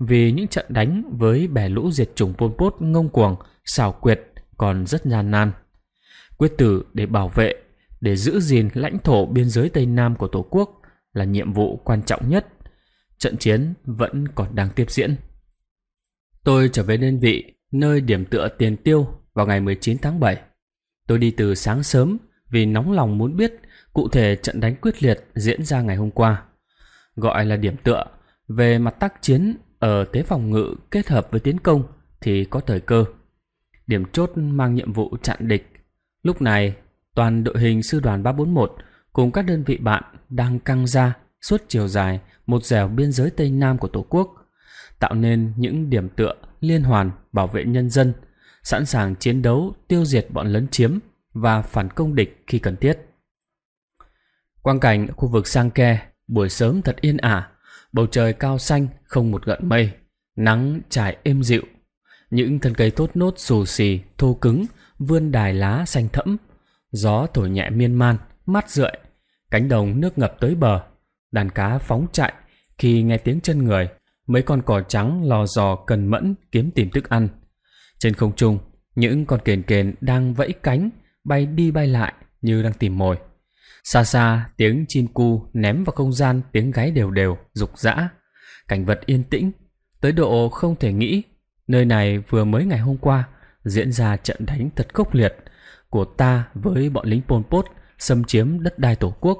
vì những trận đánh với bè lũ diệt chủng Pol Pot ngông cuồng xảo quyệt còn rất nhan nan. Quyết tử để bảo vệ, để giữ gìn lãnh thổ biên giới Tây Nam của Tổ quốc là nhiệm vụ quan trọng nhất. Trận chiến vẫn còn đang tiếp diễn. Tôi trở về đơn vị, nơi điểm tựa tiền tiêu vào ngày 19 tháng 7. Tôi đi từ sáng sớm vì nóng lòng muốn biết cụ thể trận đánh quyết liệt diễn ra ngày hôm qua. Gọi là điểm tựa, về mặt tác chiến ở thế phòng ngự kết hợp với tiến công thì có thời cơ điểm chốt mang nhiệm vụ chặn địch. Lúc này, toàn đội hình sư đoàn 341 cùng các đơn vị bạn đang căng ra suốt chiều dài một dẻo biên giới Tây Nam của Tổ quốc, tạo nên những điểm tựa liên hoàn bảo vệ nhân dân, sẵn sàng chiến đấu tiêu diệt bọn lấn chiếm và phản công địch khi cần thiết. Quang cảnh khu vực sang ke, buổi sớm thật yên ả, bầu trời cao xanh không một gợn mây, nắng trải êm dịu, những thân cây tốt nốt xù xì, thô cứng, vươn đài lá xanh thẫm. Gió thổi nhẹ miên man, mát rượi. Cánh đồng nước ngập tới bờ. Đàn cá phóng chạy khi nghe tiếng chân người. Mấy con cỏ trắng lò dò cần mẫn kiếm tìm thức ăn. Trên không trung, những con kền kền đang vẫy cánh, bay đi bay lại như đang tìm mồi. Xa xa, tiếng chim cu ném vào không gian tiếng gáy đều đều, rục rã. Cảnh vật yên tĩnh, tới độ không thể nghĩ Nơi này vừa mới ngày hôm qua diễn ra trận đánh thật khốc liệt của ta với bọn lính Pol Pot xâm chiếm đất đai Tổ quốc.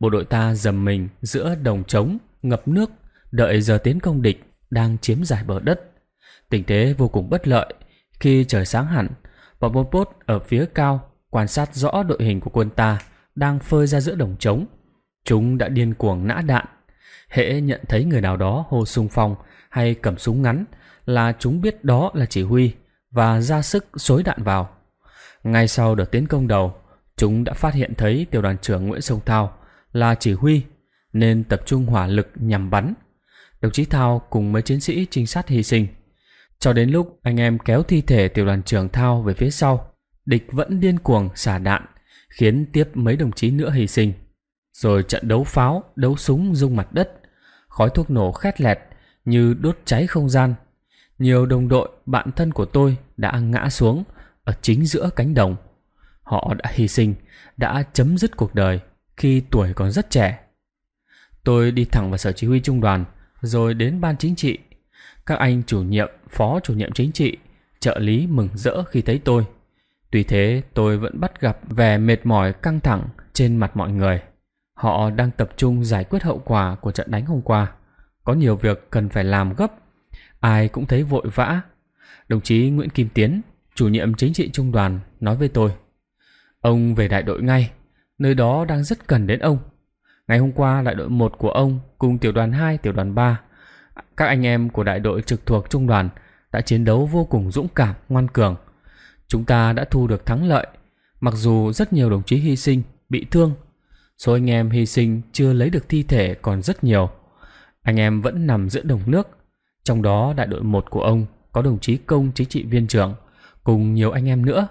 Bộ đội ta dầm mình giữa đồng trống, ngập nước, đợi giờ tiến công địch đang chiếm giải bờ đất. Tình thế vô cùng bất lợi khi trời sáng hẳn, bọn Pol Pot ở phía cao quan sát rõ đội hình của quân ta đang phơi ra giữa đồng trống. Chúng đã điên cuồng nã đạn. Hễ nhận thấy người nào đó hô sung phong hay cầm súng ngắn là chúng biết đó là chỉ huy và ra sức xối đạn vào. Ngay sau đợt tiến công đầu, chúng đã phát hiện thấy tiểu đoàn trưởng Nguyễn Sông Thao là chỉ huy nên tập trung hỏa lực nhằm bắn. Đồng chí Thao cùng mấy chiến sĩ trinh sát hy sinh. Cho đến lúc anh em kéo thi thể tiểu đoàn trưởng Thao về phía sau, địch vẫn điên cuồng xả đạn, khiến tiếp mấy đồng chí nữa hy sinh. Rồi trận đấu pháo, đấu súng rung mặt đất, khói thuốc nổ khét lẹt như đốt cháy không gian nhiều đồng đội bạn thân của tôi đã ngã xuống ở chính giữa cánh đồng họ đã hy sinh đã chấm dứt cuộc đời khi tuổi còn rất trẻ tôi đi thẳng vào sở chỉ huy trung đoàn rồi đến ban chính trị các anh chủ nhiệm phó chủ nhiệm chính trị trợ lý mừng rỡ khi thấy tôi tuy thế tôi vẫn bắt gặp vẻ mệt mỏi căng thẳng trên mặt mọi người họ đang tập trung giải quyết hậu quả của trận đánh hôm qua có nhiều việc cần phải làm gấp ai cũng thấy vội vã. Đồng chí Nguyễn Kim Tiến, chủ nhiệm chính trị trung đoàn, nói với tôi. Ông về đại đội ngay, nơi đó đang rất cần đến ông. Ngày hôm qua đại đội một của ông cùng tiểu đoàn hai, tiểu đoàn ba, các anh em của đại đội trực thuộc trung đoàn đã chiến đấu vô cùng dũng cảm, ngoan cường. Chúng ta đã thu được thắng lợi, mặc dù rất nhiều đồng chí hy sinh, bị thương. Số anh em hy sinh chưa lấy được thi thể còn rất nhiều. Anh em vẫn nằm giữa đồng nước, trong đó đại đội 1 của ông có đồng chí công chính trị viên trưởng cùng nhiều anh em nữa.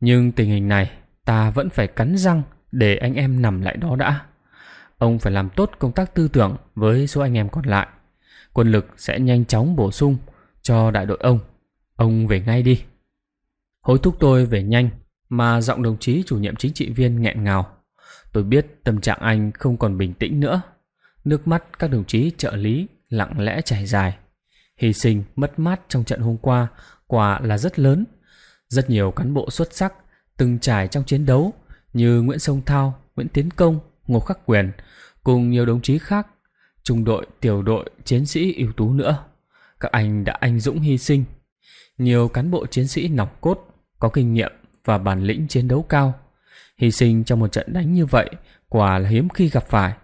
Nhưng tình hình này ta vẫn phải cắn răng để anh em nằm lại đó đã. Ông phải làm tốt công tác tư tưởng với số anh em còn lại. Quân lực sẽ nhanh chóng bổ sung cho đại đội ông. Ông về ngay đi. Hối thúc tôi về nhanh mà giọng đồng chí chủ nhiệm chính trị viên nghẹn ngào. Tôi biết tâm trạng anh không còn bình tĩnh nữa. Nước mắt các đồng chí trợ lý lặng lẽ trải dài. Hy sinh, mất mát trong trận hôm qua quả là rất lớn. Rất nhiều cán bộ xuất sắc từng trải trong chiến đấu như Nguyễn Sông Thao, Nguyễn Tiến Công, Ngô Khắc Quyền cùng nhiều đồng chí khác, trung đội, tiểu đội, chiến sĩ ưu tú nữa. Các anh đã anh dũng hy sinh. Nhiều cán bộ chiến sĩ nòng cốt, có kinh nghiệm và bản lĩnh chiến đấu cao. Hy sinh trong một trận đánh như vậy quả là hiếm khi gặp phải.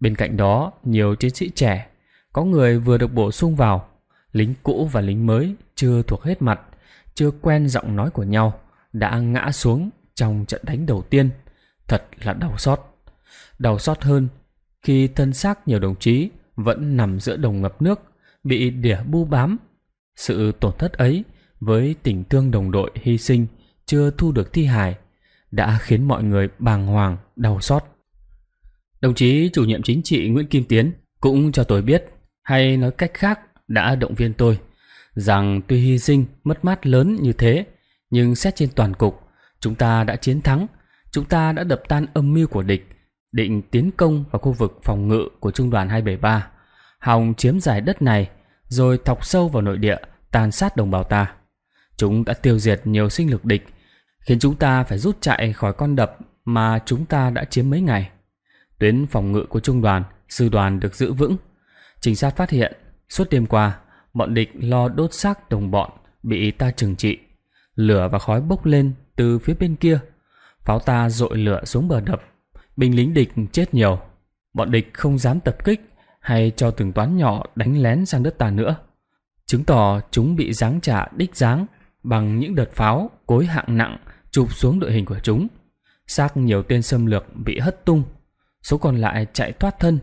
Bên cạnh đó, nhiều chiến sĩ trẻ có người vừa được bổ sung vào, lính cũ và lính mới chưa thuộc hết mặt, chưa quen giọng nói của nhau, đã ngã xuống trong trận đánh đầu tiên. Thật là đau xót. Đau xót hơn khi thân xác nhiều đồng chí vẫn nằm giữa đồng ngập nước, bị đỉa bu bám. Sự tổn thất ấy với tình thương đồng đội hy sinh chưa thu được thi hài đã khiến mọi người bàng hoàng, đau xót. Đồng chí chủ nhiệm chính trị Nguyễn Kim Tiến cũng cho tôi biết hay nói cách khác đã động viên tôi rằng tuy hy sinh mất mát lớn như thế nhưng xét trên toàn cục chúng ta đã chiến thắng chúng ta đã đập tan âm mưu của địch định tiến công vào khu vực phòng ngự của trung đoàn 273 hòng chiếm giải đất này rồi thọc sâu vào nội địa tàn sát đồng bào ta chúng đã tiêu diệt nhiều sinh lực địch khiến chúng ta phải rút chạy khỏi con đập mà chúng ta đã chiếm mấy ngày tuyến phòng ngự của trung đoàn sư đoàn được giữ vững Trinh sát phát hiện, suốt đêm qua, bọn địch lo đốt xác đồng bọn bị ta trừng trị. Lửa và khói bốc lên từ phía bên kia. Pháo ta dội lửa xuống bờ đập. Binh lính địch chết nhiều. Bọn địch không dám tập kích hay cho từng toán nhỏ đánh lén sang đất ta nữa. Chứng tỏ chúng bị giáng trả đích giáng bằng những đợt pháo cối hạng nặng chụp xuống đội hình của chúng. Xác nhiều tên xâm lược bị hất tung, số còn lại chạy thoát thân.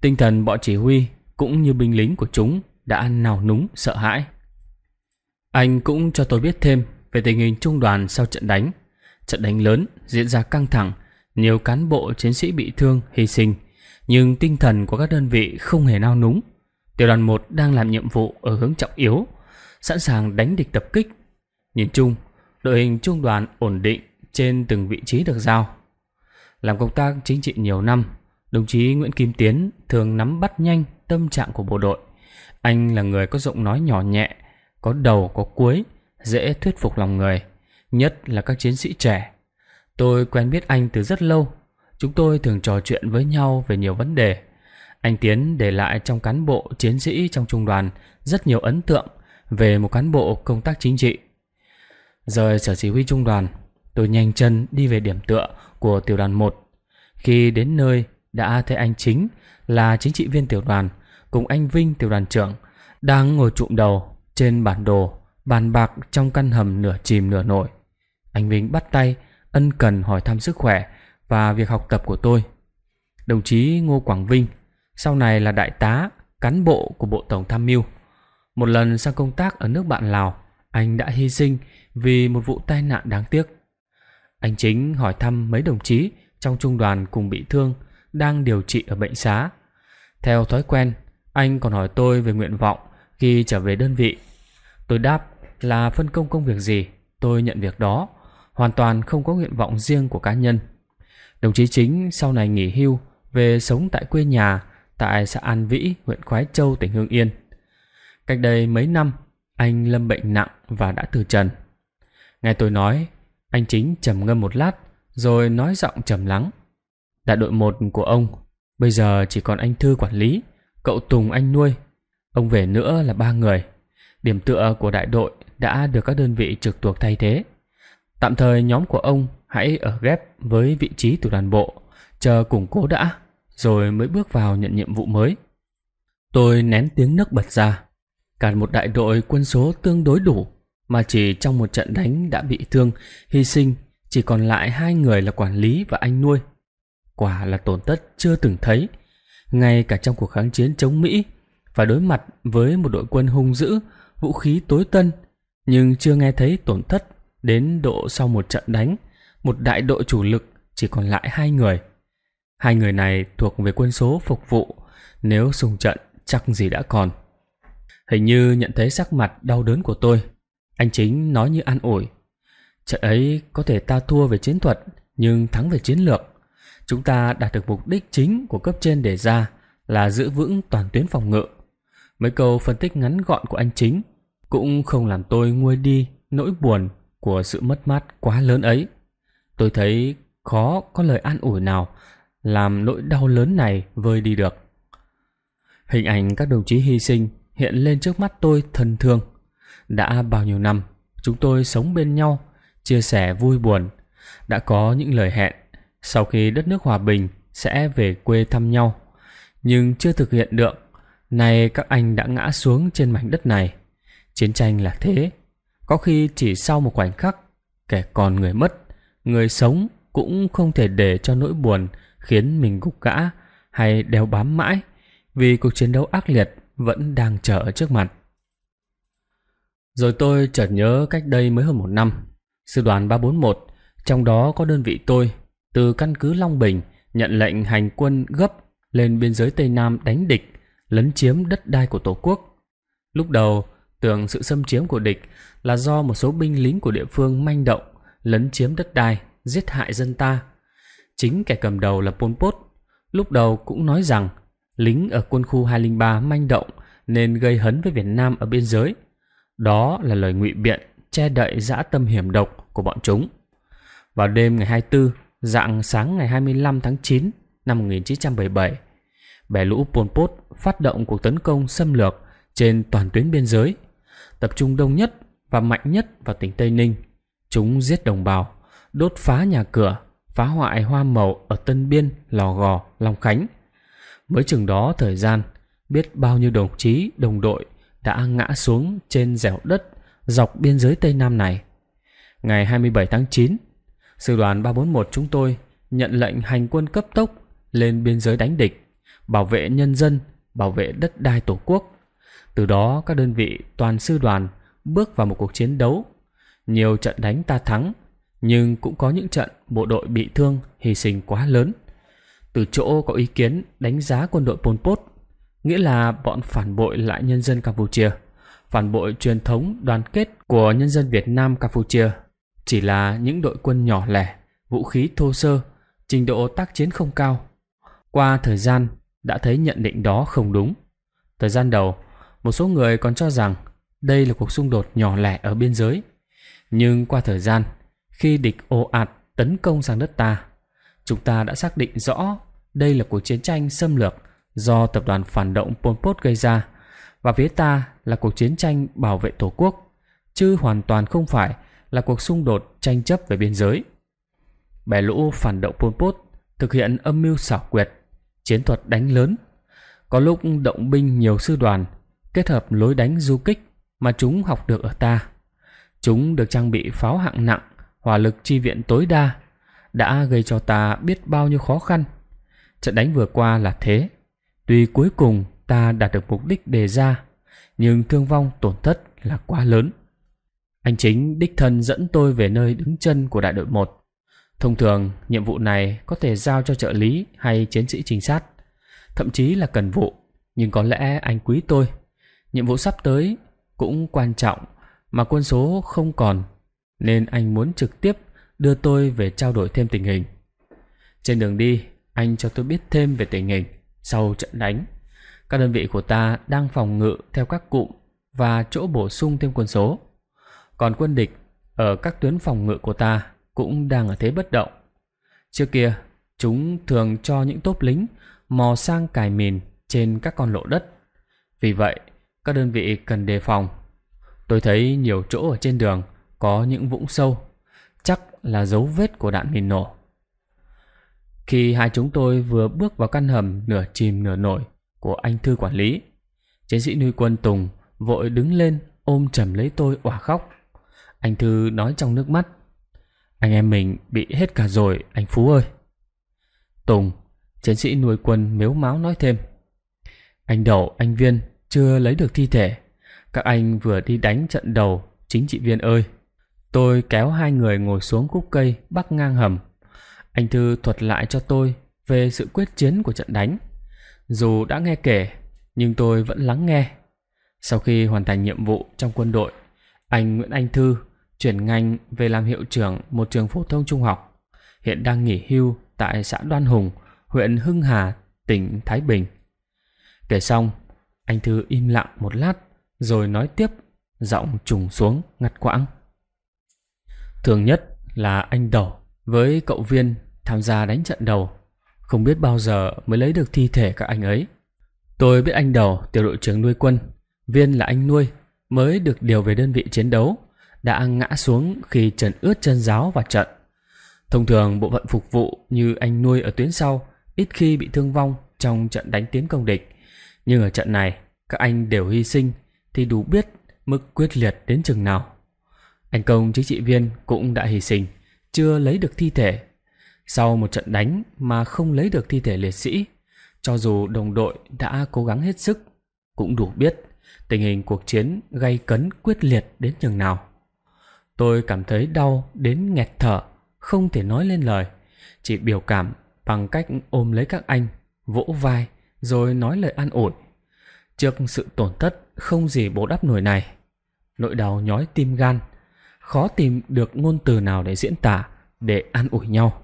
Tinh thần bọn chỉ huy cũng như binh lính của chúng đã nào núng sợ hãi. Anh cũng cho tôi biết thêm về tình hình trung đoàn sau trận đánh. Trận đánh lớn diễn ra căng thẳng, nhiều cán bộ chiến sĩ bị thương, hy sinh, nhưng tinh thần của các đơn vị không hề nao núng. Tiểu đoàn 1 đang làm nhiệm vụ ở hướng trọng yếu, sẵn sàng đánh địch tập kích. Nhìn chung, đội hình trung đoàn ổn định trên từng vị trí được giao. Làm công tác chính trị nhiều năm, đồng chí Nguyễn Kim Tiến thường nắm bắt nhanh tâm trạng của bộ đội. Anh là người có giọng nói nhỏ nhẹ, có đầu có cuối, dễ thuyết phục lòng người, nhất là các chiến sĩ trẻ. Tôi quen biết anh từ rất lâu, chúng tôi thường trò chuyện với nhau về nhiều vấn đề. Anh Tiến để lại trong cán bộ chiến sĩ trong trung đoàn rất nhiều ấn tượng về một cán bộ công tác chính trị. Rời sở chỉ huy trung đoàn, tôi nhanh chân đi về điểm tựa của tiểu đoàn 1. Khi đến nơi đã thấy anh chính là chính trị viên tiểu đoàn cùng anh Vinh tiểu đoàn trưởng đang ngồi trụm đầu trên bản đồ bàn bạc trong căn hầm nửa chìm nửa nổi. Anh Vinh bắt tay, ân cần hỏi thăm sức khỏe và việc học tập của tôi. Đồng chí Ngô Quảng Vinh, sau này là đại tá, cán bộ của Bộ Tổng Tham mưu. Một lần sang công tác ở nước bạn Lào, anh đã hy sinh vì một vụ tai nạn đáng tiếc. Anh chính hỏi thăm mấy đồng chí trong trung đoàn cùng bị thương đang điều trị ở bệnh xá. Theo thói quen, anh còn hỏi tôi về nguyện vọng khi trở về đơn vị. Tôi đáp là phân công công việc gì, tôi nhận việc đó, hoàn toàn không có nguyện vọng riêng của cá nhân. Đồng chí chính sau này nghỉ hưu về sống tại quê nhà tại xã An Vĩ, huyện Khoái Châu, tỉnh Hương Yên. Cách đây mấy năm, anh lâm bệnh nặng và đã từ trần. Nghe tôi nói, anh chính trầm ngâm một lát rồi nói giọng trầm lắng. Đại đội 1 của ông, bây giờ chỉ còn anh Thư quản lý, cậu Tùng anh nuôi. Ông về nữa là ba người. Điểm tựa của đại đội đã được các đơn vị trực thuộc thay thế. Tạm thời nhóm của ông hãy ở ghép với vị trí tiểu đoàn bộ, chờ củng cố đã, rồi mới bước vào nhận nhiệm vụ mới. Tôi nén tiếng nấc bật ra. Cả một đại đội quân số tương đối đủ, mà chỉ trong một trận đánh đã bị thương, hy sinh, chỉ còn lại hai người là quản lý và anh nuôi quả là tổn thất chưa từng thấy. Ngay cả trong cuộc kháng chiến chống Mỹ, phải đối mặt với một đội quân hung dữ, vũ khí tối tân, nhưng chưa nghe thấy tổn thất đến độ sau một trận đánh, một đại đội chủ lực chỉ còn lại hai người. Hai người này thuộc về quân số phục vụ, nếu sùng trận chắc gì đã còn. Hình như nhận thấy sắc mặt đau đớn của tôi, anh chính nói như an ủi. Trận ấy có thể ta thua về chiến thuật, nhưng thắng về chiến lược chúng ta đạt được mục đích chính của cấp trên đề ra là giữ vững toàn tuyến phòng ngự. Mấy câu phân tích ngắn gọn của anh chính cũng không làm tôi nguôi đi nỗi buồn của sự mất mát quá lớn ấy. Tôi thấy khó có lời an ủi nào làm nỗi đau lớn này vơi đi được. Hình ảnh các đồng chí hy sinh hiện lên trước mắt tôi thân thương. Đã bao nhiêu năm, chúng tôi sống bên nhau, chia sẻ vui buồn, đã có những lời hẹn sau khi đất nước hòa bình sẽ về quê thăm nhau nhưng chưa thực hiện được nay các anh đã ngã xuống trên mảnh đất này chiến tranh là thế có khi chỉ sau một khoảnh khắc kẻ còn người mất người sống cũng không thể để cho nỗi buồn khiến mình gục gã hay đeo bám mãi vì cuộc chiến đấu ác liệt vẫn đang chờ ở trước mặt rồi tôi chợt nhớ cách đây mới hơn một năm sư đoàn 341 trong đó có đơn vị tôi từ căn cứ Long Bình nhận lệnh hành quân gấp lên biên giới Tây Nam đánh địch, lấn chiếm đất đai của Tổ quốc. Lúc đầu, tưởng sự xâm chiếm của địch là do một số binh lính của địa phương manh động, lấn chiếm đất đai, giết hại dân ta. Chính kẻ cầm đầu là Pol Pot, lúc đầu cũng nói rằng lính ở quân khu 203 manh động nên gây hấn với Việt Nam ở biên giới. Đó là lời ngụy biện che đậy dã tâm hiểm độc của bọn chúng. Vào đêm ngày 24, Dạng sáng ngày 25 tháng 9 năm 1977, bè lũ Pol Pot phát động cuộc tấn công xâm lược trên toàn tuyến biên giới, tập trung đông nhất và mạnh nhất vào tỉnh Tây Ninh. Chúng giết đồng bào, đốt phá nhà cửa, phá hoại hoa màu ở Tân Biên, Lò Gò, Long Khánh. Mới chừng đó thời gian, biết bao nhiêu đồng chí, đồng đội đã ngã xuống trên dẻo đất dọc biên giới Tây Nam này. Ngày 27 tháng 9 Sư đoàn 341 chúng tôi nhận lệnh hành quân cấp tốc lên biên giới đánh địch, bảo vệ nhân dân, bảo vệ đất đai Tổ quốc. Từ đó các đơn vị toàn sư đoàn bước vào một cuộc chiến đấu. Nhiều trận đánh ta thắng, nhưng cũng có những trận bộ đội bị thương, hy sinh quá lớn. Từ chỗ có ý kiến đánh giá quân đội Pol Pot, nghĩa là bọn phản bội lại nhân dân Campuchia, phản bội truyền thống đoàn kết của nhân dân Việt Nam Campuchia chỉ là những đội quân nhỏ lẻ, vũ khí thô sơ, trình độ tác chiến không cao. Qua thời gian, đã thấy nhận định đó không đúng. Thời gian đầu, một số người còn cho rằng đây là cuộc xung đột nhỏ lẻ ở biên giới. Nhưng qua thời gian, khi địch ồ ạt tấn công sang đất ta, chúng ta đã xác định rõ đây là cuộc chiến tranh xâm lược do tập đoàn phản động Pol Pot gây ra và phía ta là cuộc chiến tranh bảo vệ Tổ quốc, chứ hoàn toàn không phải là cuộc xung đột tranh chấp về biên giới. Bè lũ phản động Pol Pot thực hiện âm mưu xảo quyệt, chiến thuật đánh lớn. Có lúc động binh nhiều sư đoàn, kết hợp lối đánh du kích mà chúng học được ở ta. Chúng được trang bị pháo hạng nặng, hỏa lực chi viện tối đa, đã gây cho ta biết bao nhiêu khó khăn. Trận đánh vừa qua là thế. Tuy cuối cùng ta đạt được mục đích đề ra, nhưng thương vong tổn thất là quá lớn. Anh chính đích thân dẫn tôi về nơi đứng chân của đại đội một. Thông thường, nhiệm vụ này có thể giao cho trợ lý hay chiến sĩ trinh sát, thậm chí là cần vụ, nhưng có lẽ anh quý tôi. Nhiệm vụ sắp tới cũng quan trọng mà quân số không còn, nên anh muốn trực tiếp đưa tôi về trao đổi thêm tình hình. Trên đường đi, anh cho tôi biết thêm về tình hình sau trận đánh. Các đơn vị của ta đang phòng ngự theo các cụm và chỗ bổ sung thêm quân số. Còn quân địch ở các tuyến phòng ngự của ta cũng đang ở thế bất động. Trước kia, chúng thường cho những tốp lính mò sang cài mìn trên các con lộ đất. Vì vậy, các đơn vị cần đề phòng. Tôi thấy nhiều chỗ ở trên đường có những vũng sâu, chắc là dấu vết của đạn mìn nổ. Khi hai chúng tôi vừa bước vào căn hầm nửa chìm nửa nổi của anh thư quản lý, chiến sĩ nuôi quân Tùng vội đứng lên ôm chầm lấy tôi òa khóc. Anh Thư nói trong nước mắt. Anh em mình bị hết cả rồi, anh Phú ơi. Tùng, chiến sĩ nuôi quân mếu máu nói thêm. Anh Đậu, anh Viên chưa lấy được thi thể. Các anh vừa đi đánh trận đầu, chính trị Viên ơi. Tôi kéo hai người ngồi xuống khúc cây bắc ngang hầm. Anh Thư thuật lại cho tôi về sự quyết chiến của trận đánh. Dù đã nghe kể, nhưng tôi vẫn lắng nghe. Sau khi hoàn thành nhiệm vụ trong quân đội, anh Nguyễn Anh Thư chuyển ngành về làm hiệu trưởng một trường phổ thông trung học. Hiện đang nghỉ hưu tại xã Đoan Hùng, huyện Hưng Hà, tỉnh Thái Bình. Kể xong, anh Thư im lặng một lát rồi nói tiếp, giọng trùng xuống ngắt quãng. Thường nhất là anh Đầu với cậu Viên tham gia đánh trận đầu. Không biết bao giờ mới lấy được thi thể các anh ấy. Tôi biết anh Đầu, tiểu đội trưởng nuôi quân, Viên là anh nuôi, mới được điều về đơn vị chiến đấu đã ngã xuống khi trần ướt chân giáo và trận. Thông thường bộ phận phục vụ như anh nuôi ở tuyến sau ít khi bị thương vong trong trận đánh tiến công địch. Nhưng ở trận này, các anh đều hy sinh thì đủ biết mức quyết liệt đến chừng nào. Anh công chính trị viên cũng đã hy sinh, chưa lấy được thi thể. Sau một trận đánh mà không lấy được thi thể liệt sĩ, cho dù đồng đội đã cố gắng hết sức, cũng đủ biết tình hình cuộc chiến gây cấn quyết liệt đến chừng nào. Tôi cảm thấy đau đến nghẹt thở, không thể nói lên lời. Chỉ biểu cảm bằng cách ôm lấy các anh, vỗ vai, rồi nói lời an ủi. Trước sự tổn thất không gì bổ đắp nổi này, nỗi đau nhói tim gan, khó tìm được ngôn từ nào để diễn tả, để an ủi nhau.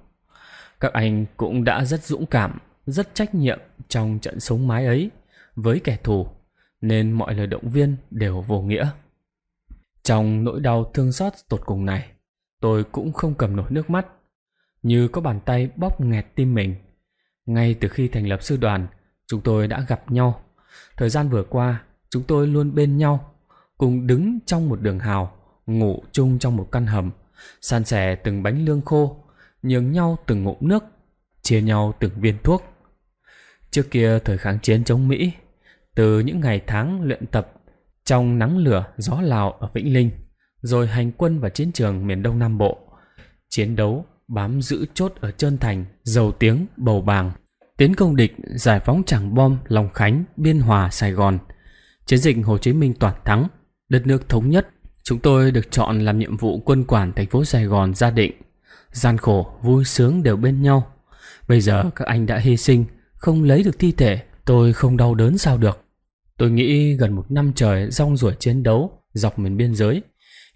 Các anh cũng đã rất dũng cảm, rất trách nhiệm trong trận sống mái ấy với kẻ thù, nên mọi lời động viên đều vô nghĩa. Trong nỗi đau thương xót tột cùng này, tôi cũng không cầm nổi nước mắt, như có bàn tay bóp nghẹt tim mình. Ngay từ khi thành lập sư đoàn, chúng tôi đã gặp nhau. Thời gian vừa qua, chúng tôi luôn bên nhau, cùng đứng trong một đường hào, ngủ chung trong một căn hầm, san sẻ từng bánh lương khô, nhường nhau từng ngụm nước, chia nhau từng viên thuốc. Trước kia thời kháng chiến chống Mỹ, từ những ngày tháng luyện tập trong nắng lửa, gió Lào ở Vĩnh Linh, rồi hành quân vào chiến trường miền Đông Nam Bộ. Chiến đấu bám giữ chốt ở Trơn Thành, Dầu Tiếng, Bầu Bàng, tiến công địch giải phóng Tràng Bom, Long Khánh, Biên Hòa, Sài Gòn. Chiến dịch Hồ Chí Minh toàn thắng, đất nước thống nhất. Chúng tôi được chọn làm nhiệm vụ quân quản thành phố Sài Gòn gia định. Gian khổ, vui sướng đều bên nhau. Bây giờ các anh đã hy sinh, không lấy được thi thể, tôi không đau đớn sao được. Tôi nghĩ gần một năm trời rong ruổi chiến đấu dọc miền biên giới.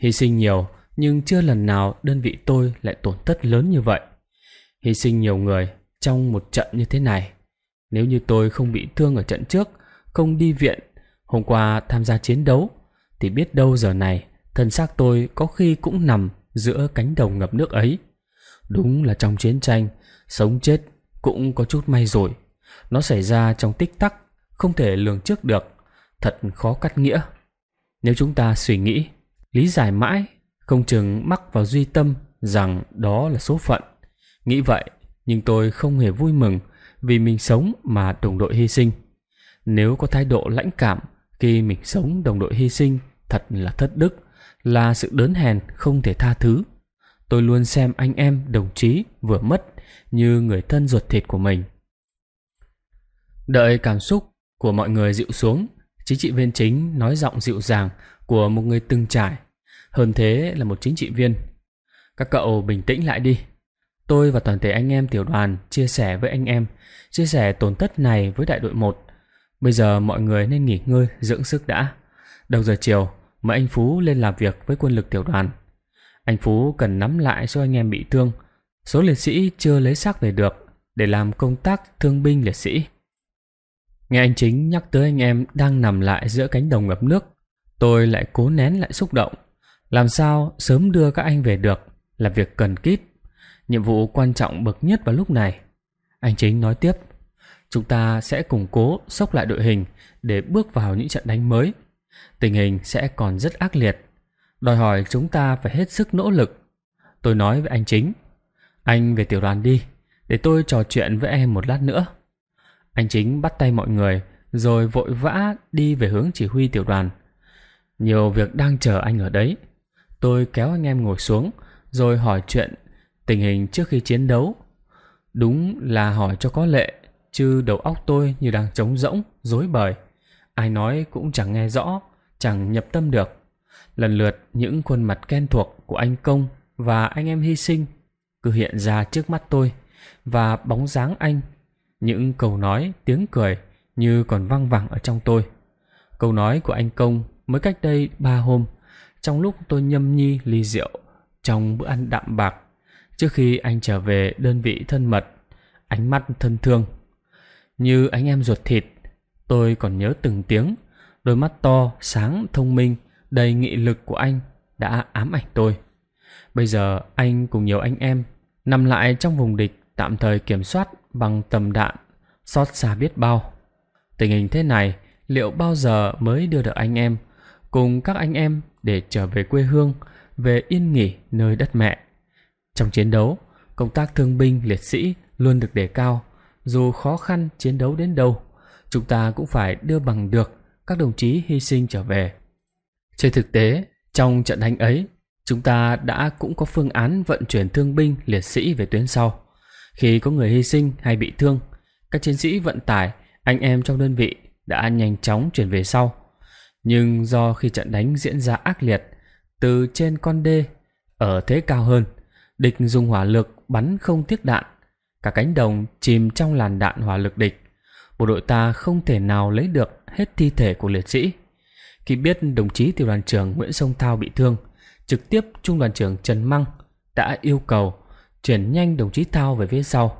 Hy sinh nhiều nhưng chưa lần nào đơn vị tôi lại tổn thất lớn như vậy. Hy sinh nhiều người trong một trận như thế này. Nếu như tôi không bị thương ở trận trước, không đi viện, hôm qua tham gia chiến đấu, thì biết đâu giờ này thân xác tôi có khi cũng nằm giữa cánh đồng ngập nước ấy. Đúng là trong chiến tranh, sống chết cũng có chút may rồi. Nó xảy ra trong tích tắc, không thể lường trước được thật khó cắt nghĩa. Nếu chúng ta suy nghĩ, lý giải mãi, không chừng mắc vào duy tâm rằng đó là số phận. Nghĩ vậy, nhưng tôi không hề vui mừng vì mình sống mà đồng đội hy sinh. Nếu có thái độ lãnh cảm khi mình sống đồng đội hy sinh thật là thất đức, là sự đớn hèn không thể tha thứ. Tôi luôn xem anh em đồng chí vừa mất như người thân ruột thịt của mình. Đợi cảm xúc của mọi người dịu xuống, Chính trị viên chính nói giọng dịu dàng của một người từng trải. Hơn thế là một chính trị viên. Các cậu bình tĩnh lại đi. Tôi và toàn thể anh em tiểu đoàn chia sẻ với anh em, chia sẻ tổn thất này với đại đội một. Bây giờ mọi người nên nghỉ ngơi, dưỡng sức đã. Đầu giờ chiều, mời anh Phú lên làm việc với quân lực tiểu đoàn. Anh Phú cần nắm lại số anh em bị thương, số liệt sĩ chưa lấy xác về được để làm công tác thương binh liệt sĩ. Nghe anh chính nhắc tới anh em đang nằm lại giữa cánh đồng ngập nước, tôi lại cố nén lại xúc động. Làm sao sớm đưa các anh về được là việc cần kíp. Nhiệm vụ quan trọng bậc nhất vào lúc này. Anh chính nói tiếp, chúng ta sẽ củng cố sốc lại đội hình để bước vào những trận đánh mới. Tình hình sẽ còn rất ác liệt, đòi hỏi chúng ta phải hết sức nỗ lực. Tôi nói với anh chính, anh về tiểu đoàn đi, để tôi trò chuyện với em một lát nữa. Anh chính bắt tay mọi người rồi vội vã đi về hướng chỉ huy tiểu đoàn. Nhiều việc đang chờ anh ở đấy. Tôi kéo anh em ngồi xuống rồi hỏi chuyện tình hình trước khi chiến đấu. Đúng là hỏi cho có lệ, chứ đầu óc tôi như đang trống rỗng, rối bời. Ai nói cũng chẳng nghe rõ, chẳng nhập tâm được. Lần lượt những khuôn mặt ken thuộc của anh Công và anh em hy sinh cứ hiện ra trước mắt tôi và bóng dáng anh những câu nói, tiếng cười như còn văng vẳng ở trong tôi. Câu nói của anh Công mới cách đây ba hôm, trong lúc tôi nhâm nhi ly rượu trong bữa ăn đạm bạc, trước khi anh trở về đơn vị thân mật, ánh mắt thân thương. Như anh em ruột thịt, tôi còn nhớ từng tiếng, đôi mắt to, sáng, thông minh, đầy nghị lực của anh đã ám ảnh tôi. Bây giờ anh cùng nhiều anh em nằm lại trong vùng địch tạm thời kiểm soát bằng tầm đạn, xót xa biết bao. Tình hình thế này liệu bao giờ mới đưa được anh em cùng các anh em để trở về quê hương, về yên nghỉ nơi đất mẹ. Trong chiến đấu, công tác thương binh liệt sĩ luôn được đề cao. Dù khó khăn chiến đấu đến đâu, chúng ta cũng phải đưa bằng được các đồng chí hy sinh trở về. Trên thực tế, trong trận đánh ấy, chúng ta đã cũng có phương án vận chuyển thương binh liệt sĩ về tuyến sau. Khi có người hy sinh hay bị thương, các chiến sĩ vận tải, anh em trong đơn vị đã nhanh chóng chuyển về sau. Nhưng do khi trận đánh diễn ra ác liệt, từ trên con đê, ở thế cao hơn, địch dùng hỏa lực bắn không tiếc đạn. Cả cánh đồng chìm trong làn đạn hỏa lực địch. Bộ đội ta không thể nào lấy được hết thi thể của liệt sĩ. Khi biết đồng chí tiểu đoàn trưởng Nguyễn Sông Thao bị thương, trực tiếp Trung đoàn trưởng Trần Măng đã yêu cầu chuyển nhanh đồng chí Thao về phía sau.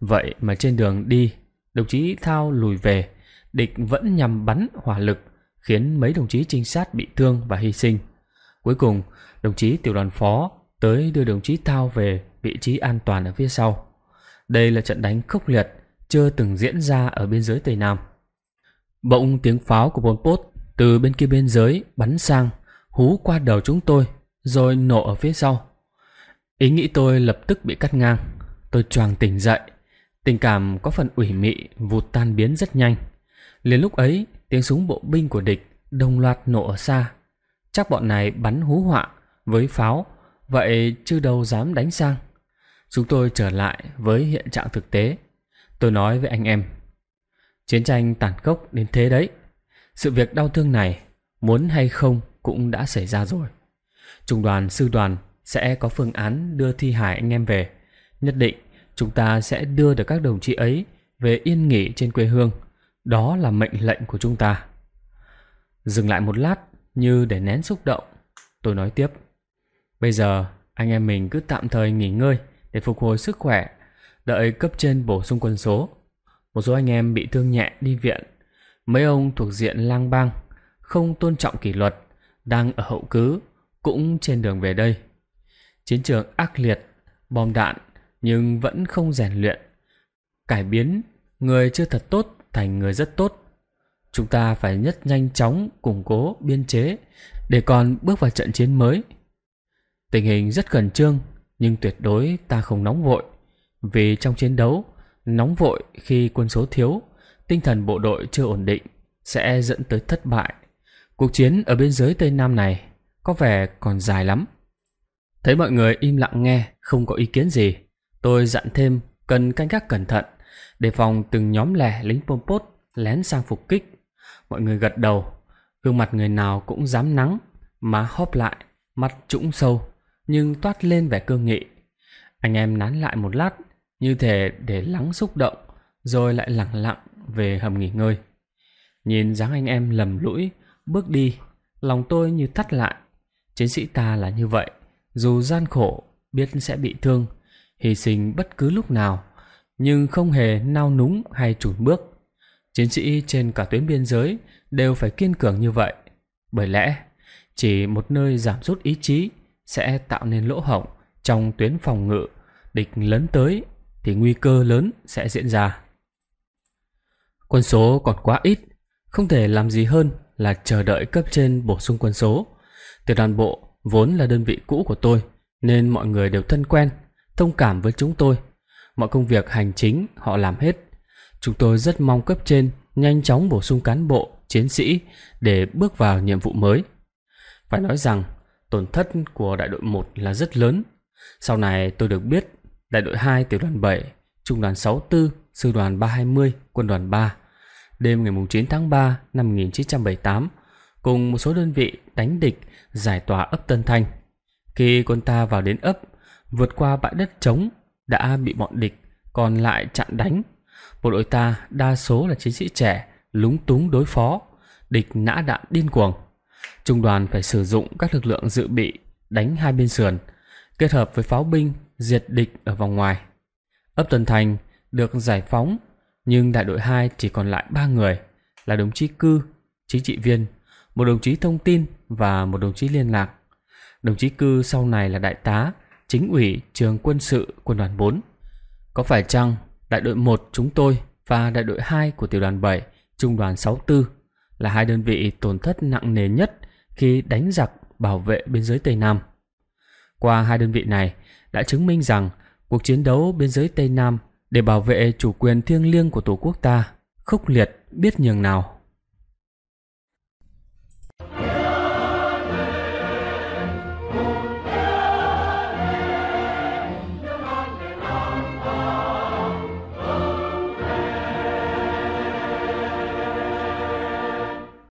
Vậy mà trên đường đi, đồng chí Thao lùi về, địch vẫn nhằm bắn hỏa lực, khiến mấy đồng chí trinh sát bị thương và hy sinh. Cuối cùng, đồng chí tiểu đoàn phó tới đưa đồng chí Thao về vị trí an toàn ở phía sau. Đây là trận đánh khốc liệt chưa từng diễn ra ở biên giới Tây Nam. Bỗng tiếng pháo của Pol Pot từ bên kia biên giới bắn sang, hú qua đầu chúng tôi, rồi nổ ở phía sau. Ý nghĩ tôi lập tức bị cắt ngang. Tôi choàng tỉnh dậy. Tình cảm có phần ủy mị vụt tan biến rất nhanh. Liền lúc ấy, tiếng súng bộ binh của địch đồng loạt nổ ở xa. Chắc bọn này bắn hú họa với pháo, vậy chưa đâu dám đánh sang. Chúng tôi trở lại với hiện trạng thực tế. Tôi nói với anh em, chiến tranh tàn khốc đến thế đấy. Sự việc đau thương này, muốn hay không cũng đã xảy ra rồi. Trung đoàn sư đoàn sẽ có phương án đưa thi hải anh em về. Nhất định chúng ta sẽ đưa được các đồng chí ấy về yên nghỉ trên quê hương. Đó là mệnh lệnh của chúng ta. Dừng lại một lát như để nén xúc động, tôi nói tiếp. Bây giờ anh em mình cứ tạm thời nghỉ ngơi để phục hồi sức khỏe, đợi cấp trên bổ sung quân số. Một số anh em bị thương nhẹ đi viện, mấy ông thuộc diện lang bang, không tôn trọng kỷ luật, đang ở hậu cứ, cũng trên đường về đây. Chiến trường ác liệt, bom đạn nhưng vẫn không rèn luyện. Cải biến người chưa thật tốt thành người rất tốt. Chúng ta phải nhất nhanh chóng củng cố biên chế để còn bước vào trận chiến mới. Tình hình rất khẩn trương nhưng tuyệt đối ta không nóng vội vì trong chiến đấu nóng vội khi quân số thiếu tinh thần bộ đội chưa ổn định sẽ dẫn tới thất bại cuộc chiến ở biên giới tây nam này có vẻ còn dài lắm Thấy mọi người im lặng nghe, không có ý kiến gì, tôi dặn thêm cần canh gác cẩn thận, đề phòng từng nhóm lẻ lính Pol Pot lén sang phục kích. Mọi người gật đầu, gương mặt người nào cũng dám nắng, má hóp lại, mắt trũng sâu, nhưng toát lên vẻ cương nghị. Anh em nán lại một lát, như thể để lắng xúc động, rồi lại lặng lặng về hầm nghỉ ngơi. Nhìn dáng anh em lầm lũi, bước đi, lòng tôi như thắt lại. Chiến sĩ ta là như vậy dù gian khổ, biết sẽ bị thương, hy sinh bất cứ lúc nào, nhưng không hề nao núng hay chùn bước. Chiến sĩ trên cả tuyến biên giới đều phải kiên cường như vậy. Bởi lẽ, chỉ một nơi giảm sút ý chí sẽ tạo nên lỗ hổng trong tuyến phòng ngự, địch lớn tới thì nguy cơ lớn sẽ diễn ra. Quân số còn quá ít, không thể làm gì hơn là chờ đợi cấp trên bổ sung quân số. Tiểu đoàn bộ vốn là đơn vị cũ của tôi nên mọi người đều thân quen thông cảm với chúng tôi mọi công việc hành chính họ làm hết chúng tôi rất mong cấp trên nhanh chóng bổ sung cán bộ chiến sĩ để bước vào nhiệm vụ mới phải nói rằng tổn thất của đại đội 1 là rất lớn sau này tôi được biết đại đội 2 tiểu đoàn 7 trung đoàn 64 sư đoàn 320 quân đoàn 3 đêm ngày 9 tháng 3 năm 1978 cùng một số đơn vị đánh địch giải tỏa ấp Tân Thanh. Khi quân ta vào đến ấp, vượt qua bãi đất trống đã bị bọn địch còn lại chặn đánh. Bộ đội ta đa số là chiến sĩ trẻ, lúng túng đối phó, địch nã đạn điên cuồng. Trung đoàn phải sử dụng các lực lượng dự bị đánh hai bên sườn, kết hợp với pháo binh diệt địch ở vòng ngoài. Ấp Tân Thành được giải phóng, nhưng đại đội 2 chỉ còn lại 3 người là đồng chí cư, chính trị viên một đồng chí thông tin và một đồng chí liên lạc. Đồng chí Cư sau này là đại tá, chính ủy trường quân sự quân đoàn 4. Có phải chăng đại đội 1 chúng tôi và đại đội 2 của tiểu đoàn 7, trung đoàn 64 là hai đơn vị tổn thất nặng nề nhất khi đánh giặc bảo vệ biên giới Tây Nam. Qua hai đơn vị này đã chứng minh rằng cuộc chiến đấu biên giới Tây Nam để bảo vệ chủ quyền thiêng liêng của Tổ quốc ta khốc liệt biết nhường nào.